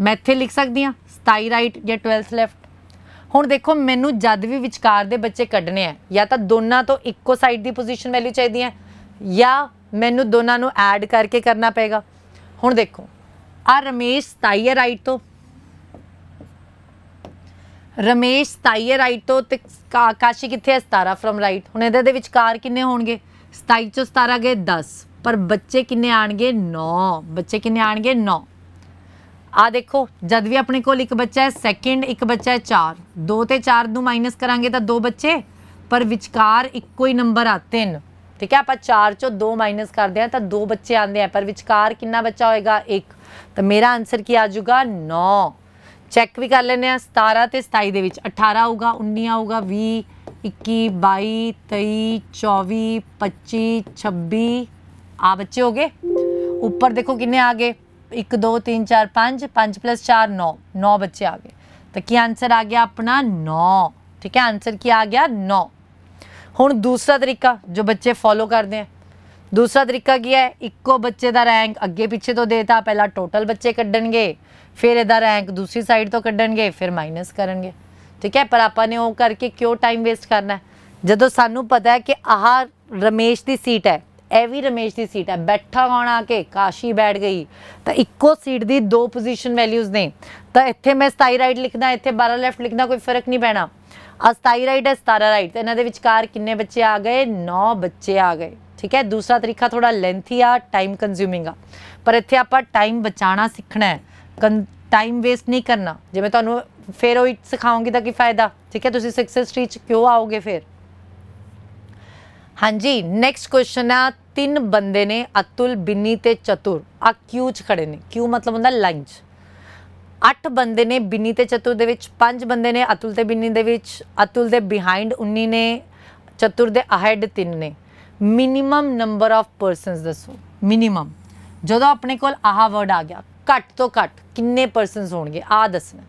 ਮੈਂ ਇੱਥੇ ਲਿਖ ਸਕਦੀ ਆ 27 ਰਾਈਟ ਜਾਂ 12th ਲੈਫਟ ਹੁਣ ਦੇਖੋ ਮੈਨੂੰ ਜਦ ਵੀ ਵਿਚਕਾਰ ਦੇ ਬੱਚੇ ਕੱਢਣੇ ਆ ਜਾਂ ਤਾਂ ਦੋਨਾਂ ਤੋਂ ਇੱਕੋ ਸਾਈਡ ਦੀ ਪੋਜੀਸ਼ਨ ਵੈਲਿਊ ਚਾਹੀਦੀ ਹੈ ਜਾਂ ਮੈਨੂੰ ਦੋਨਾਂ ਨੂੰ ਐਡ ਕਰਕੇ ਕਰਨਾ ਪਏਗਾ ਹੁਣ ਦੇਖੋ ਆ ਰਮੇਸ਼ 27 ਰਾਈਟ ਤੋਂ ਰਮੇਸ਼ 27 ਰਾਈਟ ਤੋਂ ਤੇ ਆਕਾਸ਼ੀ ਕਿੱਥੇ ਹੈ 17 ਫਰਮ ਰਾਈਟ ਹੁਣ ਇਹਦੇ ਦੇ ਵਿਚਕਾਰ ਕਿੰਨੇ ਹੋਣਗੇ 27 ਚੋਂ 17 ਗਏ 10 ਪਰ ਬੱਚੇ ਕਿੰਨੇ ਆਣਗੇ 9 ਬੱਚੇ ਕਿੰਨੇ ਆਣਗੇ 9 ਆ ਦੇਖੋ ਜਦ ਵੀ ਆਪਣੇ ਕੋਲ ਇੱਕ ਬੱਚਾ ਹੈ ਸੈਕਿੰਡ ਇੱਕ ਬੱਚਾ ਹੈ 4 2 ਤੇ 4 ਨੂੰ ਮਾਈਨਸ ਕਰਾਂਗੇ ਤਾਂ ਦੋ ਬੱਚੇ ਪਰ ਵਿਚਕਾਰ ਇੱਕੋ ਹੀ ਨੰਬਰ ਆ 3 ਠੀਕ ਹੈ ਆਪਾਂ 4 ਚੋਂ 2 ਮਾਈਨਸ ਕਰਦੇ ਆ ਤਾਂ ਦੋ ਬੱਚੇ ਆਉਂਦੇ ਆ ਪਰ ਵਿਚਕਾਰ ਕਿੰਨਾ ਬੱਚਾ ਹੋਏਗਾ 1 ਤਾਂ ਮੇਰਾ ਆਨਸਰ ਕੀ ਆ ਜਾਊਗਾ 9 ਚੈੱਕ ਵੀ ਕਰ ਲੈਨੇ ਆ 17 ਤੇ 27 ਦੇ ਵਿੱਚ 18 ਆਊਗਾ 19 ਆਊਗਾ 20 21 22 23 24 25 26 ਆ ਬੱਚੇ ਹੋਗੇ ਉੱਪਰ ਦੇਖੋ ਕਿੰਨੇ ਆ ਗਏ 1 2 3 4 5 5 4 9 9 ਬੱਚੇ ਆ ਗਏ ਤਾਂ ਕੀ ਆਨਸਰ ਆ ਗਿਆ ਆਪਣਾ 9 ਠੀਕ ਹੈ ਆਨਸਰ ਕੀ ਆ ਗਿਆ 9 ਹੁਣ ਦੂਸਰਾ ਤਰੀਕਾ ਜੋ ਬੱਚੇ ਫੋਲੋ ਕਰਦੇ ਆ ਦੂਸਰਾ ਤਰੀਕਾ ਕੀ ਹੈ ਇੱਕੋ ਬੱਚੇ ਦਾ ਰੈਂਕ ਅੱਗੇ ਪਿੱਛੇ ਤੋਂ ਦੇਤਾ ਪਹਿਲਾਂ ਟੋਟਲ ਬੱਚੇ ਕੱਢਣਗੇ ਫਿਰ ਇਹਦਾ ਰੈਂਕ ਦੂਸਰੀ ਸਾਈਡ ਤੋਂ ਕੱਢਣਗੇ ਫਿਰ ਮਾਈਨਸ ਕਰਨਗੇ ਠੀਕ ਹੈ ਪਰ ਆਪਾਂ ਨੇ ਉਹ ਕਰਕੇ ਕਿਉਂ ਟਾਈਮ ਵੇਸਟ ਕਰਨਾ ਜਦੋਂ ਸਾਨੂੰ ਪਤਾ ਹੈ ਕਿ ਆਹ ਰਮੇਸ਼ ਦੀ ਸੀਟ ਹੈ ਇਹ ਵੀ ਰਮੇਸ਼ ਦੀ ਸੀਟ ਹੈ ਬੈਠਾ ਕੌਣ ਆ ਕੇ ਕਾਸ਼ੀ ਬੈਠ ਗਈ ਤਾਂ ਇੱਕੋ ਸੀਟ ਦੀ ਦੋ ਪੋਜੀਸ਼ਨ ਵੈਲਿਊਜ਼ ਨੇ ਤਾਂ ਇੱਥੇ ਮੈਂ 27 ਰਾਈਟ ਲਿਖਦਾ ਇੱਥੇ 12 ਲੈਫਟ ਲਿਖਦਾ ਕੋਈ ਫਰਕ ਨਹੀਂ ਪੈਣਾ ਆ 27 ਰਾਈਟ ਹੈ 17 ਰਾਈਟ ਤੇ ਇਹਨਾਂ ਦੇ ਵਿਚਕਾਰ ਕਿੰਨੇ ਬੱਚੇ ਆ ਗਏ 9 ਬੱਚੇ ਆ ਗਏ ਠੀਕ ਹੈ ਦੂਸਰਾ ਤਰੀਕਾ ਥੋੜਾ ਲੈਂਥੀ ਆ ਟਾਈਮ ਕੰਜ਼ਿਊਮਿੰਗ ਆ ਪਰ ਇੱਥੇ ਆਪਾਂ ਟਾਈਮ ਬਚਾਣਾ ਸਿੱਖਣਾ ਹੈ ਟਾਈਮ ਵੇਸਟ ਨਹੀਂ ਕਰਨਾ ਜਿਵੇਂ ਤੁਹਾਨੂੰ ਫੇਰ ਉਹ ਸਿਖਾਉਂਗੀ ਤਾਂ ਕੀ ਫਾਇਦਾ ਠੀਕ ਹੈ ਤੁਸੀਂ ਸਕਸੈਸ ਸਟ੍ਰੀਟ ਕਿਉਂ ਆਓਗੇ ਫੇਰ ਹਾਂਜੀ ਨੈਕਸਟ ਕੁਐਸਚਨ ਆ ਤਿੰਨ ਬੰਦੇ ਨੇ ਅਤੁਲ ਬਿੰਨੀ ਤੇ ਚਤੁਰ ਆ ਕਿਊ ਚ ਖੜੇ ਨੇ ਕਿਊ ਮਤਲਬ ਹੁੰਦਾ ਲਾਈਨ ਚ ਅੱਠ ਬੰਦੇ ਨੇ ਬਿੰਨੀ ਤੇ ਚਤੁਰ ਦੇ ਵਿੱਚ ਪੰਜ ਬੰਦੇ ਨੇ ਅਤੁਲ ਤੇ ਬਿੰਨੀ ਦੇ ਵਿੱਚ ਅਤੁਲ ਦੇ ਬਿਹਾਈਂਡ 19 ਨੇ ਚਤੁਰ ਦੇ ਅਹੈਡ 3 ਨੇ ਮਿਨੀਮਮ ਨੰਬਰ ਆਫ ਪਰਸਨਸ ਦੱਸੋ ਮਿਨੀਮਮ ਜਦੋਂ ਆਪਣੇ ਕੋਲ ਆਹ ਵਰਡ ਆ ਗਿਆ ਘੱਟ ਤੋਂ ਘੱਟ ਕਿੰਨੇ ਪਰਸਨਸ ਹੋਣਗੇ ਆ ਦੱਸਣਾ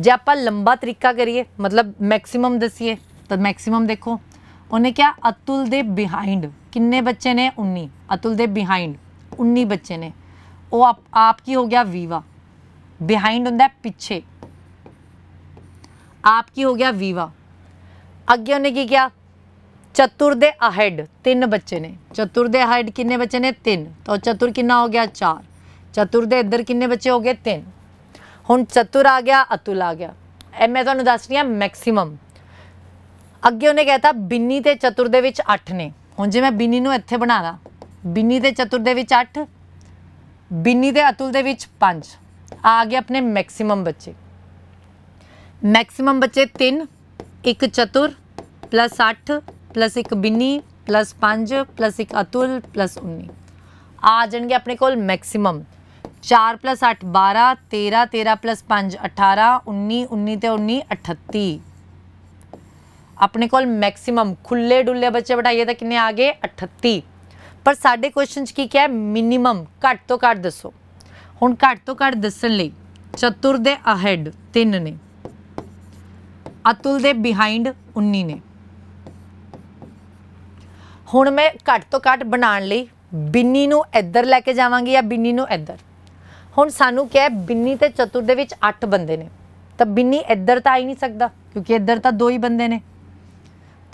ਜੇ ਆਪਾਂ ਲੰਬਾ ਤਰੀਕਾ ਕਰੀਏ ਮਤਲਬ ਮੈਕਸਿਮਮ ਦਸੀਏ ਤਾਂ ਮੈਕਸਿਮਮ ਦੇਖੋ ਉਹਨੇ ਕਿਹਾ ਅਤੁਲ ਦੇ ਬਿਹਾਈਂਡ ਕਿੰਨੇ ਬੱਚੇ ਨੇ 19 ਅਤੁਲ ਦੇ ਬਿਹਾਈਂਡ 19 ਬੱਚੇ ਨੇ ਉਹ ਆਪ ਕੀ ਹੋ ਗਿਆ ਵੀਵਾ ਬਿਹਾਈਂਡ ਹੁੰਦਾ ਪਿੱਛੇ ਆਪ ਕੀ ਹੋ ਗਿਆ ਵੀਵਾ ਅੱਗੇ ਉਹਨੇ ਕੀ ਕਿਹਾ ਚਤੁਰ ਦੇ ਅਹੈਡ ਤਿੰਨ ਬੱਚੇ ਨੇ ਚਤੁਰ ਦੇ ਅਹੈਡ ਕਿੰਨੇ ਬੱਚੇ ਨੇ ਤਿੰਨ ਤਾਂ ਚਤੁਰ ਕਿੰਨਾ ਹੋ ਗਿਆ ਚਾਰ ਚਤੁਰ ਦੇ ਇੱਧਰ ਕਿੰਨੇ ਬੱਚੇ ਹੋ ਗਏ ਤਿੰਨ ਹੁਣ ਚਤੁਰ ਆ ਗਿਆ ਅਤੁਲ ਆ ਗਿਆ ਐ ਮੈਂ ਤੁਹਾਨੂੰ ਦੱਸ ਰਹੀ ਹਾਂ ਮੈਕਸਿਮਮ ਅੱਗੇ ਉਹਨੇ ਕਹਿਤਾ ਬਿੰਨੀ ਤੇ ਚਤੁਰ ਦੇ ਵਿੱਚ 8 ਨੇ ਹੁਣ ਜੇ ਮੈਂ ਬਿੰਨੀ ਨੂੰ ਇੱਥੇ ਬਣਾ ਲਾ ਬਿੰਨੀ ਤੇ ਚਤੁਰ ਦੇ ਵਿੱਚ 8 ਬਿੰਨੀ ਤੇ ਅਤੁਲ ਦੇ ਵਿੱਚ 5 ਆ ਗਏ ਆਪਣੇ ਮੈਕਸਿਮਮ ਬੱਚੇ ਮੈਕਸਿਮਮ ਬੱਚੇ 3 ਇੱਕ Chatur plus 8 plus 1 Binni plus 5 plus 1 Atul plus 19 ਆ ਜਾਣਗੇ ਆਪਣੇ ਕੋਲ ਮੈਕਸਿਮਮ 4 8 12 13 13 5 18 19 19 ਤੇ 19 38 ਆਪਣੇ ਕੋਲ ਮੈਕਸਿਮਮ ਖੁੱਲੇ ਡੁੱਲੇ ਬੱਚੇ ਬਿਠਾਈਏ ਤਾਂ ਕਿੰਨੇ ਆ ਗਏ 38 ਪਰ ਸਾਡੇ ਕੁਐਸਚਨ 'ਚ ਕੀ ਕਿਹਾ ਮਿਨੀਮਮ ਘੱਟ ਤੋਂ ਘੱਟ ਦੱਸੋ ਹੁਣ ਘੱਟ ਤੋਂ ਘੱਟ ਦੱਸਣ ਲਈ ਚਤੁਰ ਦੇ ਅਹੈਡ 3 ਨੇ ਅਤੁਲ ਦੇ ਬਿਹਾਈਂਡ 19 ਨੇ ਹੁਣ ਮੈਂ ਘੱਟ ਤੋਂ ਘੱਟ ਬਣਾਉਣ ਲਈ ਬਿੰਨੀ ਨੂੰ ਇੱਧਰ ਲੈ ਕੇ ਜਾਵਾਂਗੀ ਜਾਂ ਬਿੰਨੀ ਨੂੰ ਇੱਧਰ ਹੁਣ ਸਾਨੂੰ ਕਿਹਾ ਬਿੰਨੀ ਤੇ ਚਤੁਰ ਦੇ ਵਿੱਚ 8 ਬੰਦੇ ਨੇ ਤਾਂ ਬਿੰਨੀ ਇੱਧਰ ਤਾਂ ਆ ਹੀ ਨਹੀਂ ਸਕਦਾ ਕਿਉਂਕਿ ਇੱਧਰ ਤਾਂ ਦੋ ਹੀ ਬੰਦੇ ਨੇ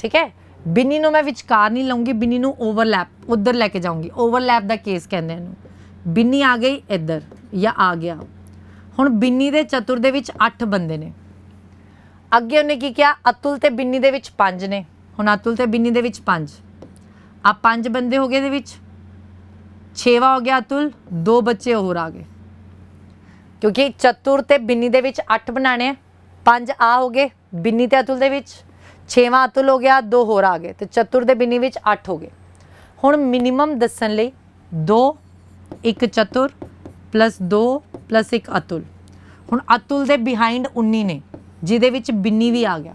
ਠੀਕ ਹੈ ਬਿੰਨੀ ਨੂੰ ਮੈਂ ਵਿਚਕਾਰ ਨਹੀਂ ਲਾਉਂਗੀ ਬਿੰਨੀ ਨੂੰ ਓਵਰਲੈਪ ਉਧਰ ਲੈ ਕੇ ਜਾਉਂਗੀ ਓਵਰਲੈਪ ਦਾ ਕੇਸ ਕਹਿੰਦੇ ਇਹਨੂੰ ਬਿੰਨੀ ਆ ਗਈ ਇੱਧਰ ਜਾਂ ਆ ਗਿਆ ਹੁਣ ਬਿੰਨੀ ਦੇ ਚਤੁਰ ਦੇ ਵਿੱਚ 8 ਬੰਦੇ ਨੇ ਅੱਗੇ ਉਹਨੇ ਕੀ ਕਿਹਾ ਅਤੁਲ ਤੇ ਬਿੰਨੀ ਦੇ ਵਿੱਚ 5 ਨੇ ਹੁਣ ਅਤੁਲ ਤੇ ਬਿੰਨੀ ਦੇ ਵਿੱਚ 5 ਆ 5 ਬੰਦੇ ਹੋ ਗਏ ਦੇ ਵਿੱਚ ਵਾ ਹੋ ਗਿਆ ਅਤੁਲ ਦੋ ਬੱਚੇ ਹੋਰ ਆ ਗਏ ਕਿਉਂਕਿ ਚਤੁਰ ਤੇ ਬਿੰਨੀ ਦੇ ਵਿੱਚ 8 ਬਣਾਣੇ 5 ਆ ਹੋ ਗਏ ਬਿੰਨੀ ਤੇ ਅਤੁਲ ਦੇ ਵਿੱਚ ਛੇਵਾਂ ਅਤੁਲ ਹੋ ਗਿਆ ਦੋ ਹੋਰ ਆ ਗਏ ਤੇ ਚਤੁਰ ਦੇ ਬਿੰਨੀ ਵਿੱਚ 8 ਹੋ ਗਏ ਹੁਣ ਮਿਨੀਮਮ ਦੱਸਣ ਲਈ 2 1 ਚਤੁਰ 2 1 ਅਤੁਲ ਹੁਣ ਅਤੁਲ ਦੇ ਬਿਹਾਈਂਡ 19 ਨੇ ਜਿਹਦੇ ਵਿੱਚ ਬਿੰਨੀ ਵੀ ਆ ਗਿਆ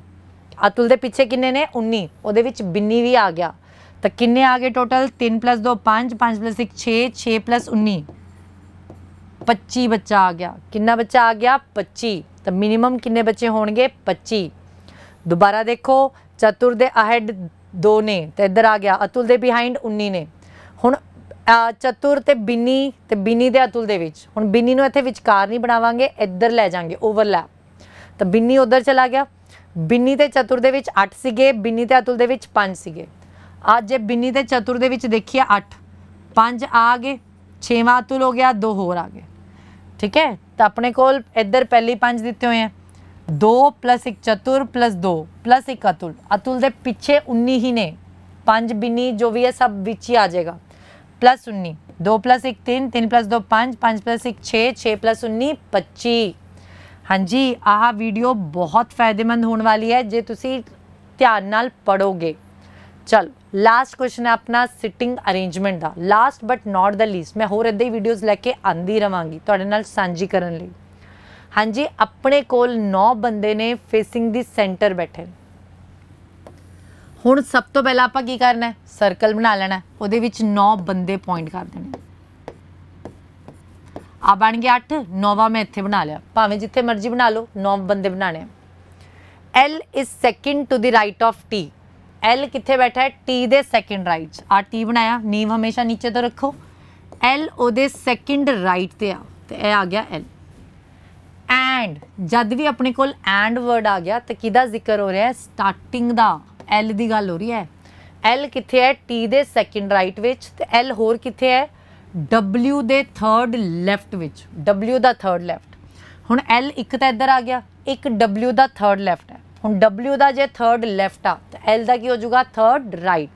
ਅਤੁਲ ਦੇ ਪਿੱਛੇ ਕਿੰਨੇ ਨੇ 19 ਉਹਦੇ ਵਿੱਚ ਬਿੰਨੀ ਵੀ ਆ ਗਿਆ ਤਾਂ ਕਿੰਨੇ ਆ ਗਏ ਟੋਟਲ 3 2 5 5 1 6 6 19 25 ਬੱਚਾ ਆ ਗਿਆ ਕਿੰਨਾ ਬੱਚਾ ਆ ਗਿਆ 25 ਤਾਂ ਮਿਨੀਮਮ ਕਿੰਨੇ ਬੱਚੇ ਹੋਣਗੇ 25 ਦੁਬਾਰਾ ਦੇਖੋ ਚਤੁਰ ਦੇ ਅਹੈਡ 2 ਨੇ ਤੇ ਇੱਧਰ ਆ ਗਿਆ ਅਤੁਲ ਦੇ ਬਿਹਾਈਂਡ 19 ਨੇ ਹੁਣ ਚਤੁਰ ਤੇ ਬਿਨੀ ਤੇ ਬਿਨੀ ਦੇ ਅਤੁਲ ਦੇ ਵਿੱਚ ਹੁਣ ਬਿਨੀ ਨੂੰ ਇੱਥੇ ਵਿਚਕਾਰ ਨਹੀਂ ਬਣਾਵਾਂਗੇ ਇੱਧਰ ਲੈ ਜਾਾਂਗੇ ਓਵਰਲੈਪ ਤਾਂ ਬਿਨੀ ਉਧਰ ਚਲਾ ਗਿਆ ਬਿਨੀ ਤੇ ਚਤੁਰ ਦੇ ਵਿੱਚ 8 ਸੀਗੇ ਬਿਨੀ ਤੇ ਅਤੁਲ ਦੇ ਵਿੱਚ 5 ਸੀਗੇ ਅੱਜ ਜੇ ਬਿਨੀ ਤੇ ਚਤੁਰ ਦੇ ਵਿੱਚ ਦੇਖੀਏ 8 5 ਆ ਗਏ 6ਵਾਂ ਅਤੁਲ ਹੋ ਗਿਆ 2 ਹੋਰ ਆ ਗਏ ਠੀਕ ਹੈ ਤਾਂ ਆਪਣੇ ਕੋਲ ਇੱਧਰ ਪਹਿਲੀ 5 ਦਿੱਤੇ ਹੋਏ ਆ दो प्लस एक चतुर प्लस दो प्लस एक अतुल अतुल के पिछे उन्नी ही ने पांच बिनी जो भी है सब बिच ही आ जाएगा प्लस उन्नी दो प्लस एक तीन तीन प्लस दो पांच पांच प्लस एक छः छः प्लस उन्नी पच्ची हाँ जी आह वीडियो बहुत फायदेमंद होने वाली है जे तुम ध्यान पढ़ोगे चल लास्ट क्वेश्चन है अपना सिटिंग अरेंजमेंट का last but not the least मैं होर ऐसी वीडियोज़ लैके आँदी रहागी तो सी ਹਾਂਜੀ ਆਪਣੇ ਕੋਲ 9 ਬੰਦੇ ਨੇ ਫੇਸਿੰਗ ਦੀ ਸੈਂਟਰ ਬੈਠੇ ਹੁਣ ਸਭ ਤੋਂ ਪਹਿਲਾਂ ਆਪਾਂ ਕੀ ਕਰਨਾ ਹੈ ਸਰਕਲ ਬਣਾ ਲੈਣਾ ਉਹਦੇ ਵਿੱਚ 9 ਬੰਦੇ ਪੁਆਇੰਟ ਕਰ ਦੇਣੇ ਆ ਬਣ ਗਿਆ 8 9ਵਾਂ ਮੈਂ ਇੱਥੇ ਬਣਾ ਲਿਆ ਭਾਵੇਂ ਜਿੱਥੇ ਮਰਜ਼ੀ ਬਣਾ ਲਓ 9 ਬੰਦੇ ਬਣਾਣੇ L is second to the right of T L ਕਿੱਥੇ ਬੈਠਾ ਹੈ T ਦੇ ਸੈਕਿੰਡ ਰਾਈਟ ਆ T ਬਣਾਇਆ ਨੀਵ ਹਮੇਸ਼ਾ ਨੀਚੇ ਤੋਂ ਰੱਖੋ L ਉਹਦੇ ਸੈਕਿੰਡ ਰਾਈਟ ਤੇ ਆ ਤੇ ਇਹ ਆ ਗਿਆ L ਐਂਡ ਜਦ ਵੀ ਆਪਣੇ ਕੋਲ ਐਂਡ ਵਰਡ ਆ ਗਿਆ ਤਾਂ ਕਿਹਦਾ ਜ਼ਿਕਰ ਹੋ ਰਿਹਾ ਹੈ ਸਟਾਰਟਿੰਗ ਦਾ ਐਲ ਦੀ ਗੱਲ ਹੋ ਰਹੀ ਹੈ ਐਲ ਕਿੱਥੇ ਹੈ ਟੀ ਦੇ ਸੈਕਿੰਡ ਰਾਈਟ ਵਿੱਚ ਤੇ ਐਲ ਹੋਰ ਕਿੱਥੇ ਹੈ ਡਬਲਿਊ ਦੇ ਥਰਡ ਲੈਫਟ ਵਿੱਚ ਡਬਲਿਊ ਦਾ ਥਰਡ ਲੈਫਟ ਹੁਣ ਐਲ ਇੱਕ ਤਾਂ ਇੱਧਰ ਆ ਗਿਆ ਇੱਕ ਡਬਲਿਊ ਦਾ ਥਰਡ ਲੈਫਟ ਹੈ ਹੁਣ ਡਬਲਿਊ ਦਾ ਜੇ ਥਰਡ ਲੈਫਟ ਆ ਤਾਂ ਐਲ ਦਾ ਕੀ ਹੋ ਜਾਊਗਾ ਥਰਡ ਰਾਈਟ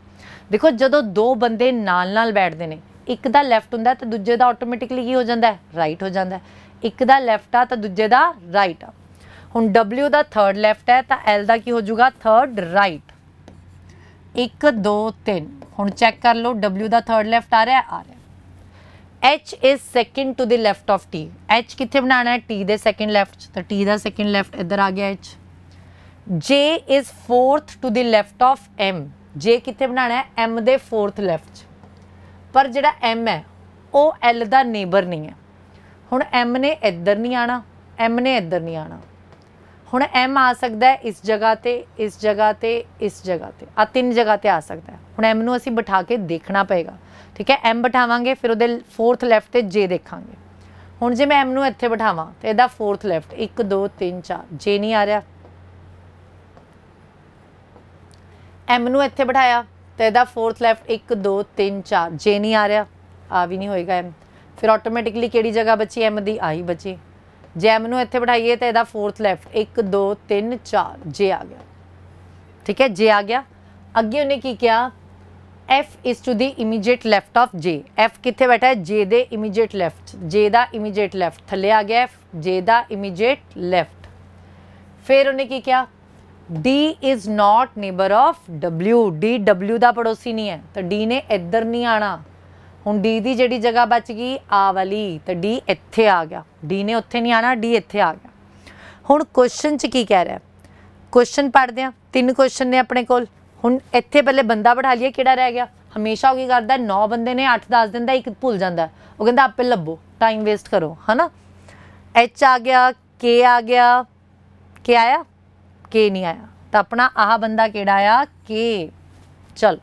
ਦੇਖੋ ਜਦੋਂ ਦੋ ਬੰਦੇ ਨਾਲ ਨਾਲ ਬੈਠਦੇ ਨੇ ਇੱਕ ਦਾ ਲੈਫਟ ਹੁੰਦਾ ਤਾਂ ਦੂਜੇ ਦਾ ਆਟੋਮੈਟਿਕਲੀ ਕੀ ਹੋ ਜਾਂਦਾ ਹੈ ਰਾਈਟ ਹੋ ਜਾਂਦਾ ਇੱਕ ਦਾ ਲੈਫਟ ਆ ਤਾਂ ਦੂਜੇ ਦਾ ਰਾਈਟ ਆ ਹੁਣ W ਦਾ ਥਰਡ ਲੈਫਟ ਹੈ ਤਾਂ L ਦਾ ਕੀ ਹੋ ਜਾਊਗਾ ਥਰਡ ਰਾਈਟ 1 2 3 ਹੁਣ ਚੈੱਕ ਕਰ ਲਓ W ਦਾ ਥਰਡ ਲੈਫਟ ਆ ਰਿਹਾ ਆ ਰਿਹਾ H is second to the left of T H ਕਿੱਥੇ ਬਣਾਣਾ ਹੈ T ਦੇ ਸੈਕਿੰਡ ਲੈਫਟ ਚ ਤਾਂ T ਦਾ ਸੈਕਿੰਡ ਲੈਫਟ ਇੱਧਰ ਆ ਗਿਆ H J is fourth to the left of M J ਕਿੱਥੇ ਬਣਾਣਾ ਹੈ M ਦੇ ਫੋਰਥ ਲੈਫਟ ਚ ਪਰ ਜਿਹੜਾ M ਹੈ ਉਹ L ਦਾ ਨੇਬਰ ਨਹੀਂ ਹੈ ਹੁਣ ਐਮ ਨੇ ਇੱਧਰ ਨਹੀਂ ਆਣਾ ਐਮ ਨੇ ਇੱਧਰ ਨਹੀਂ ਆਣਾ ਹੁਣ ਐਮ ਆ ਸਕਦਾ ਹੈ ਇਸ ਜਗ੍ਹਾ ਤੇ ਇਸ ਜਗ੍ਹਾ ਤੇ ਇਸ ਜਗ੍ਹਾ ਤੇ ਆ ਤਿੰਨ ਜਗ੍ਹਾ ਤੇ ਆ ਸਕਦਾ ਹੁਣ ਐਮ ਨੂੰ ਅਸੀਂ ਬਿਠਾ ਕੇ ਦੇਖਣਾ ਪਏਗਾ ਠੀਕ ਹੈ ਐਮ ਬਿਠਾਵਾਂਗੇ ਫਿਰ ਉਹਦੇ ਫੋਰਥ ਲੈਫਟ ਤੇ ਜੇ ਦੇਖਾਂਗੇ ਹੁਣ ਜੇ ਮੈਂ ਐਮ ਨੂੰ ਇੱਥੇ ਬਿਠਾਵਾਂ ਤੇ ਇਹਦਾ ਫੋਰਥ ਲੈਫਟ 1 2 3 4 ਜੇ ਨਹੀਂ ਆ ਰਿਹਾ ਐਮ ਨੂੰ ਇੱਥੇ ਬਿਠਾਇਆ ਤੇ ਇਹਦਾ ਫੋਰਥ ਲੈਫਟ 1 2 3 4 ਜੇ ਨਹੀਂ ਆ ਰਿਹਾ ਆ ਵੀ ਨਹੀਂ ਹੋਏਗਾ ਐਮ ਫਿਰ ਆਟੋਮੈਟਿਕਲੀ ਕਿਹੜੀ ਜਗ੍ਹਾ ਬਚੀ ਐਮ ਦੀ ਆਈ ਬਚੀ ਜੇ ਐਮ ਨੂੰ ਇੱਥੇ ਬਿਠਾਈਏ ਤਾਂ ਇਹਦਾ ਫੋਰਥ ਲੈਫਟ 1 2 3 4 ਜੇ ਆ ਗਿਆ ਠੀਕ ਹੈ ਜੇ ਆ ਗਿਆ ਅੱਗੇ ਉਹਨੇ ਕੀ ਕਿਹਾ f is to the immediate left of j f ਕਿੱਥੇ ਬੈਠਾ ਹੈ j ਦੇ immediate left j ਦਾ immediate left ਥੱਲੇ ਆ ਗਿਆ f j ਦਾ immediate left ਫਿਰ ਉਹਨੇ ਕੀ ਕਿਹਾ d is not neighbor of w d w ਦਾ ਪੜੋਸੀ ਨਹੀਂ ਹੈ ਤਾਂ d ਨੇ ਇੱਧਰ ਨਹੀਂ ਆਣਾ ਹੁਣ ਡੀ ਦੀ ਜਿਹੜੀ ਜਗ੍ਹਾ ਬਚ ਗਈ ਆ ਵਾਲੀ ਤਾਂ ਡੀ ਇੱਥੇ ਆ ਗਿਆ ਡੀ ਨੇ ਉੱਥੇ ਨਹੀਂ ਆਣਾ ਡੀ ਇੱਥੇ ਆ ਗਿਆ ਹੁਣ ਕੁਐਸਚਨ 'ਚ ਕੀ ਕਹਿ ਰਿਹਾ ਕੁਐਸਚਨ ਪੜਦੇ ਆ ਤਿੰਨ ਕੁਐਸਚਨ ਨੇ ਆਪਣੇ ਕੋਲ ਹੁਣ ਇੱਥੇ ਪਹਿਲੇ ਬੰਦਾ ਬਿਠਾ ਲਈਏ ਕਿਹੜਾ ਰਹਿ ਗਿਆ ਹਮੇਸ਼ਾ ਉਹ ਕੀ ਕਰਦਾ 9 ਬੰਦੇ ਨੇ 8-10 ਦਿਨ ਦਾ ਇੱਕ ਭੁੱਲ ਜਾਂਦਾ ਉਹ ਕਹਿੰਦਾ ਆਪੇ ਲੱਭੋ ਟਾਈਮ ਵੇਸਟ ਕਰੋ ਹਨਾ ਐਚ ਆ ਗਿਆ ਕੇ ਆ ਗਿਆ ਕੇ ਆਇਆ ਕੇ ਨਹੀਂ ਆਇਆ ਤਾਂ ਆਪਣਾ ਆਹ ਬੰਦਾ ਕਿਹੜਾ ਆ ਕੇ ਚਲ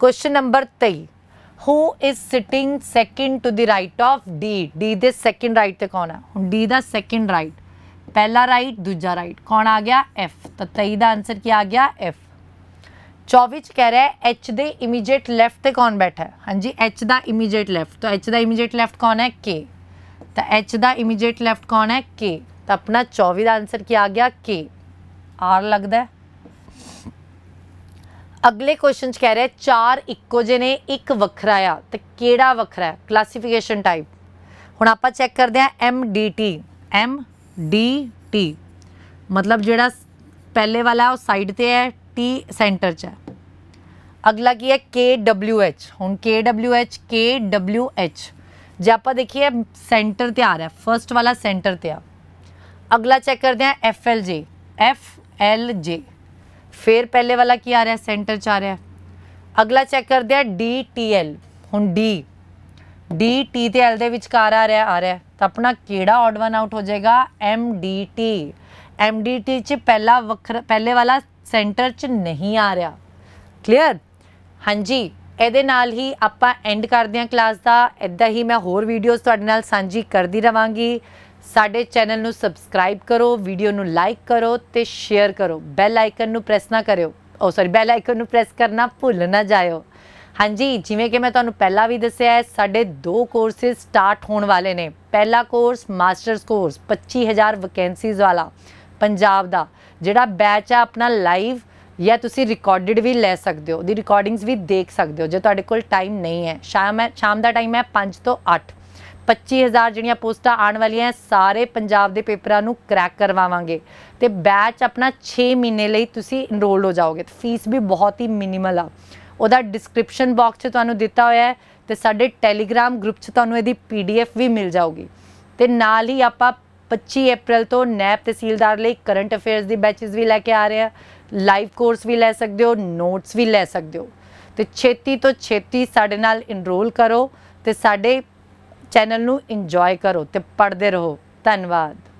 question number 23 who is sitting second to the right of D D ਦੇ ਸੈਕਿੰਡ ਰਾਈਟ ਤੇ ਕੌਣ ਹੈ ਹੁਣ D ਦਾ ਸੈਕਿੰਡ ਰਾਈਟ ਪਹਿਲਾ ਰਾਈਟ ਦੂਜਾ ਰਾਈਟ ਕੌਣ ਆ ਗਿਆ F ਤਾਂ 23 ਦਾ ਆਨਸਰ ਕੀ ਆ ਗਿਆ F 24 ਚ ਕਹਿ ਰਿਹਾ ਹੈ H ਦੇ ਇਮੀਡੀਏਟ ਲੈਫਟ ਤੇ ਕੌਣ ਬੈਠਾ ਹੈ ਹਾਂਜੀ H ਦਾ ਇਮੀਡੀਏਟ ਲੈਫਟ ਤਾਂ H ਦਾ ਇਮੀਡੀਏਟ ਲੈਫਟ ਕੌਣ ਹੈ K ਤਾਂ H ਦਾ ਇਮੀਡੀਏਟ ਲੈਫਟ ਕੌਣ ਹੈ K ਤਾਂ ਆਪਣਾ 24 ਦਾ ਆਨਸਰ ਕੀ ਆ ਗਿਆ K R ਲੱਗਦਾ ਹੈ ਅਗਲੇ ਕੁਐਸਚਨ ਚ ਕਹਿ ਰਿਹਾ ਚਾਰ ਇੱਕੋ ਜਿਹੇ ਨੇ ਇੱਕ ਵੱਖਰਾ ਆ ਤੇ ਕਿਹੜਾ ਵੱਖਰਾ ਹੈ ਕਲਾਸੀਫਿਕੇਸ਼ਨ ਟਾਈਪ ਹੁਣ ਆਪਾਂ ਚੈੱਕ ਕਰਦੇ ਆ M D T M D T ਮਤਲਬ ਜਿਹੜਾ ਪਹਿਲੇ ਵਾਲਾ ਉਹ ਸਾਈਡ ਤੇ ਹੈ ਟੀ ਸੈਂਟਰ 'ਚ ਹੈ ਅਗਲਾ ਕੀ ਹੈ ਕੇ ਡਬਲਯੂ ਐਚ ਹੁਣ K W H K W H ਜੇ ਆਪਾਂ ਦੇਖੀਏ ਸੈਂਟਰ ਤੇ ਆ ਰਿਹਾ ਫਰਸਟ ਵਾਲਾ ਸੈਂਟਰ ਤੇ ਆ ਅਗਲਾ ਚੈੱਕ ਕਰਦੇ ਆ F L J F L J ਫਿਰ ਪਹਿਲੇ ਵਾਲਾ ਕੀ ਆ ਰਿਹਾ ਸੈਂਟਰ ਚ ਆ ਰਿਹਾ ਅਗਲਾ ਚੈੱਕ ਕਰਦੇ ਆ ਡੀ ਟੀ ਐਲ ਹੁਣ ਡੀ ਡੀ ਟੀ ਤੇ ਐਲ ਦੇ ਵਿਚਕਾਰ ਆ ਰਿਹਾ ਆ ਰਿਹਾ ਤਾਂ ਆਪਣਾ ਕਿਹੜਾ ਆਡ ਵਨ ਆਊਟ ਹੋ ਜਾਏਗਾ M D T M D T ਚ ਪਹਿਲਾ ਵੱਖਰਾ ਪਹਿਲੇ ਵਾਲਾ ਸੈਂਟਰ ਚ ਨਹੀਂ ਆ ਰਿਹਾ ਕਲੀਅਰ ਹਾਂਜੀ ਇਹਦੇ ਨਾਲ ਹੀ ਆਪਾਂ ਐਂਡ ਕਰਦੇ ਆ ਕਲਾਸ ਦਾ ਇਦਾਂ ਹੀ ਮੈਂ ਹੋਰ ਵੀਡੀਓਜ਼ ਤੁਹਾਡੇ ਨਾਲ ਸਾਂਝੀ ਕਰਦੀ ਰਵਾਂਗੀ ਸਾਡੇ ਚੈਨਲ ਨੂੰ ਸਬਸਕ੍ਰਾਈਬ ਕਰੋ ਵੀਡੀਓ ਨੂੰ ਲਾਈਕ ਕਰੋ ਤੇ ਸ਼ੇਅਰ ਕਰੋ ਬੈਲ ਆਈਕਨ ਨੂੰ ਪ੍ਰੈਸ ਨਾ ਕਰਿਓ ਓ ਸੌਰੀ ਬੈਲ ਆਈਕਨ ਨੂੰ ਪ੍ਰੈਸ ਕਰਨਾ ਭੁੱਲ ਨਾ ਜਾਇਓ ਹਾਂਜੀ ਜਿਵੇਂ ਕਿ ਮੈਂ ਤੁਹਾਨੂੰ ਪਹਿਲਾਂ ਵੀ ਦੱਸਿਆ ਹੈ ਸਾਡੇ ਦੋ ਕੋਰਸਸ ਸਟਾਰਟ ਹੋਣ ਵਾਲੇ ਨੇ ਪਹਿਲਾ ਕੋਰਸ ਮਾਸਟਰਸ ਕੋਰਸ 25000 ਵੈਕੈਂਸੀਜ਼ ਵਾਲਾ ਪੰਜਾਬ ਦਾ ਜਿਹੜਾ ਬੈਚ ਆ ਆਪਣਾ ਲਾਈਵ ਜਾਂ ਤੁਸੀਂ ਰਿਕਾਰਡਡ ਵੀ ਲੈ ਸਕਦੇ ਹੋ ਦੀ ਰਿਕਾਰਡਿੰਗਸ ਵੀ ਦੇਖ ਸਕਦੇ ਹੋ ਜੇ ਤੁਹਾਡੇ ਕੋਲ ਟਾਈਮ ਨਹੀਂ ਹੈ ਸ਼ਾਮ ਹੈ ਸ਼ਾਮ ਦਾ ਟਾਈਮ ਹੈ 5 ਤੋਂ 8 25000 ਜਿਹੜੀਆਂ ਪੋਸਟਾਂ ਆਉਣ ਵਾਲੀਆਂ ਸਾਰੇ ਪੰਜਾਬ ਦੇ ਪੇਪਰਾਂ ਨੂੰ ਕ੍ਰੈਕ ਕਰਵਾਵਾਂਗੇ ਤੇ ਬੈਚ ਆਪਣਾ 6 ਮਹੀਨੇ ਲਈ ਤੁਸੀਂ ਇਨਰੋਲਡ ਹੋ ਜਾਓਗੇ ਤੇ ਫੀਸ ਵੀ ਬਹੁਤ ਹੀ ਮਿਨੀਮਲ ਆ ਉਹਦਾ ਡਿਸਕ੍ਰਿਪਸ਼ਨ ਬਾਕਸ 'ਚ ਤੁਹਾਨੂੰ ਦਿੱਤਾ ਹੋਇਆ ਹੈ ਤੇ ਸਾਡੇ ਟੈਲੀਗ੍ਰਾਮ ਗਰੁੱਪ 'ਚ ਤੁਹਾਨੂੰ ਇਹਦੀ ਪੀਡੀਐਫ ਵੀ ਮਿਲ ਜਾਊਗੀ ਤੇ ਨਾਲ ਹੀ ਆਪਾਂ 25 ਅਪ੍ਰੈਲ ਤੋਂ ਨੈਪ ਤਹਿਸੀਲਦਾਰ ਲਈ ਕਰੰਟ ਅਫੇਅਰਸ ਦੀ ਬੈਚਸ ਵੀ ਲੈ ਕੇ ਆ ਰਹੇ ਆ ਲਾਈਵ ਕੋਰਸ ਵੀ ਲੈ ਸਕਦੇ ਹੋ ਨੋਟਸ ਵੀ ਲੈ ਸਕਦੇ ਹੋ ਤੇ ਛੇਤੀ ਤੋਂ ਛੇਤੀ ਸਾਡੇ ਨਾਲ ਇਨਰੋਲ ਕਰੋ ਤੇ ਸਾਡੇ ਚੈਨਲ ਨੂੰ ਇੰਜੋਏ ਕਰੋ ਤੇ ਪੜਦੇ ਰਹੋ ਧੰਨਵਾਦ